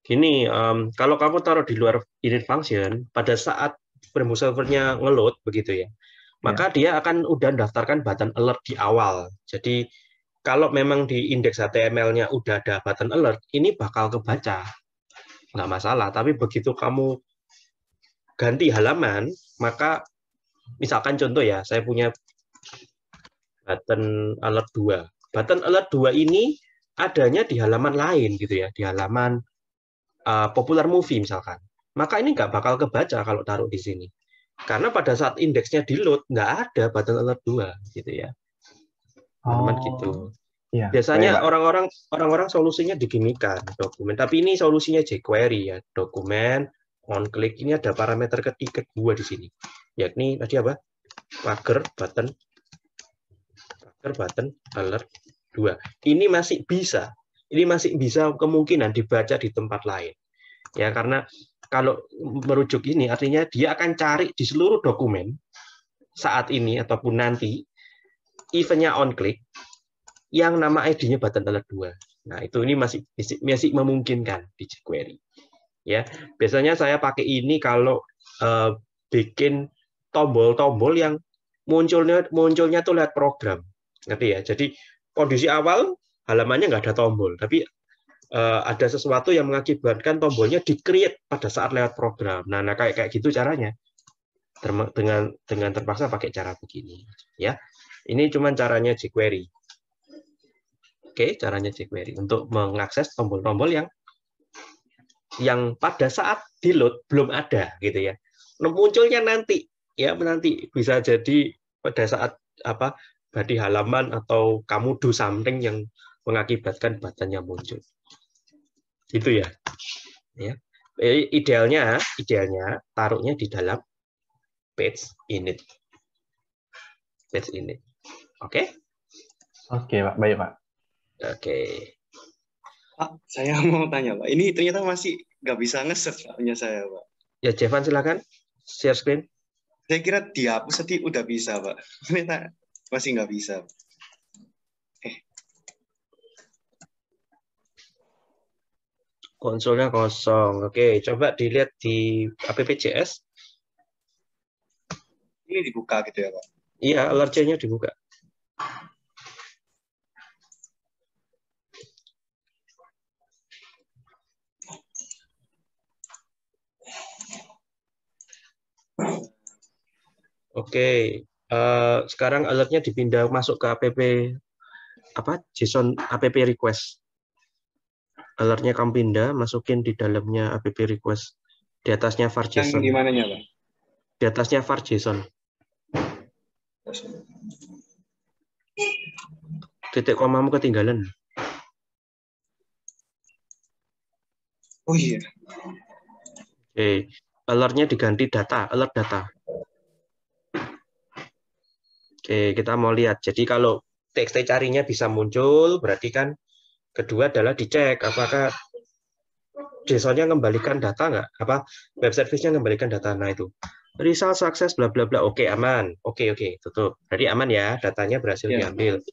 gini um, kalau kamu taruh di luar init function pada saat remote servernya ngeload begitu ya maka ya. dia akan udah daftarkan button alert di awal jadi kalau memang di indeks HTML-nya udah ada button alert, ini bakal kebaca. Nggak masalah, tapi begitu kamu ganti halaman, maka misalkan contoh ya, saya punya button alert 2. Button alert 2 ini adanya di halaman lain gitu ya, di halaman uh, popular movie misalkan. Maka ini nggak bakal kebaca kalau taruh di sini. Karena pada saat indeksnya di load, nggak ada button alert 2 gitu ya teman-teman oh, gitu. Ya, Biasanya orang-orang orang-orang solusinya digimikan dokumen, tapi ini solusinya jQuery ya dokumen on click ini ada parameter ketiga dua di sini yakni tadi apa pagar button pagar button alert dua. ini masih bisa ini masih bisa kemungkinan dibaca di tempat lain ya karena kalau merujuk ini artinya dia akan cari di seluruh dokumen saat ini ataupun nanti eventnya on click yang nama ID-nya button alert 2. Nah, itu ini masih masih memungkinkan di jQuery. Ya, biasanya saya pakai ini kalau uh, bikin tombol-tombol yang munculnya munculnya tuh lihat program. Ngerti ya? Jadi kondisi awal halamannya nggak ada tombol, tapi uh, ada sesuatu yang mengakibatkan tombolnya di-create pada saat lewat program. Nah, nah kayak kayak gitu caranya. Dengan dengan terpaksa pakai cara begini, ya. Ini cuma caranya jQuery. Oke, caranya jQuery untuk mengakses tombol-tombol yang yang pada saat di load belum ada gitu ya. Nah, munculnya nanti ya nanti bisa jadi pada saat apa badi halaman atau kamu do something yang mengakibatkan buttonnya muncul. Gitu ya. Ya. Jadi eh, idealnya idealnya taruhnya di dalam page init. Page init. Oke? Okay? Oke, okay, Pak. Baik, Pak. Oke. Okay. Pak, saya mau tanya, Pak. Ini ternyata masih nggak bisa nge-search punya saya, Pak. Ya, Jevan silakan. Share screen. Saya kira dihapus tadi udah bisa, Pak. Ternyata masih nggak bisa. Eh. Konsolnya kosong. Oke, coba dilihat di APPJS. Ini dibuka gitu ya, Pak? Iya, alert dibuka. Oke, uh, sekarang alertnya dipindah masuk ke app apa JSON app request. Alertnya kamu pindah, masukin di dalamnya app request. Di atasnya var JSON. di mananya, Pak? Di atasnya var JSON. Titik koma kamu ketinggalan. Oh iya. Yeah. Oke, alertnya diganti data, alert data. Oke, kita mau lihat. Jadi kalau txt carinya bisa muncul, berarti kan kedua adalah dicek apakah JSON-nya mengembalikan data nggak? Apa web service-nya mengembalikan data? Nah itu. Result success bla bla bla. Oke, aman. Oke, oke, tutup. Jadi aman ya, datanya berhasil ya. diambil.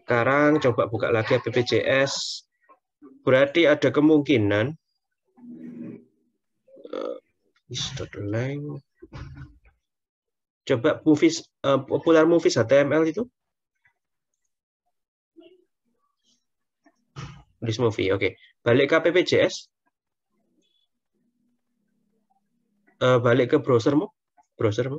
Sekarang coba buka lagi APPJS. Berarti ada kemungkinan uh, Coba movies uh, popular movies HTML itu. List movie. Oke. Okay. Balik ke PPJS. Uh, eh, balik ke browsermu. Browsermu.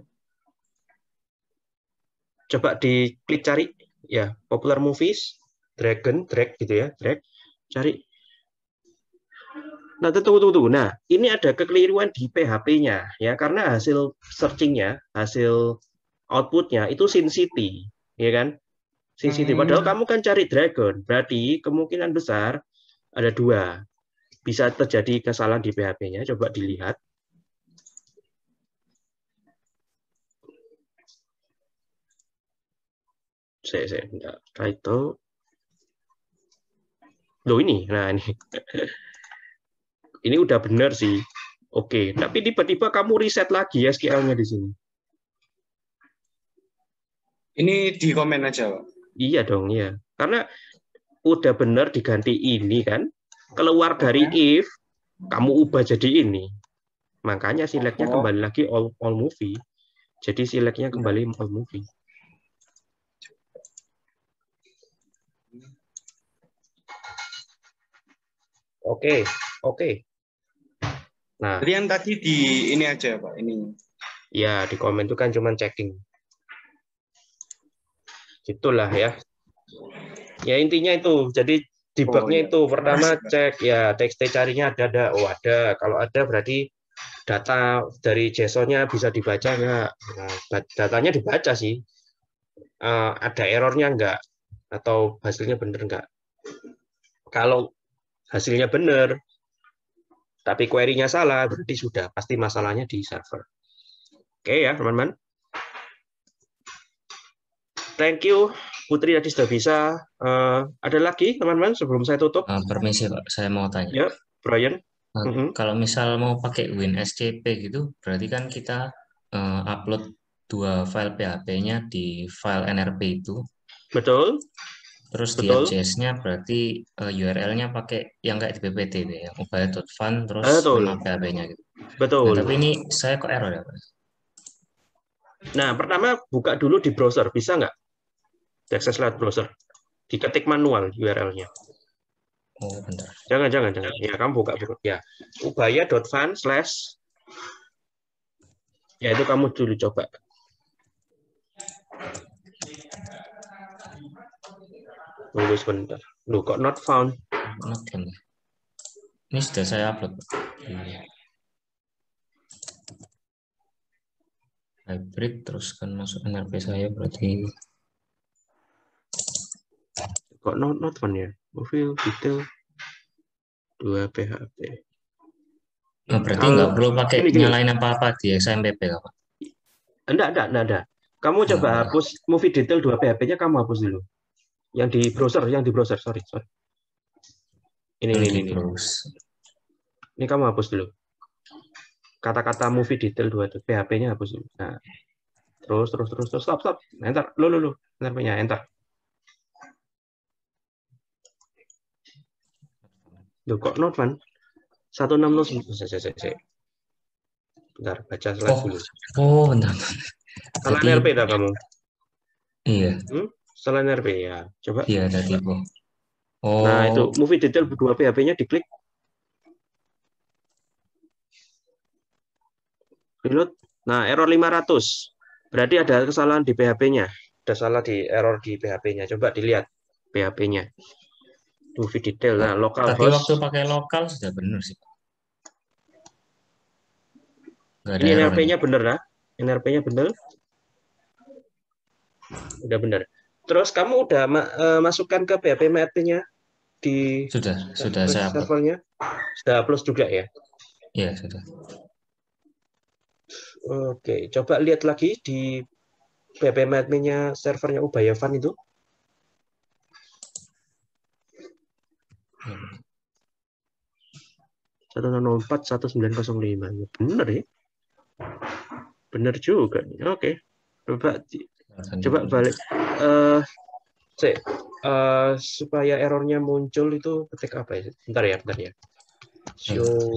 Coba di klik cari ya, popular movies, dragon, drag gitu ya, drag. Cari Nah, tunggu, tunggu, tunggu. Nah, ini ada kekeliruan di PHP-nya, ya, karena hasil searching-nya, hasil output-nya itu Sin City, ya kan? Sin City. Hmm. Padahal kamu kan cari Dragon, berarti kemungkinan besar ada dua. Bisa terjadi kesalahan di PHP-nya, coba dilihat. Saya, saya, enggak. Title. Loh ini, nah ini. ini udah benar sih. Oke, okay. tapi tiba-tiba kamu riset lagi SQL-nya di sini. Ini di komen aja, Pak. Iya dong, iya. Karena udah benar diganti ini kan. Keluar dari if, kamu ubah jadi ini. Makanya siletnya oh. kembali lagi all, all movie. Jadi siletnya iya. kembali all movie. Oke, okay, oke. Okay. Nah, jadi tadi di ini aja Pak, ini. Ya, di komen itu kan cuman checking. Itulah ya. Ya intinya itu. Jadi debugnya oh, iya. itu pertama cek ya txt carinya ada ada oh ada kalau ada berarti data dari JSON-nya bisa dibaca nggak nah, datanya dibaca sih uh, ada errornya nggak atau hasilnya bener nggak kalau hasilnya bener tapi query-nya salah, berarti sudah pasti masalahnya di server. Oke ya, teman-teman. Thank you, Putri tadi sudah bisa. Uh, ada lagi, teman-teman, sebelum saya tutup? Uh, permisi, Pak. Saya mau tanya. Ya, Brian. Uh, uh -huh. Kalau misal mau pakai WinSCP gitu, berarti kan kita uh, upload dua file PHP-nya di file NRP itu. Betul. Terus Betul. di nya berarti uh, eh, URL-nya pakai yang kayak di PPT ya, ubaya.fun terus PHP-nya gitu. Betul. Nah, tapi ini saya kok error ya, Pak? Nah, pertama buka dulu di browser, bisa nggak? Akses lewat browser. Diketik manual URL-nya. Oh, bentar. Jangan, jangan, jangan. Ya, kamu buka dulu. Ya, ubaya.fun slash ya itu kamu dulu coba Tunggu sebentar. lu kok not found? Not found. Ini sudah saya upload. Iya. Hybrid terus kan masuk NRP saya berarti kok not not found ya? Profil detail dua PHP. Nah, oh, berarti Kalau, nggak perlu ah, pakai gini, nyalain apa-apa di XMPP, Pak. Enggak, enggak, enggak, enggak. Kamu coba nah. hapus movie detail 2 PHP-nya kamu hapus dulu yang di browser, yang di browser, sorry, sorry. Ini, ini, ini. Ini, ini kamu hapus dulu. Kata-kata movie detail dua itu, PHP-nya hapus dulu. Nah, terus, terus, terus, terus, stop, stop. Enter, lo lo lo Enter punya, enter. lo kok Notman? satu Satu saya, saya. Bentar, baca slide oh. dulu. Oh, bentar. Kalau NLP dah kamu. Iya. Hmm? selain ya, Coba. Iya, ada tipe. Oh. Nah, itu oh. movie detail 2 PHP-nya diklik. Reload. Nah, error 500. Berarti ada kesalahan di PHP-nya. Ada salah di error di PHP-nya. Coba dilihat PHP-nya. Movie detail. Nah, lokal Tadi waktu pakai lokal sudah benar sih. Ini NRP-nya benar, nah. NRP-nya benar. Udah benar. Terus kamu udah ma uh, masukkan ke PHP-nya di sudah sudah saya servernya sudah plus juga ya? Iya sudah. Oke, coba lihat lagi di BPM nya servernya Ubayavan itu. satu nol empat satu sembilan lima iya, bener ya bener juga nih oke coba Coba balik. Uh, eh, cek uh, eh, supaya errornya muncul itu ketik apa ya? Bentar ya, bentar ya. Show.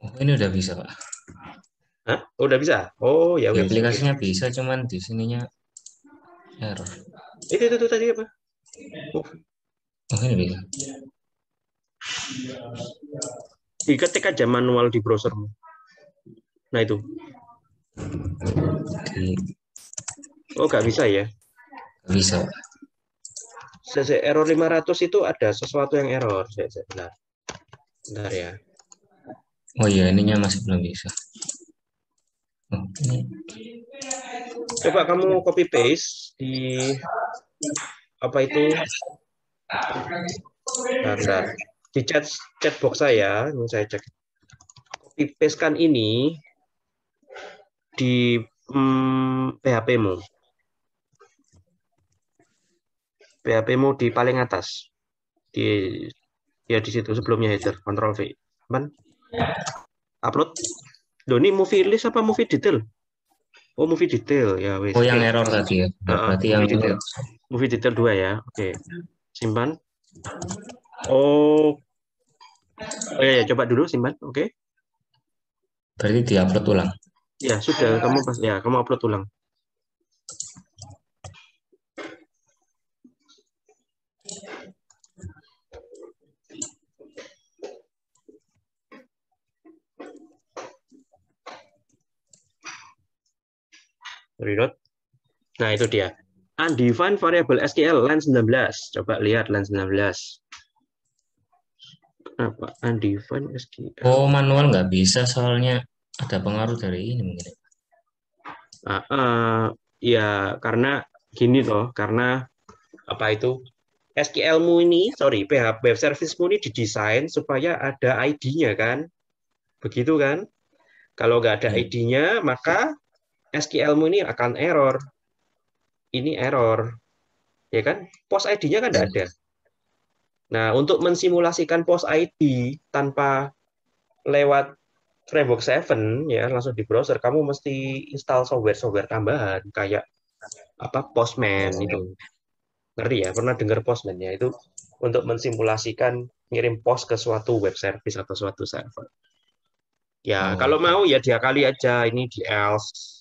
Oh, ini udah bisa, Pak. Hah? Oh, udah bisa? Oh, ya. ya aplikasinya okay. bisa, cuman di sininya error. Itu, itu, itu tadi apa? Oh. Diketik aja manual di browser. Nah itu. Oke. Oh, nggak bisa ya? Bisa. Saya error 500 itu ada sesuatu yang error. Saya benar. Bentar ya. Oh iya, ininya masih belum bisa. Coba kamu copy paste di apa itu Bentar. Di chat chat box saya, ini saya cek. Copy paste kan ini di hmm, PHP-mu. PHP-mu di paling atas. Di ya di situ sebelumnya header control V. Aman? Upload. Doni movie list apa movie detail? Oh, movie detail ya wes. Oh, yang error tadi ya. Ah, Berarti uh, yang movie detail. Movie detail 2 ya. Oke. Okay simpan. Oh, oh ya, ya coba dulu simpan, oke? Okay. Berarti upload ulang. Ya sudah, kamu pas ya kamu upload ulang. reload. Nah, itu dia undefined variable SQL line 19. Coba lihat line 19. Apa undefined SQL? Oh, manual nggak bisa soalnya ada pengaruh dari ini mungkin. Uh, uh, ya karena gini loh, karena apa itu SQL-mu ini, sorry, PHP web service-mu ini didesain supaya ada ID-nya kan, begitu kan? Kalau nggak ada hmm. ID-nya, maka SQL-mu ini akan error ini error. Ya kan? Post ID-nya kan tidak ada. Nah, untuk mensimulasikan post ID tanpa lewat framework 7 ya langsung di browser kamu mesti install software-software tambahan kayak apa Postman itu. Ngerti ya? Pernah dengar Postman ya? Itu untuk mensimulasikan ngirim post ke suatu web service atau suatu server. Ya, hmm. kalau mau ya dia kali aja ini di else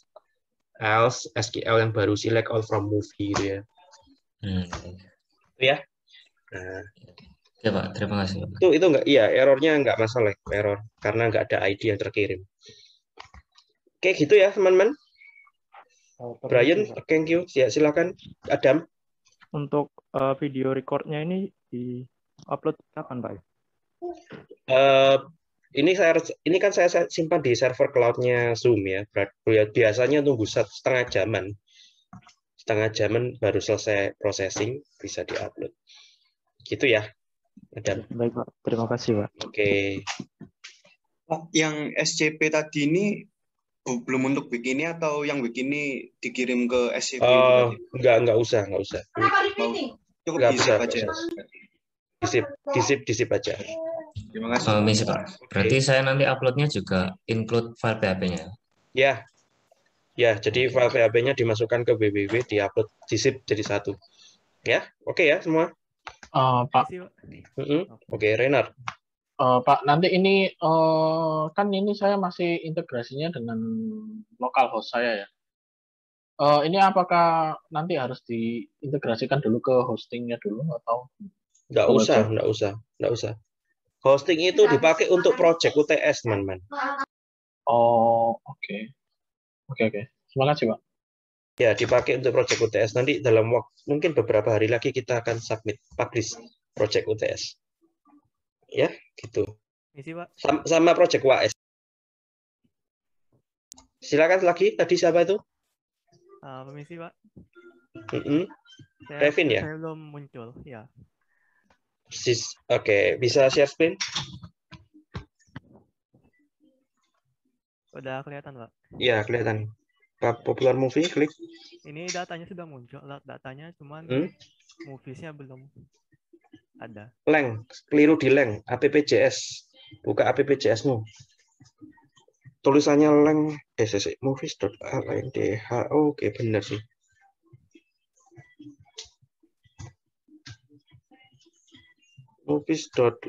else SQL yang baru select all from movie gitu ya. Hmm. Itu ya. Nah. Ya Pak, terima kasih. Pak. Itu itu enggak iya, errornya enggak masalah error karena enggak ada ID yang terkirim. Oke, gitu ya, teman-teman. Brian, thank you. Ya, silakan Adam. Untuk uh, video recordnya ini di upload kapan, Pak? Uh, ini saya ini kan saya simpan di server cloudnya Zoom ya. ya biasanya tunggu setengah jaman, setengah jaman baru selesai processing bisa diupload. Gitu ya. dan. Baik Pak, terima kasih Pak. Oke. Pak, yang SCP tadi ini belum untuk begini atau yang begini dikirim ke SCP? Oh, eh, enggak, enggak usah, enggak usah. Cukup enggak usah, aja. Disip, disip, disip aja. Terima kasih. Uh, misi, Pak. Berarti saya nanti uploadnya juga include file PHP-nya. Ya, ya. Jadi file PHP-nya dimasukkan ke BBB, diupload di zip jadi satu. Ya, oke okay ya semua. Uh, Pak. Uh -uh. Oke, okay, Renar. Uh, eh, Pak, nanti ini uh, kan ini saya masih integrasinya dengan lokal host saya ya. Uh, ini apakah nanti harus diintegrasikan dulu ke hostingnya dulu atau? Nggak usah, nggak usah, nggak usah. Hosting itu iya, dipakai untuk project UTS, teman-teman. Oh, oke. Okay. Oke, okay, oke. Okay. Terima kasih, Pak. Ya, dipakai untuk project UTS. Nanti dalam waktu mungkin beberapa hari lagi kita akan submit publish project UTS. Ya, gitu. Isi, Pak. Sama, sama project UAS. Silakan lagi tadi siapa itu? Uh, permisi, Pak. Mm -hmm. Saya, Kevin ya? Saya belum muncul, ya oke, okay. bisa share screen? Udah kelihatan, Pak. Iya, kelihatan. Pak Popular Movie, klik. Ini datanya sudah muncul, datanya cuman hmm? movies-nya belum ada. Leng, keliru di leng, APPJS. Buka APPJS-mu. Tulisannya leng, eh, movies.lengdh, oke, benar sih. movies.length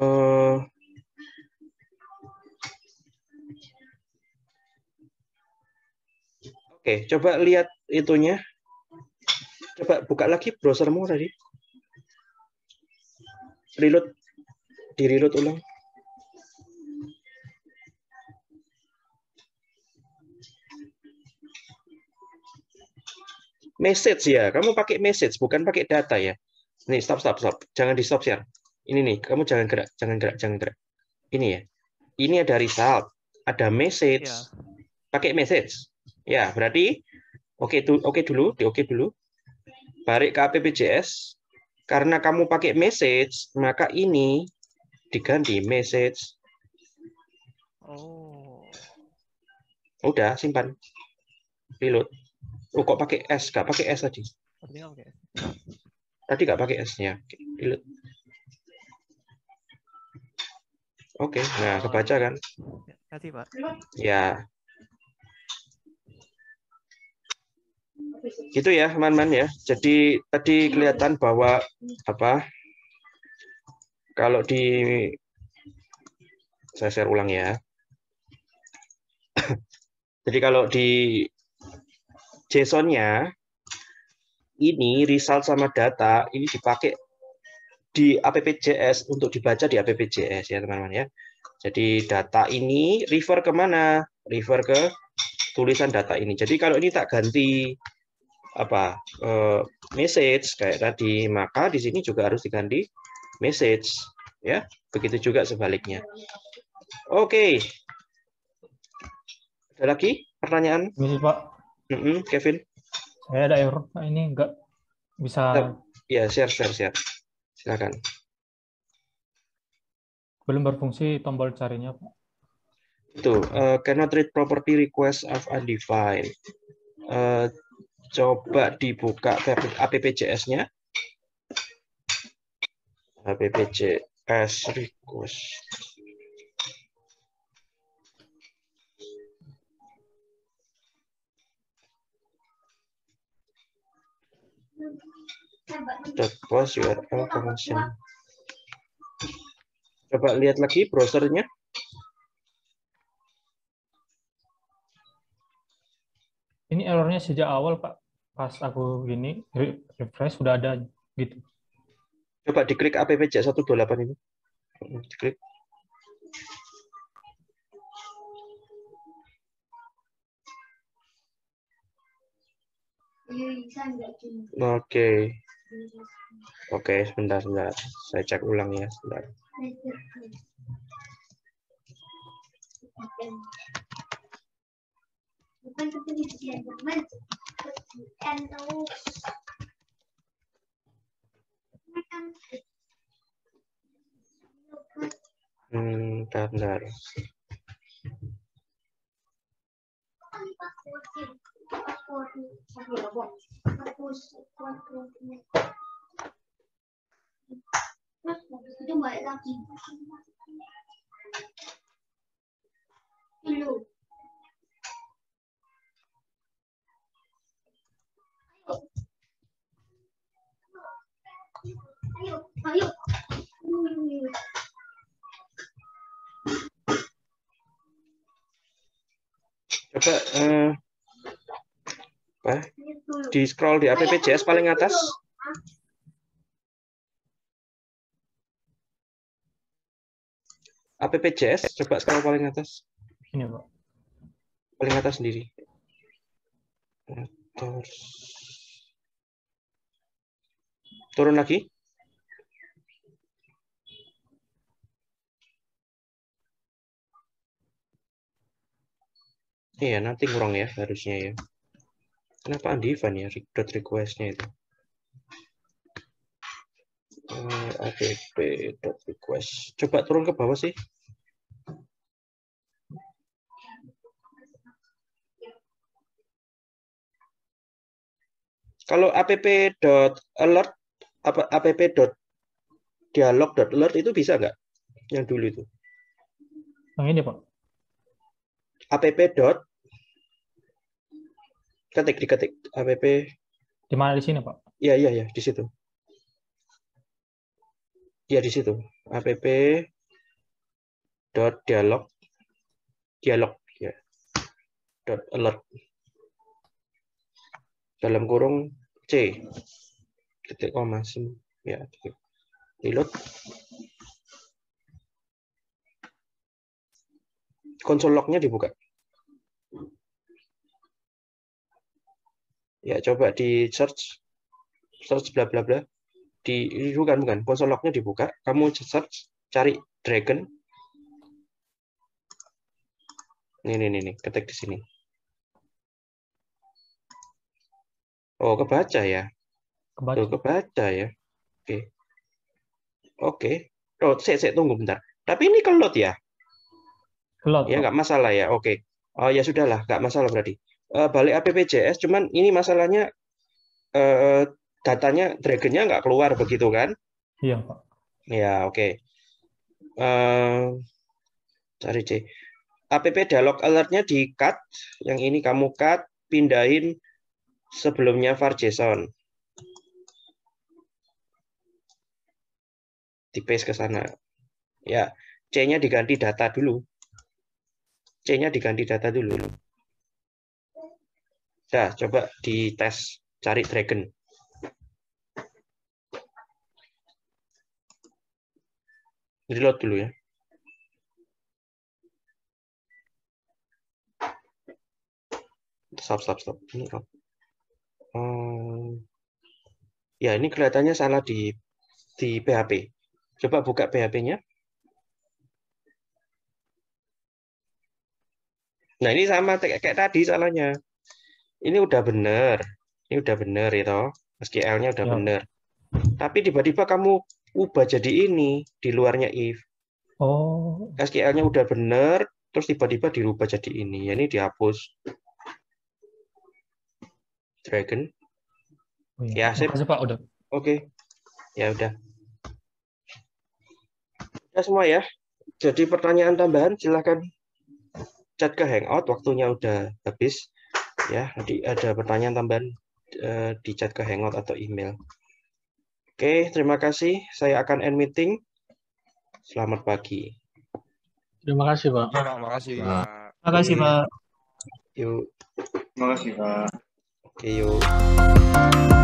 uh, eh, Oke, okay, coba lihat itunya. Coba buka lagi browsermu tadi. Reload. Di-reload ulang. Message ya, kamu pakai message bukan pakai data ya. Nih stop stop stop, jangan di stop share. Ini nih, kamu jangan gerak, jangan gerak, jangan gerak. Ini ya. Ini ada result, ada message. Ya. Pakai message. Ya, berarti oke okay, oke okay dulu, di oke okay dulu. Balik ke APBJS. Karena kamu pakai message, maka ini diganti message. Oh. Udah, simpan. Reload. Oh kok pakai S? Gak pakai S tadi. Tadi gak pakai S-nya. Oke, nah kebaca kan? Tadi ya, Pak. Ya. Gitu ya, man-man ya. Jadi tadi kelihatan bahwa apa? Kalau di saya share ulang ya. Jadi kalau di JSON-nya ini result sama data ini dipakai di APPJS untuk dibaca di APPJS ya teman-teman ya. Jadi data ini refer kemana? Refer ke tulisan data ini. Jadi kalau ini tak ganti apa eh, message kayak tadi, maka di sini juga harus diganti message ya. Begitu juga sebaliknya. Oke. Ada lagi pertanyaan? Misi, Pak. Mm -hmm, Kevin. Saya ada error. ini nggak bisa. Ya, share, share, share. Silakan. Belum berfungsi tombol carinya, Pak. Itu, uh, cannot read property request of undefined. Uh, coba dibuka APPJS-nya. APPJS request. the post URL connection. Coba lihat lagi browsernya. Ini errornya sejak awal, Pak. Pas aku gini, refresh sudah ada gitu. Coba diklik APPJ128 ini. Diklik. Iya, Oke. Okay. Oke, sebentar, sebentar. Saya cek ulang ya, sebentar. Hmm, bentar, bentar. Blue. Ayo, ayo. Coba eh, apa? Di scroll di APPJS paling atas. APPJS coba sekarang paling atas. Ini, Pak. Paling atas sendiri. turun lagi. Iya, nanti kurang ya harusnya ya. Kenapa Ivan ya dot requestnya itu? Eh, app dot request. Coba turun ke bawah sih. Kalau app dot alert apa app dot dot dialog alert itu bisa nggak? Yang dulu itu. Yang ini, Pak. app. Dot, ketik diketik app di mana di sini, Pak? Iya, iya, iya, di situ. Iya, di situ. app dot dialog dialog ya dot alert dalam kurung C titik koma sini ya titik reload konsol lognya dibuka ya coba di search search bla bla bla di bukan bukan konsol lognya dibuka kamu search cari dragon ini ini ini ketik di sini Oh, kebaca ya. Kebaca. Tuh, oh, kebaca ya. Oke. Oke. Okay. Oh, saya, saya tunggu bentar. Tapi ini kelot ya? Kelot. Ya, nggak masalah ya. Oke. Oh, ya sudahlah. Nggak masalah berarti. Uh, balik APPJS, cuman ini masalahnya uh, datanya dragonnya nggak keluar begitu kan? Iya, Pak. Ya, oke. Okay. Uh, eh, cari C. APP dialog alertnya di cut. Yang ini kamu cut, pindahin sebelumnya var JSON. Di paste ke sana. Ya, C-nya diganti data dulu. C-nya diganti data dulu. Nah, coba di tes cari dragon. Reload dulu ya. Stop, stop, stop. Ini stop. Hmm. ya ini kelihatannya salah di di PHP. Coba buka PHP-nya. Nah ini sama kayak tadi salahnya. Ini udah bener, ini udah bener itu, ya SQL-nya udah ya. bener. Tapi tiba-tiba kamu ubah jadi ini di luarnya if. Oh. SQL-nya udah bener, terus tiba-tiba dirubah jadi ini. Ya ini dihapus. Dragon. Oh, iya. Ya, sip. Makasih, Pak, Oke. Ya udah. Ya semua ya. Jadi pertanyaan tambahan silahkan chat ke Hangout, waktunya udah habis. Ya, nanti ada pertanyaan tambahan uh, di chat ke Hangout atau email. Oke, terima kasih. Saya akan end meeting. Selamat pagi. Terima kasih, Pak. Terima kasih, Pak. Terima kasih, Pak. Yuk. Terima kasih, Pak. 哎呦！